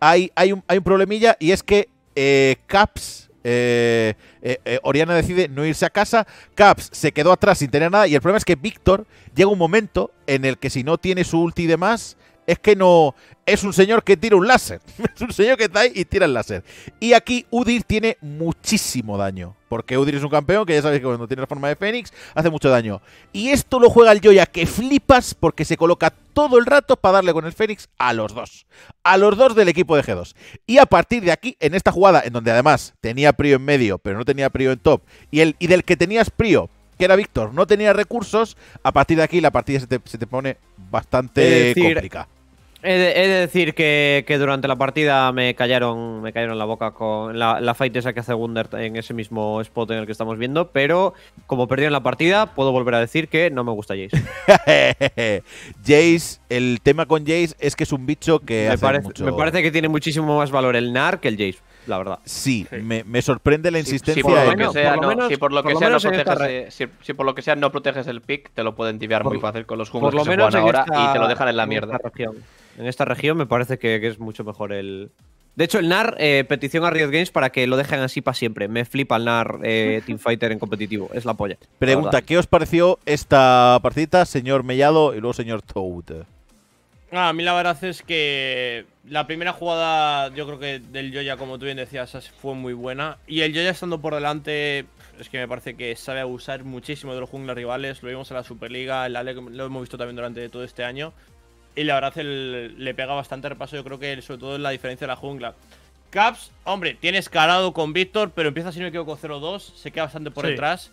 Hay, hay, un, problemilla y es que eh, Caps, eh, eh, Oriana decide no irse a casa, Caps se quedó atrás sin tener nada y el problema es que Víctor llega un momento en el que si no tiene su ulti y demás, es que no. Es un señor que tira un láser. Es un señor que está ahí y tira el láser. Y aquí Udir tiene muchísimo daño. Porque Udir es un campeón que ya sabéis que cuando tiene la forma de Fénix hace mucho daño. Y esto lo juega el Joya que flipas porque se coloca todo el rato para darle con el Fénix a los dos. A los dos del equipo de G2. Y a partir de aquí, en esta jugada, en donde además tenía Prio en medio, pero no tenía Prio en top, y, el, y del que tenías Prio, que era Víctor, no tenía recursos, a partir de aquí la partida se te, se pone bastante complicada. He de, decir que, durante la partida me callaron, me callaron la boca con la, la, fight esa que hace Wunder en ese mismo spot en el que estamos viendo, pero como perdieron la partida, puedo volver a decir que no me gusta Jace. Jace, el tema con Jace es que es un bicho que me parece, Me parece que tiene muchísimo más valor el NAR que el Jace la verdad. Sí, Me, sorprende la insistencia. Si por lo que sea no proteges, si, por lo que sea no proteges el pick, te lo pueden tibiar muy fácil con los jungles ahora y te lo dejan en la mierda. En esta región me parece que, es mucho mejor el. De hecho, el NAR, eh, petición a Riot Games para que lo dejen así para siempre. Me flipa el NAR eh, Team Fighter en competitivo. Es la polla. Pregunta, ¿qué os pareció esta partida, señor Mellado y luego señor Toad? Ah, a mí la verdad es que la primera jugada, yo creo que del Joya, como tú bien decías, fue muy buena. Y el Joya estando por delante, es que me parece que sabe abusar muchísimo de los junglas rivales. Lo vimos en la Superliga, en la, lo hemos visto también durante todo este año. Y la verdad le pega bastante repaso, yo creo que sobre todo en la diferencia de la jungla. Caps, hombre, tiene escalado con Víctor, pero empieza, si no me equivoco, 0-2, se queda bastante por detrás.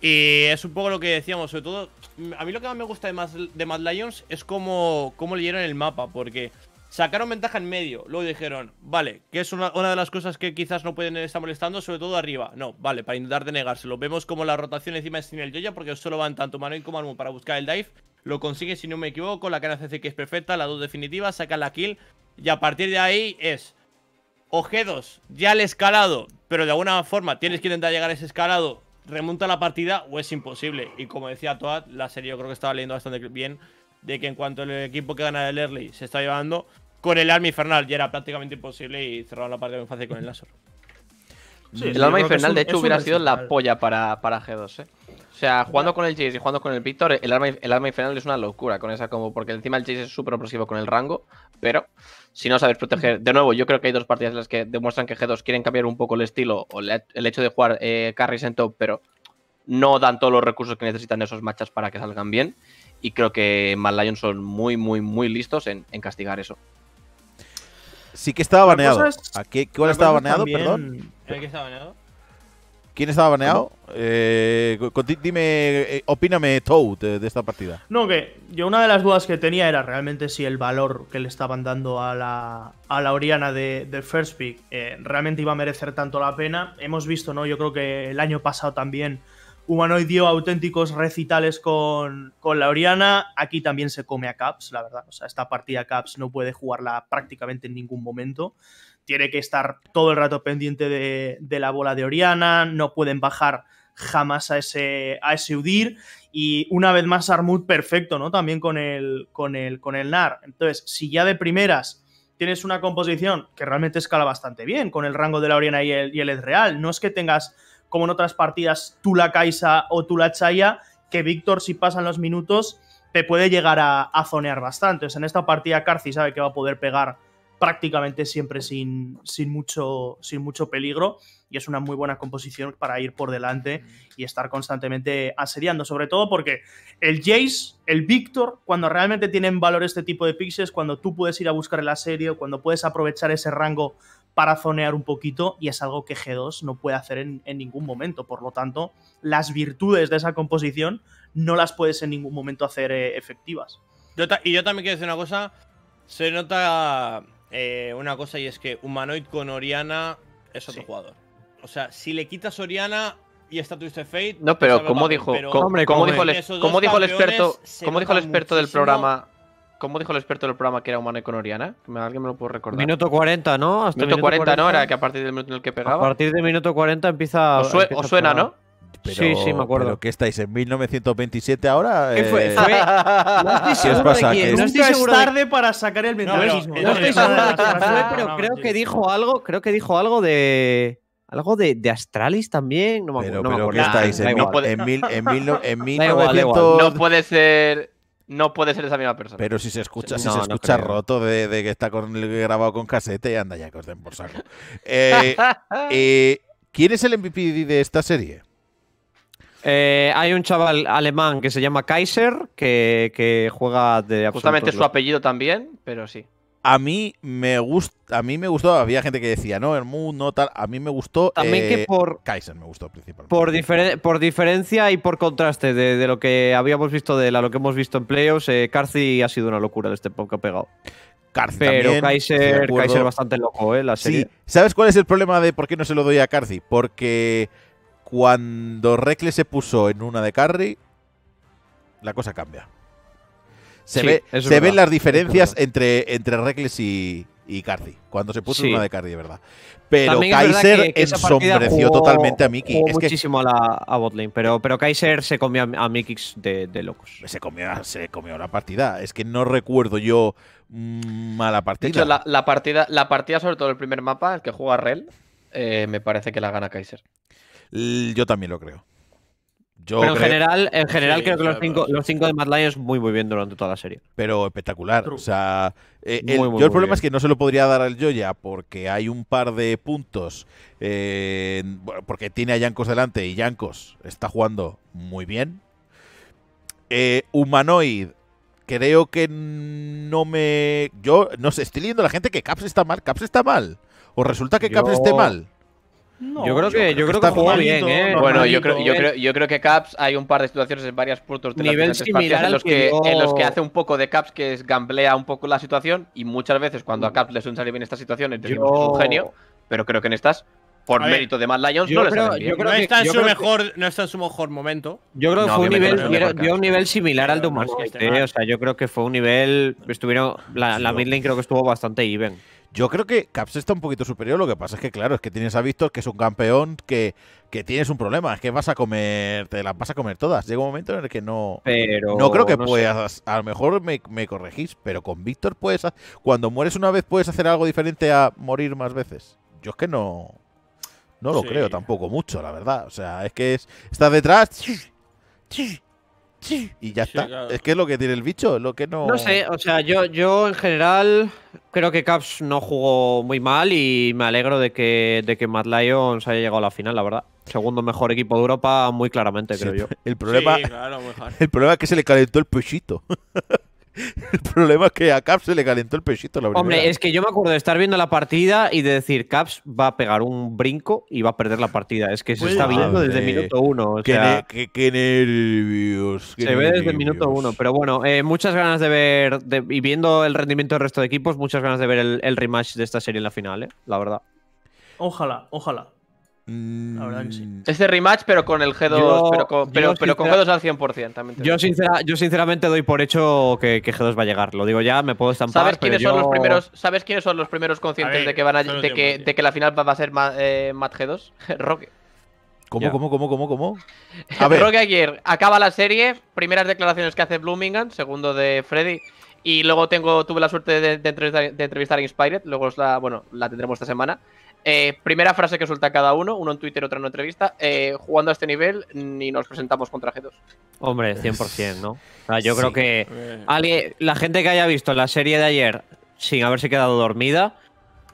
Y es un poco lo que decíamos, sobre todo, a mí lo que más me gusta de, Mad, de Mad Lions es cómo, cómo leyeron el mapa, porque sacaron ventaja en medio, luego dijeron, vale, que es una, de las cosas que quizás no pueden estar molestando, sobre todo arriba. No, vale, para intentar denegárselo. Vemos como la rotación encima es sin el Joya, porque solo van tanto Manuel como armu para buscar el dive. Lo consigue, si no me equivoco. La cara CC que es perfecta. La 2 definitiva. Saca la kill. Y a partir de ahí es. O G2, ya el escalado, pero de alguna forma tienes que intentar llegar a ese escalado, remonta la partida o es imposible. Y como decía Toad, la serie yo creo que estaba leyendo bastante bien, de que en cuanto el equipo que gana el early se está llevando, con el arma infernal ya era prácticamente imposible y cerraron la partida muy fácil con el láser. el arma infernal, de hecho, hubiera sido la polla para, para G2, ¿eh? O sea, jugando con el Chase y jugando con el Víctor, el arma, el arma infernal es una locura con esa combo, porque encima el Chase es súper opresivo con el rango, pero si no sabes proteger. De nuevo, yo creo que hay dos partidas en las que demuestran que G2 quieren cambiar un poco el estilo o el hecho de jugar eh, carries en top, pero no dan todos los recursos que necesitan esos matchas para que salgan bien. Y creo que Mad son muy, muy, muy listos en, castigar eso. Sí que estaba baneado. ¿A qué, ¿Cuál estaba baneado, perdón? ¿En qué estaba baneado? ¿Quién estaba baneado? Eh, dime, eh, opíname Toad de, esta partida. No, que yo una de las dudas que tenía era realmente si el valor que le estaban dando a la, Oriana de, First Pick eh, realmente iba a merecer tanto la pena. Hemos visto, ¿no? Yo creo que el año pasado también Humanoid dio auténticos recitales con, la Oriana. Aquí también se come a Caps, la verdad. O sea, esta partida Caps no puede jugarla prácticamente en ningún momento tiene que estar todo el rato pendiente de, la bola de Oriana, no pueden bajar jamás a ese, a ese Udir. Y una vez más, Armut perfecto, ¿no? También con el, con el, con el NAR. Entonces, si ya de primeras tienes una composición que realmente escala bastante bien con el rango de la Oriana y el, y el Real, no es que tengas, como en otras partidas, tú la Kaisa o tú la Chaya, que Víctor, si pasan los minutos, te puede llegar a, zonear bastante. Entonces, en esta partida, Carci sabe que va a poder pegar prácticamente siempre sin, sin, mucho, sin mucho peligro y es una muy buena composición para ir por delante y estar constantemente asediando, sobre todo porque el Jace, el víctor cuando realmente tienen valor este tipo de pixels, cuando tú puedes ir a buscar el asedio, cuando puedes aprovechar ese rango para zonear un poquito y es algo que G2 no puede hacer en, ningún momento. Por lo tanto, las virtudes de esa composición no las puedes en ningún momento hacer eh, efectivas. y yo también quiero decir una cosa, se nota eh, una cosa y es que Humanoid con Oriana es otro jugador. O sea, si le quitas Oriana y está Twist Fate. No, pero como dijo, dijo, el, experto, dijo el experto del programa? Como dijo el experto del programa que era Humanoid con Oriana? ¿Alguien me lo puede recordar? Minuto 40, ¿no? minuto, 40, no era que a partir del minuto en el que pegaba. A partir de minuto 40 empieza. o suena, ¿no? sí, sí, me acuerdo. ¿Pero qué estáis? ¿En 1927 ahora? ¿Qué fue? Eh... fue... No tarde para sacar el ventajismo. No, estoy seguro de pero creo que dijo algo, creo que dijo algo de... Algo de, de Astralis también, no me, acuerdo pero acuerdo. estáis? En, no puede... No puede ser no puede ser esa misma persona. Pero si se escucha, si se escucha roto de, de, que está con, grabado con casete, anda ya que os den por saco. Eh, eh, ¿Quién es el MVP de esta serie? Eh, hay un chaval alemán que se llama Kaiser que, juega de Justamente su apellido también, pero sí. A mí me gusta, a mí me gustó, había gente que decía, no, Moon, no tal, a mí me gustó También que eh, por Kaiser me gustó principalmente. Por, por diferencia y por contraste de, lo que habíamos visto de lo que hemos visto en playoffs, eh, Carthy ha sido una locura de este que ha pegado. Pero también, Kaiser, Kaiser bastante loco, eh, la Sí, ¿sabes cuál es el problema de por qué no se lo doy a Carthy? Porque cuando Reckle se puso en una de carry, la cosa cambia. Se, se ven las diferencias entre, entre y, y Cardi. Cuando se puso en una de carry de verdad. Pero Kaiser ensombreció totalmente a Miki. Es muchísimo a, la, a Botlane, pero, pero Kaiser se comió a, a de, locos. Se comió, se comió la partida. Es que no recuerdo yo mm, mala partida. la, partida, la partida, sobre todo el primer mapa, el que juega Rel, eh, me parece que la gana Kaiser. Yo también lo creo. en general, en general creo que los cinco, de Mad es muy muy bien durante toda la serie. Pero espectacular. O sea, eh, el, yo el problema es que no se lo podría dar al Joya porque hay un par de puntos. Eh, porque tiene a Yankos delante y Yankos está jugando muy bien. Eh, Humanoid, creo que no me. Yo no sé, estoy leyendo a la gente que Caps está mal. Caps está mal. O resulta que Caps esté mal yo creo que, yo creo que, bien, ¿eh? Bueno, yo creo, yo, creo, yo creo que Caps hay un par de situaciones en varias puntos de Nivel este en los, que, en los que hace un poco de Caps que es, gamblea un poco la situación y muchas veces cuando a Caps le suena salir bien estas situaciones decimos es un genio, pero creo que en estas por mérito de Mad Lions, no les no, en su mejor, no está en su mejor momento. Yo creo que fue un nivel, similar al de Mars. ¿eh? o sea, yo creo que fue un nivel. Estuvieron, la, la midlane creo que estuvo bastante even. Yo creo que Caps está un poquito superior, lo que pasa es que, claro, es que tienes a Víctor, que es un campeón, que, tienes un problema, es que vas a comer, te las vas a comer todas. Llega un momento en el que no... no creo que puedas, a lo mejor me, corregís, pero con Víctor puedes, cuando mueres una vez puedes hacer algo diferente a morir más veces. Yo es que no... No lo creo tampoco mucho, la verdad. O sea, es que es, estás detrás y ya está. Es que es lo que tiene el bicho, lo que no. No sé, o sea, yo, yo en general creo que Caps no jugó muy mal y me alegro de que, de que Matt Lions haya llegado a la final, la verdad. Segundo mejor equipo de Europa, muy claramente, creo yo. El problema, el problema es que se le calentó el pechito. El problema es que a Caps se le calentó el pechito la primera. Hombre, es que yo me acuerdo de estar viendo la partida y de decir, Caps va a pegar un brinco y va a perder la partida. Es que se pues está viendo desde minuto uno. qué, nervios. se ve desde minuto uno. Pero bueno, eh, muchas ganas de ver, y viendo el rendimiento del resto de equipos, muchas ganas de ver el, rematch de esta serie en la final, eh, la verdad. Ojalá, ojalá. Este rematch, pero con el G2, pero, con, G2 al 100%. yo, yo, sinceramente doy por hecho que, G2 va a llegar. Lo digo ya, me puedo estampar. ¿Sabes, quiénes, son, los primeros, ¿sabes quiénes son los primeros conscientes de, que van a, de, que, la final va a ser eh, Matt G2? Roque. ¿Cómo, cómo, cómo, cómo, cómo? A ver. Roque ayer acaba la serie, primeras declaraciones que hace Bloomingham segundo de Freddy. Y luego tengo, tuve la suerte de, entrevistar, a Inspired, luego la, bueno, la tendremos esta semana. Eh, primera frase que suelta cada uno, uno en Twitter, otro en entrevista. Eh, jugando a este nivel, ni nos presentamos contra G2. Hombre, 100%, ¿no? O yo creo que alguien, la gente que haya visto la serie de ayer sin haberse quedado dormida,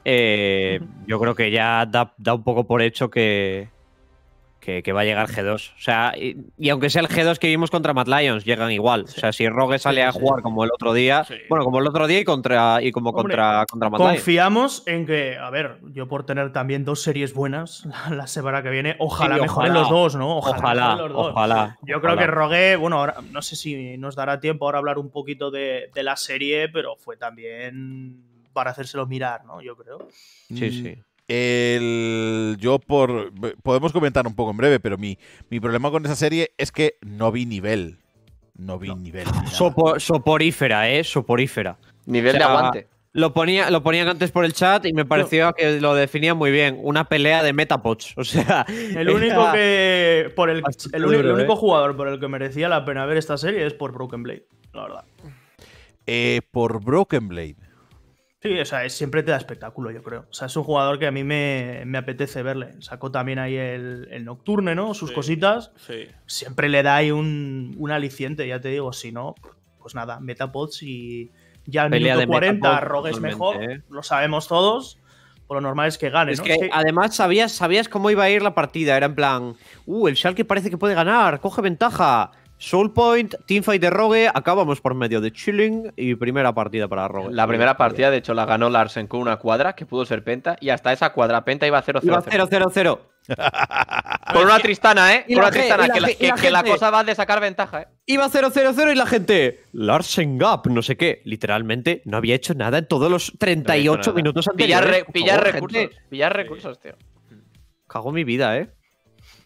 eh, yo creo que ya da, da un poco por hecho que, que, va a llegar G2. O sea, y, aunque sea el G2 que vimos contra Matt Lions, llegan igual. O sea, si Rogue sale a jugar como el otro día, bueno, como el otro día y contra y como contra, contra Lyons. Confiamos en que, a ver, yo por tener también dos series buenas la, semana que viene, ojalá mejoren los dos, ¿no? Ojalá, ojalá. yo creo que Rogue, bueno, ahora, no sé si nos dará tiempo ahora hablar un poquito de, de la serie, pero fue también para hacérselo mirar, ¿no? Yo creo. Sí, sí. El, yo por... Podemos comentar un poco en breve, pero mi, mi problema con esa serie es que no vi nivel. No vi nivel. Ah, soporífera, ¿eh? Soporífera. Nivel de aguante. Lo, ponía, lo ponían antes por el chat y me pareció que lo definía muy bien. Una pelea de Metapods. O sea. El único que. Por el, único eh. jugador por el que merecía la pena ver esta serie es por Broken Blade, la verdad. Eh, por Broken Blade. Sí, o sea, siempre te da espectáculo, yo creo. O sea, es un jugador que a mí me, apetece verle. Sacó también ahí el, Nocturne, ¿no? Sus cositas. Sí. Siempre le da ahí un, aliciente, ya te digo. Si no, pues nada, Metapods y ya al minuto 40 rogues mejor, ¿eh? lo sabemos todos. Por lo normal es que gane, Que además sabías, sabías cómo iba a ir la partida. Era en plan, uh, el Schalke parece que puede ganar, coge ventaja. Soul Point, Teamfight de Rogue, acabamos por medio de Chilling y primera partida para Rogue. La primera partida, de hecho, la ganó Larsen con una cuadra que pudo ser penta y hasta esa cuadra penta iba 0-0. Iba 0-0-0. Con una tristana, ¿eh? Con una tristana, que, la, cosa va de sacar ventaja, ¿eh? Iba 0-0-0 y la gente. Larsen Gap, no sé qué. Literalmente no había hecho nada en todos los 38 minutos anteriores. Pillar, recursos. Pillar recursos, tío. Cago mi vida, ¿eh?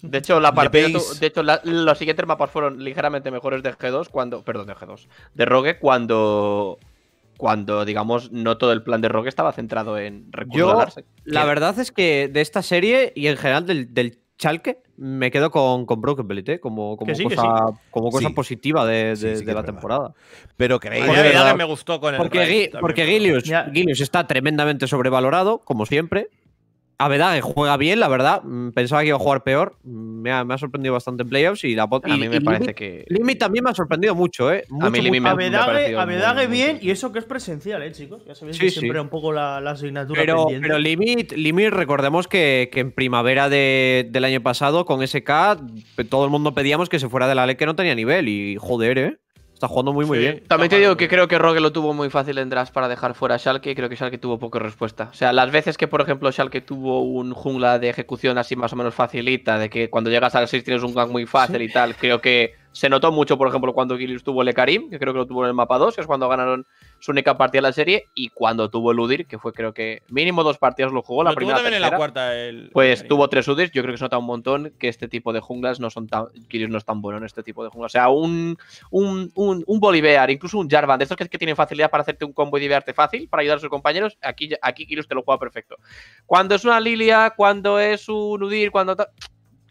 De hecho, la de hecho los siguientes mapas fueron ligeramente mejores de G2 cuando. Perdón, de G2. De Rogue cuando. Cuando, digamos, no todo el plan de Rogue estaba centrado en recuperarse. La verdad es que de esta serie y en general del, del Chalke, me quedo con, con Broken ¿eh? como, como, cosa, como cosa positiva de, la temporada. Pero creéis. que me gustó con porque, Gilius, está tremendamente sobrevalorado, como siempre a verdad, juega bien, la verdad. Mm, pensaba que iba a jugar peor. Mm, me ha, sorprendido bastante en playoffs y la A mí me parece que. Limit también me ha sorprendido mucho, ¿eh? a mí Limit me, bien, y eso que es presencial, ¿eh, chicos? Ya sabéis que siempre un poco la, asignatura. Pero, Limit, recordemos que, en primavera del año pasado, con SK, todo el mundo pedíamos que se fuera de la ley que no tenía nivel. Y joder, ¿eh? Está jugando muy, muy bien. También te digo que creo que Rogue lo tuvo muy fácil en draft para dejar fuera a y creo que Schalke tuvo poca respuesta. O sea, las veces que, por ejemplo, Schalke tuvo un jungla de ejecución así más o menos facilita, de que cuando llegas al 6 tienes un gang muy fácil y tal, creo que se notó mucho, por ejemplo, cuando Kirillus tuvo el Karim, que creo que lo tuvo en el mapa 2, que es cuando ganaron su única partida de la serie, y cuando tuvo el Udir, que fue creo que mínimo dos partidas lo jugó, la primera. en la cuarta Pues tuvo tres Udirs, yo creo que se nota un montón que este tipo de junglas no son tan. no es tan bueno en este tipo de junglas. O sea, un, un, un, incluso un Jarvan, de estos que, que, tienen facilidad para hacerte un combo y divearte fácil, para ayudar a sus compañeros, aquí, aquí te lo juega perfecto. Cuando es una Lilia, cuando es un Udir, cuando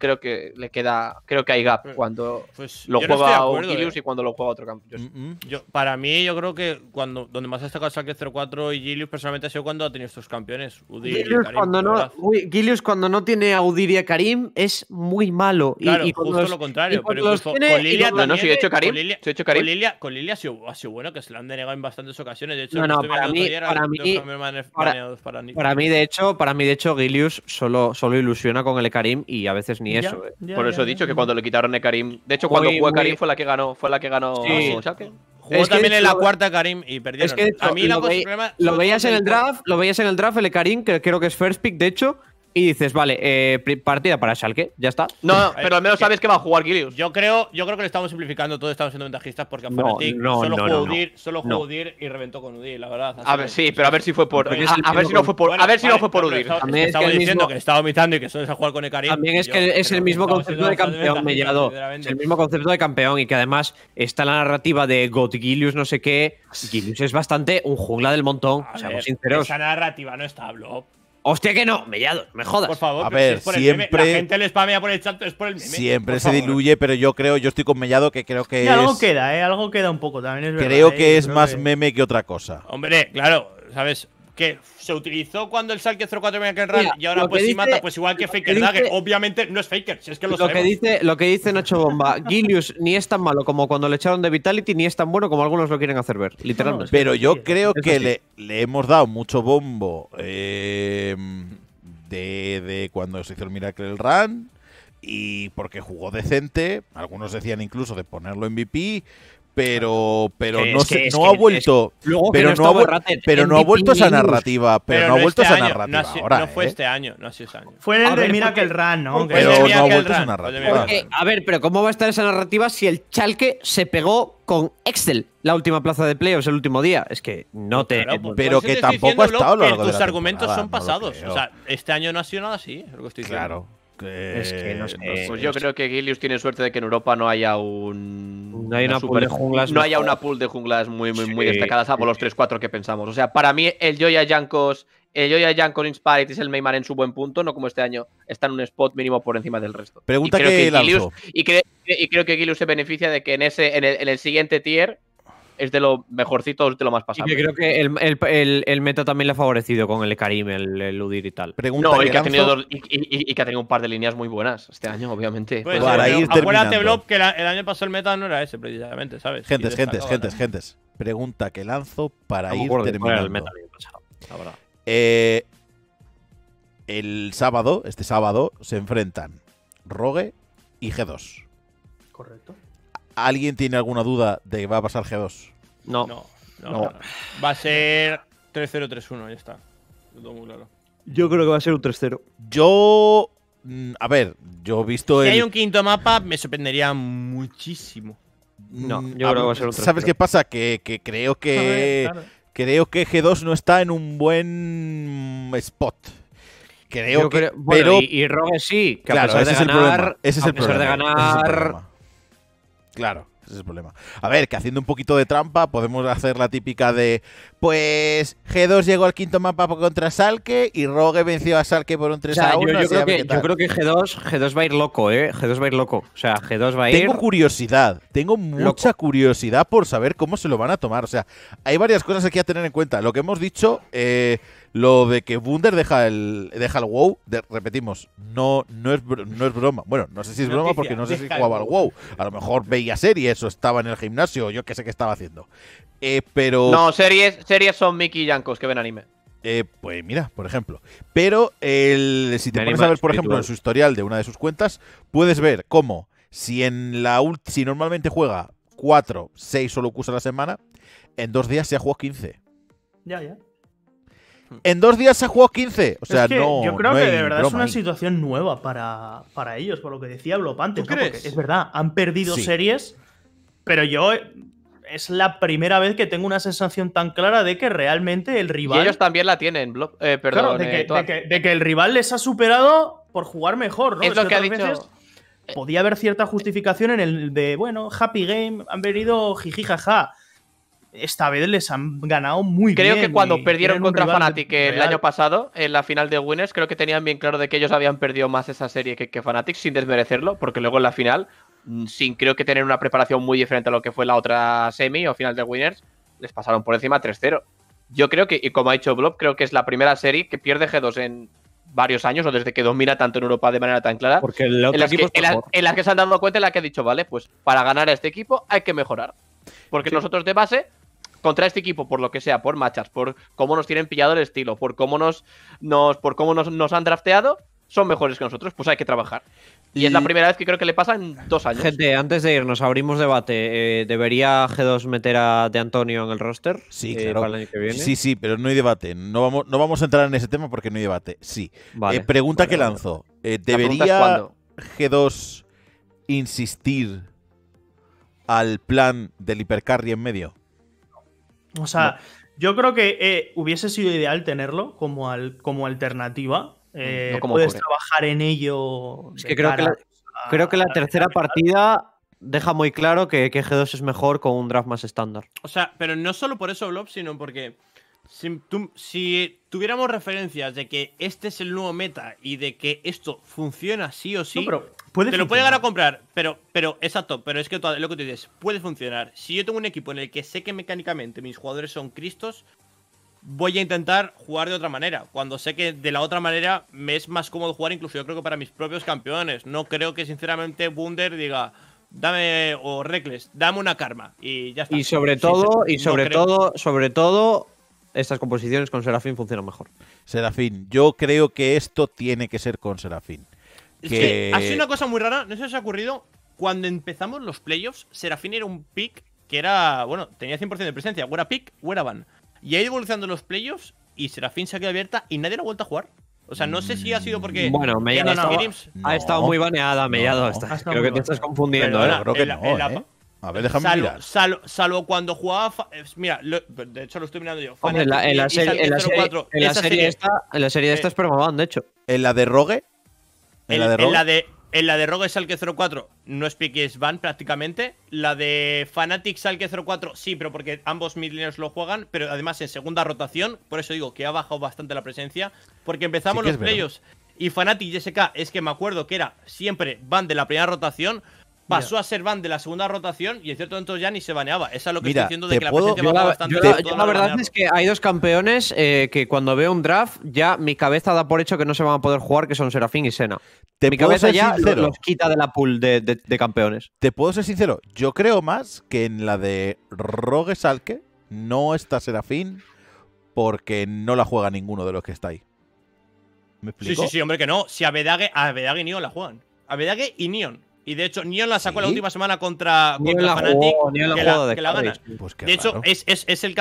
creo que le queda, creo que hay gap mm. cuando pues lo juega no Gilius eh. y cuando lo juega otro campeón. yo, para mí, yo creo que cuando donde más ha destacado que 04 y Gilius personalmente ha sido cuando ha tenido estos campeones. Gilius, cuando no, cuando no tiene a Udir y a Karim es muy malo. Claro, y, justo lo contrario. con, Lilia no, no, hecho Karim, con Lilia, hecho Karim. ha, sido, bueno, que se le han denegado en bastantes ocasiones. De hecho, no, para mí, para mí, mí, de hecho, para mí, de hecho, Gilius solo, solo ilusiona con el Karim y a veces ni eso. Eh. Por eso he dicho que cuando le quitaron a Karim. De hecho, cuando jugó Karim fue la que ganó. Fue la que ganó sí. Jugó también en la eh, cuarta Karim y perdieron. Es que a mí lo, lo veías en el draft, lo veías en el draft, el Karim, que creo que es first pick, de hecho, y dices, vale, eh, partida para Shalke ya está. No, pero al menos sabes que va a jugar Gilius Yo creo, yo creo que lo estamos simplificando todo, estamos siendo ventajistas porque a solo jugó Udir, solo Udir y reventó con Udir, la verdad. a ver, sí, pero a ver si fue por. A, ver si no fue por. a ver si no fue por Udir. Estaba, diciendo que estaba vomitando y que solo jugar con Ecarim. También es que es el mismo concepto de campeón, Mellado. Es el mismo concepto de campeón y que además está la narrativa de God Gilius, no sé qué. Gilius es bastante un jugla del montón, seamos sinceros. Esa narrativa no está, Blob. Hostia que no, Mellado, me jodas. Por favor, a ver, siempre la gente le spamea por el chat, es por el meme. Siempre se diluye, pero yo creo, yo estoy con Mellado que creo que algo queda, eh, algo queda un poco también Creo ¿eh? que es más meme que otra cosa. Hombre, claro, ¿sabes? que se utilizó cuando el Salke 04 venía que run y ahora pues si mata, pues igual que Faker Obviamente no es Faker, si es que lo, Que dice, lo que dice Nacho Bomba, Gilius ni es tan malo como cuando le echaron de Vitality, ni es tan bueno como algunos lo quieren hacer ver, literalmente. pero yo creo que le, hemos dado mucho bombo em, de, cuando se hizo el Miracle Run y porque jugó decente, algunos decían incluso de ponerlo en MVP, pero pero no, ha vuelto pero este no, ha, vuelto esa narrativa pero, no, ha vuelto esa narrativa no, fue este año no este fue el de mira que el ran no pero no ha vuelto esa narrativa a ver pero cómo va a estar esa narrativa si el Chalke se pegó con Excel la última plaza de playoffs el último día es que no te pues pero que tampoco ha estado tus argumentos son pasados o sea este año no ha sido nada así estoy claro que, es que eh, no sé. pues yo creo que Gilius tiene suerte de que en Europa no haya un. No, pool de junglas. haya una pool de junglas muy, muy, muy destacadas, salvo los 3-4 que pensamos. O sea, para mí, el Joya Jankos. El Joya Jankos Inspired es el Neymar en su buen punto, no como este año. Está en un spot mínimo por encima del resto. Pregunta y creo que, Gilius, se beneficia de que en, ese, en el siguiente tier es de lo mejorcito, de lo más pasado. creo que el, meta también le ha favorecido con el Karim, el, Ludir y tal. y, que ha tenido un par de líneas muy buenas este año, obviamente. Pues, pues Para eh, acuérdate, Blob, que el año pasado el meta no era ese precisamente, ¿sabes? Gentes, gentes, gentes, gentes. Pregunta que lanzo para ir terminando. El meta, eh, el sábado, este sábado, se enfrentan Rogue y G2. Correcto. ¿Alguien tiene alguna duda de que va a pasar G2? No. No, no, Va a ser 3-0-3-1, ya está. Yo creo que va a ser un 3-0. Yo. Mm, a ver, yo he visto. Si hay un quinto mapa, me sorprendería muchísimo. No, yo mm, creo que va a ser un 3-0. ¿Sabes qué pasa? Que, creo que. Creo que G2 no está en un buen spot. Creo que. y, y sí, claro, a pesar de Ese es el A pesar de ganar. Claro, ese es el problema. A ver, que haciendo un poquito de trampa podemos hacer la típica de, pues G2 llegó al quinto mapa contra Salke y Rogue venció a Salke por un 3 a 1. Yo, creo, que, G2, va a ir loco, ¿eh? G2 va a ir loco. O sea, G2 va a ir... Tengo curiosidad, tengo mucha curiosidad por saber cómo se lo van a tomar. O sea, hay varias cosas aquí a tener en cuenta. Lo que hemos dicho... Eh, lo de que Wunder deja el, WoW, repetimos, no, no, es, no es broma. Bueno, no sé si es broma porque no sé si jugaba al WoW. A lo mejor veía series o estaba en el gimnasio, yo qué sé qué estaba haciendo. Eh, pero... No, series, series son Mickey y que ven anime. Eh, pues mira, por ejemplo. Pero si te pones a ver, por ejemplo, en su historial de una de sus cuentas, puedes ver cómo si en la si normalmente juega 4, 6 solo a la semana, en dos días se ha jugado 15. Ya, ya. En dos días se ha jugado 15. O sea, no. Yo creo que de verdad es una situación nueva para, para, ellos, por lo que decía Blopante. antes. Es verdad, han perdido series, pero yo. Eh, es la primera vez que tengo una sensación tan clara de que realmente el rival. ellos también la tienen, eh, perdón. Eh, de, que, el rival les ha superado por jugar mejor, lo que, ha dicho podía haber cierta justificación en el de, bueno, happy game, han venido jijijaja esta vez les han ganado muy creo bien. Creo que cuando perdieron contra Fnatic el año pasado, en la final de Winners, creo que tenían bien claro de que ellos habían perdido más esa serie que, que Fnatic, sin desmerecerlo, porque luego en la final, mm, sin creo que tener una preparación muy diferente a lo que fue la otra semi o final de Winners, les pasaron por encima 3-0. Yo creo que, y como ha dicho Blob, creo que es la primera serie que pierde G2 en, varios años o desde que domina tanto en Europa de manera tan clara. Porque en, la, que, se han dado cuenta, en la que ha dicho, vale, pues para ganar a este equipo hay que mejorar. Porque nosotros de base contra este equipo, por lo que sea, por machas, por cómo nos tienen pillado el estilo, por cómo nos, nos, por cómo nos, han drafteado, son mejores que nosotros, pues hay que trabajar. Y, es la primera vez que creo que le pasa en dos años. Gente, antes de irnos, abrimos debate. Eh, ¿Debería G2 meter a De Antonio en el roster? Sí, eh, Sí, sí, pero no hay debate. No vamos, no vamos a entrar en ese tema porque no hay debate. Sí. Eh, pregunta que lanzo. ¿Debería G2 insistir al plan del hipercarry en medio? O sea, yo creo que eh, hubiese sido ideal tenerlo como, al, como alternativa. Mm, eh, puedes trabajar en ello. Es que creo que, la, tercera partida deja muy claro que, que, G2 es mejor con un draft más estándar. O sea, pero no solo por eso, Blob, sino porque si, tuviéramos referencias de que este es el nuevo meta y de que esto funciona sí o sí. No, pero te lo puede llegar a comprar, pero, pero exacto, pero es que todo, lo que tú dices, puede funcionar. Si yo tengo un equipo en el que sé que mecánicamente mis jugadores son cristos, voy a intentar jugar de otra manera. Cuando sé que de la otra manera me es más cómodo jugar, incluso yo creo que para mis propios campeones. No creo que sinceramente Wunder diga, dame o Reckless, dame una karma y ya Y sobre todo, y sobre todo, sobre todo estas composiciones con Serafín funcionan mejor. Serafín, yo creo que esto tiene que ser con Serafín que... ha sido una cosa muy rara, no sé si os ha ocurrido. Cuando empezamos los playoffs, Serafín era un pick que era, bueno, tenía 100% de presencia, era pick era van. Y ha ido evolucionando los playoffs y Serafín se ha quedado abierta y nadie lo ha vuelto a jugar. O sea, no sé si ha sido porque. Bueno, Mellado ha estado muy baneada, Mellado. No, creo que te estás confundiendo, A ver, déjame salvo, mirar. Salvo, cuando jugaba. Mira, de hecho lo estoy mirando yo. en la, serie, esta, en la serie de esta eh, es de hecho. En la de Rogue, ¿En, la, de en la de en la de Rogue 04 no es pick es Van prácticamente. La de Fnatic Salke 04 sí, pero porque ambos midlaners lo juegan. Pero además en segunda rotación, por eso digo que ha bajado bastante la presencia. Porque empezamos los playos y Fnatic y SK es que me acuerdo que era siempre van de la primera rotación pasó a ser van de la segunda rotación y en cierto momento ya ni se baneaba. Esa es lo que estoy diciendo de que la presencia va bastante. Yo, la, verdad es que hay dos campeones eh, que cuando veo un draft ya mi cabeza da por hecho que no se van a poder jugar, que son Serafín y Sena. mi cabeza ya los, quita de la pool de, campeones. Te puedo ser sincero, yo creo más que en la de Rogue no está Serafín porque no la juega ninguno de los que está ahí. ¿Me explico? Sí, sí, sí, hombre, que no. Si a y Neon la juegan. A y Neon. Y de hecho, Nion la sacó la última semana contra, Fanatic, que, la, de gana. Pues de hecho, es, es, es el,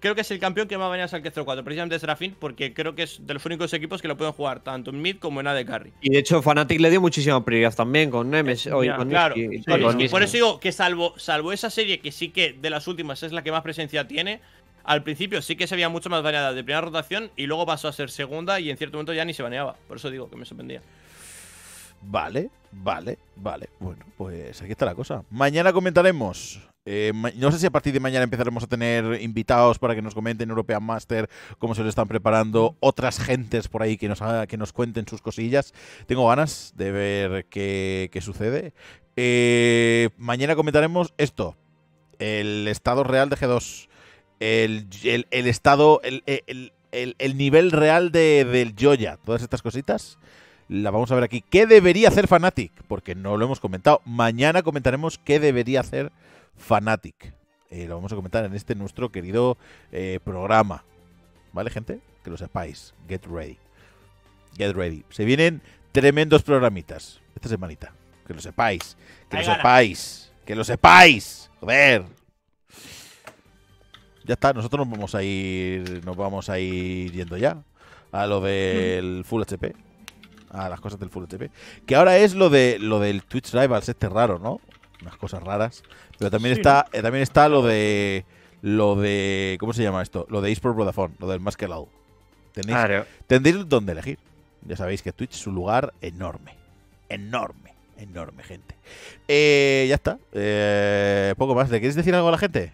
creo que es el campeón que más al a Zero 4, precisamente Serafín, porque creo que es de los únicos equipos que lo pueden jugar tanto en mid como en AD Carry. Y de hecho, Fnatic le dio muchísima prioridad también con Nemes. Eh, hoy claro, por eso digo que, salvo, salvo esa serie que sí que de las últimas es la que más presencia tiene, al principio sí que se veía mucho más baneada de primera rotación y luego pasó a ser segunda y en cierto momento ya ni se baneaba. Por eso digo que me sorprendía. Vale, vale, vale. Bueno, pues aquí está la cosa. Mañana comentaremos eh, no sé si a partir de mañana empezaremos a tener invitados para que nos comenten European Master, cómo se lo están preparando, otras gentes por ahí que nos, que nos cuenten sus cosillas. Tengo ganas de ver qué, sucede. Eh, mañana comentaremos esto, el estado real de G2, el, estado, el, el nivel real de, del Joya, todas estas cositas la vamos a ver aquí. ¿Qué debería hacer Fnatic? Porque no lo hemos comentado. Mañana comentaremos qué debería hacer Fnatic. Eh, lo vamos a comentar en este nuestro querido eh, programa. ¿Vale, gente? Que lo sepáis. Get ready. Get ready. Se vienen tremendos programitas esta semanita. Que lo sepáis. Que lo sepáis. Que lo sepáis. Joder. Ya está, nosotros nos vamos a ir. Nos vamos a ir yendo ya. A lo del Full HP. Ah, las cosas del Full Que ahora es lo de lo del Twitch Rivals, este raro, ¿no? Unas cosas raras. Pero también está, eh, también está lo de. Lo de. ¿Cómo se llama esto? Lo de eSport Vodafone, lo del más que lado. Tenéis, claro. tendréis donde elegir. Ya sabéis que Twitch es un lugar enorme. Enorme, enorme, gente. Eh, ya está. Eh, poco más. ¿Le queréis decir algo a la gente?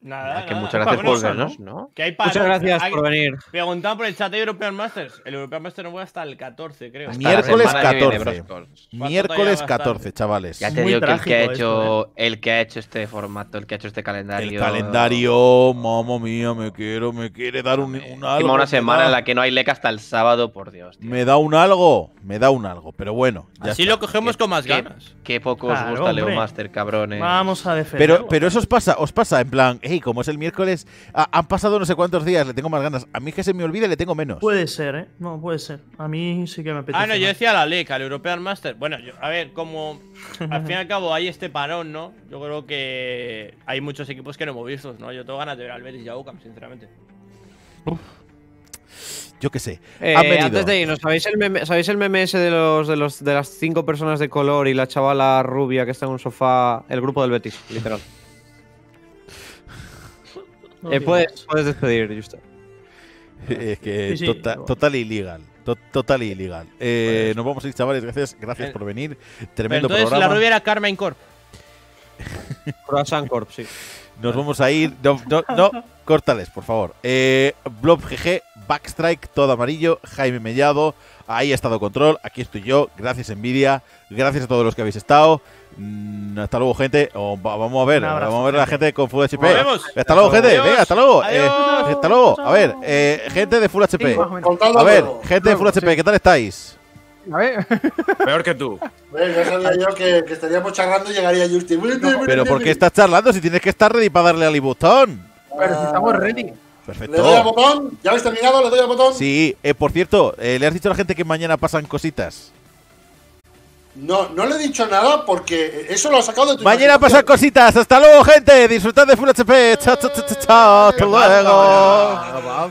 Nada, muchas gracias por vernos, muchas gracias por venir. Preguntaban por el chat de European Masters. El European master no voy hasta el 14, creo. Miércoles 14. Miércoles 14, chavales. Ya te digo que el que, ha hecho, eh. el que ha hecho este formato, el que ha hecho este calendario. El calendario, mamá mía, me quiero, me quiere dar un, algo. una semana en la que no hay leca hasta el sábado, por Dios. Me da un algo, me da un algo, pero bueno. Ya Así lo cogemos con más ganas. Qué, poco os gusta Leo Master, cabrones. Vamos a defender. Pero, pero eso os pasa, os pasa en plan hey, como es el miércoles, han pasado no sé cuántos días, le tengo más ganas. A mí que se me olvide, le tengo menos. Puede ser, ¿eh? No, puede ser. A mí sí que me apetece. Ah, no, yo decía la LEC, al European Master. Bueno, a ver, como al fin y al cabo hay este parón, ¿no? Yo creo que hay muchos equipos que no hemos visto, ¿no? Yo tengo ganas de ver al Betis y a UCAM, sinceramente. yo qué sé. Eh, antes de irnos, ¿sabéis el meme, de, los, de, los, de las cinco personas de color y la chavala rubia que está en un sofá? El grupo del Betis, literal. Eh, puedes, puedes, despedir, Justo. Es que total, total illegal. Pues eh, nos vamos a ir, chavales. Gracias, gracias eh, por venir. Tremendo Pero entonces, programa. La rubia era Carmen Corp. Croissant Corp, sí. Nos vamos a ir. No, no, Córtales, por favor. Eh, Blob GG, Backstrike, todo amarillo, Jaime Mellado. Ahí ha estado control. Aquí estoy yo. Gracias, Envidia. Gracias a todos los que habéis estado. Mm, hasta luego, gente. vamos a ver. vamos a ver la gente con Full HP. Hasta luego, gente. Venga, hasta luego. Eh, hasta luego. A ver, eh, gente de Full HP. A ver, gente de Full HP, ¿qué tal estáis? a ver. Peor que tú. ya pues sabía yo que, estaríamos charlando y llegaría Justin. pero ¿por qué estás charlando? Si tienes que estar ready para darle al botón. Pero si estamos ah. ready. Perfecto. ¿Le doy al botón? ¿Ya habéis terminado? ¿Le doy al botón? Sí, eh, por cierto, eh, ¿le has dicho a la gente que mañana pasan cositas? No, no le he dicho nada porque eso lo ha sacado de tu Mañana pasan cositas. Hasta luego, gente. Disfrutad de Full HP. Chao, chao, chao, chao. Hasta luego.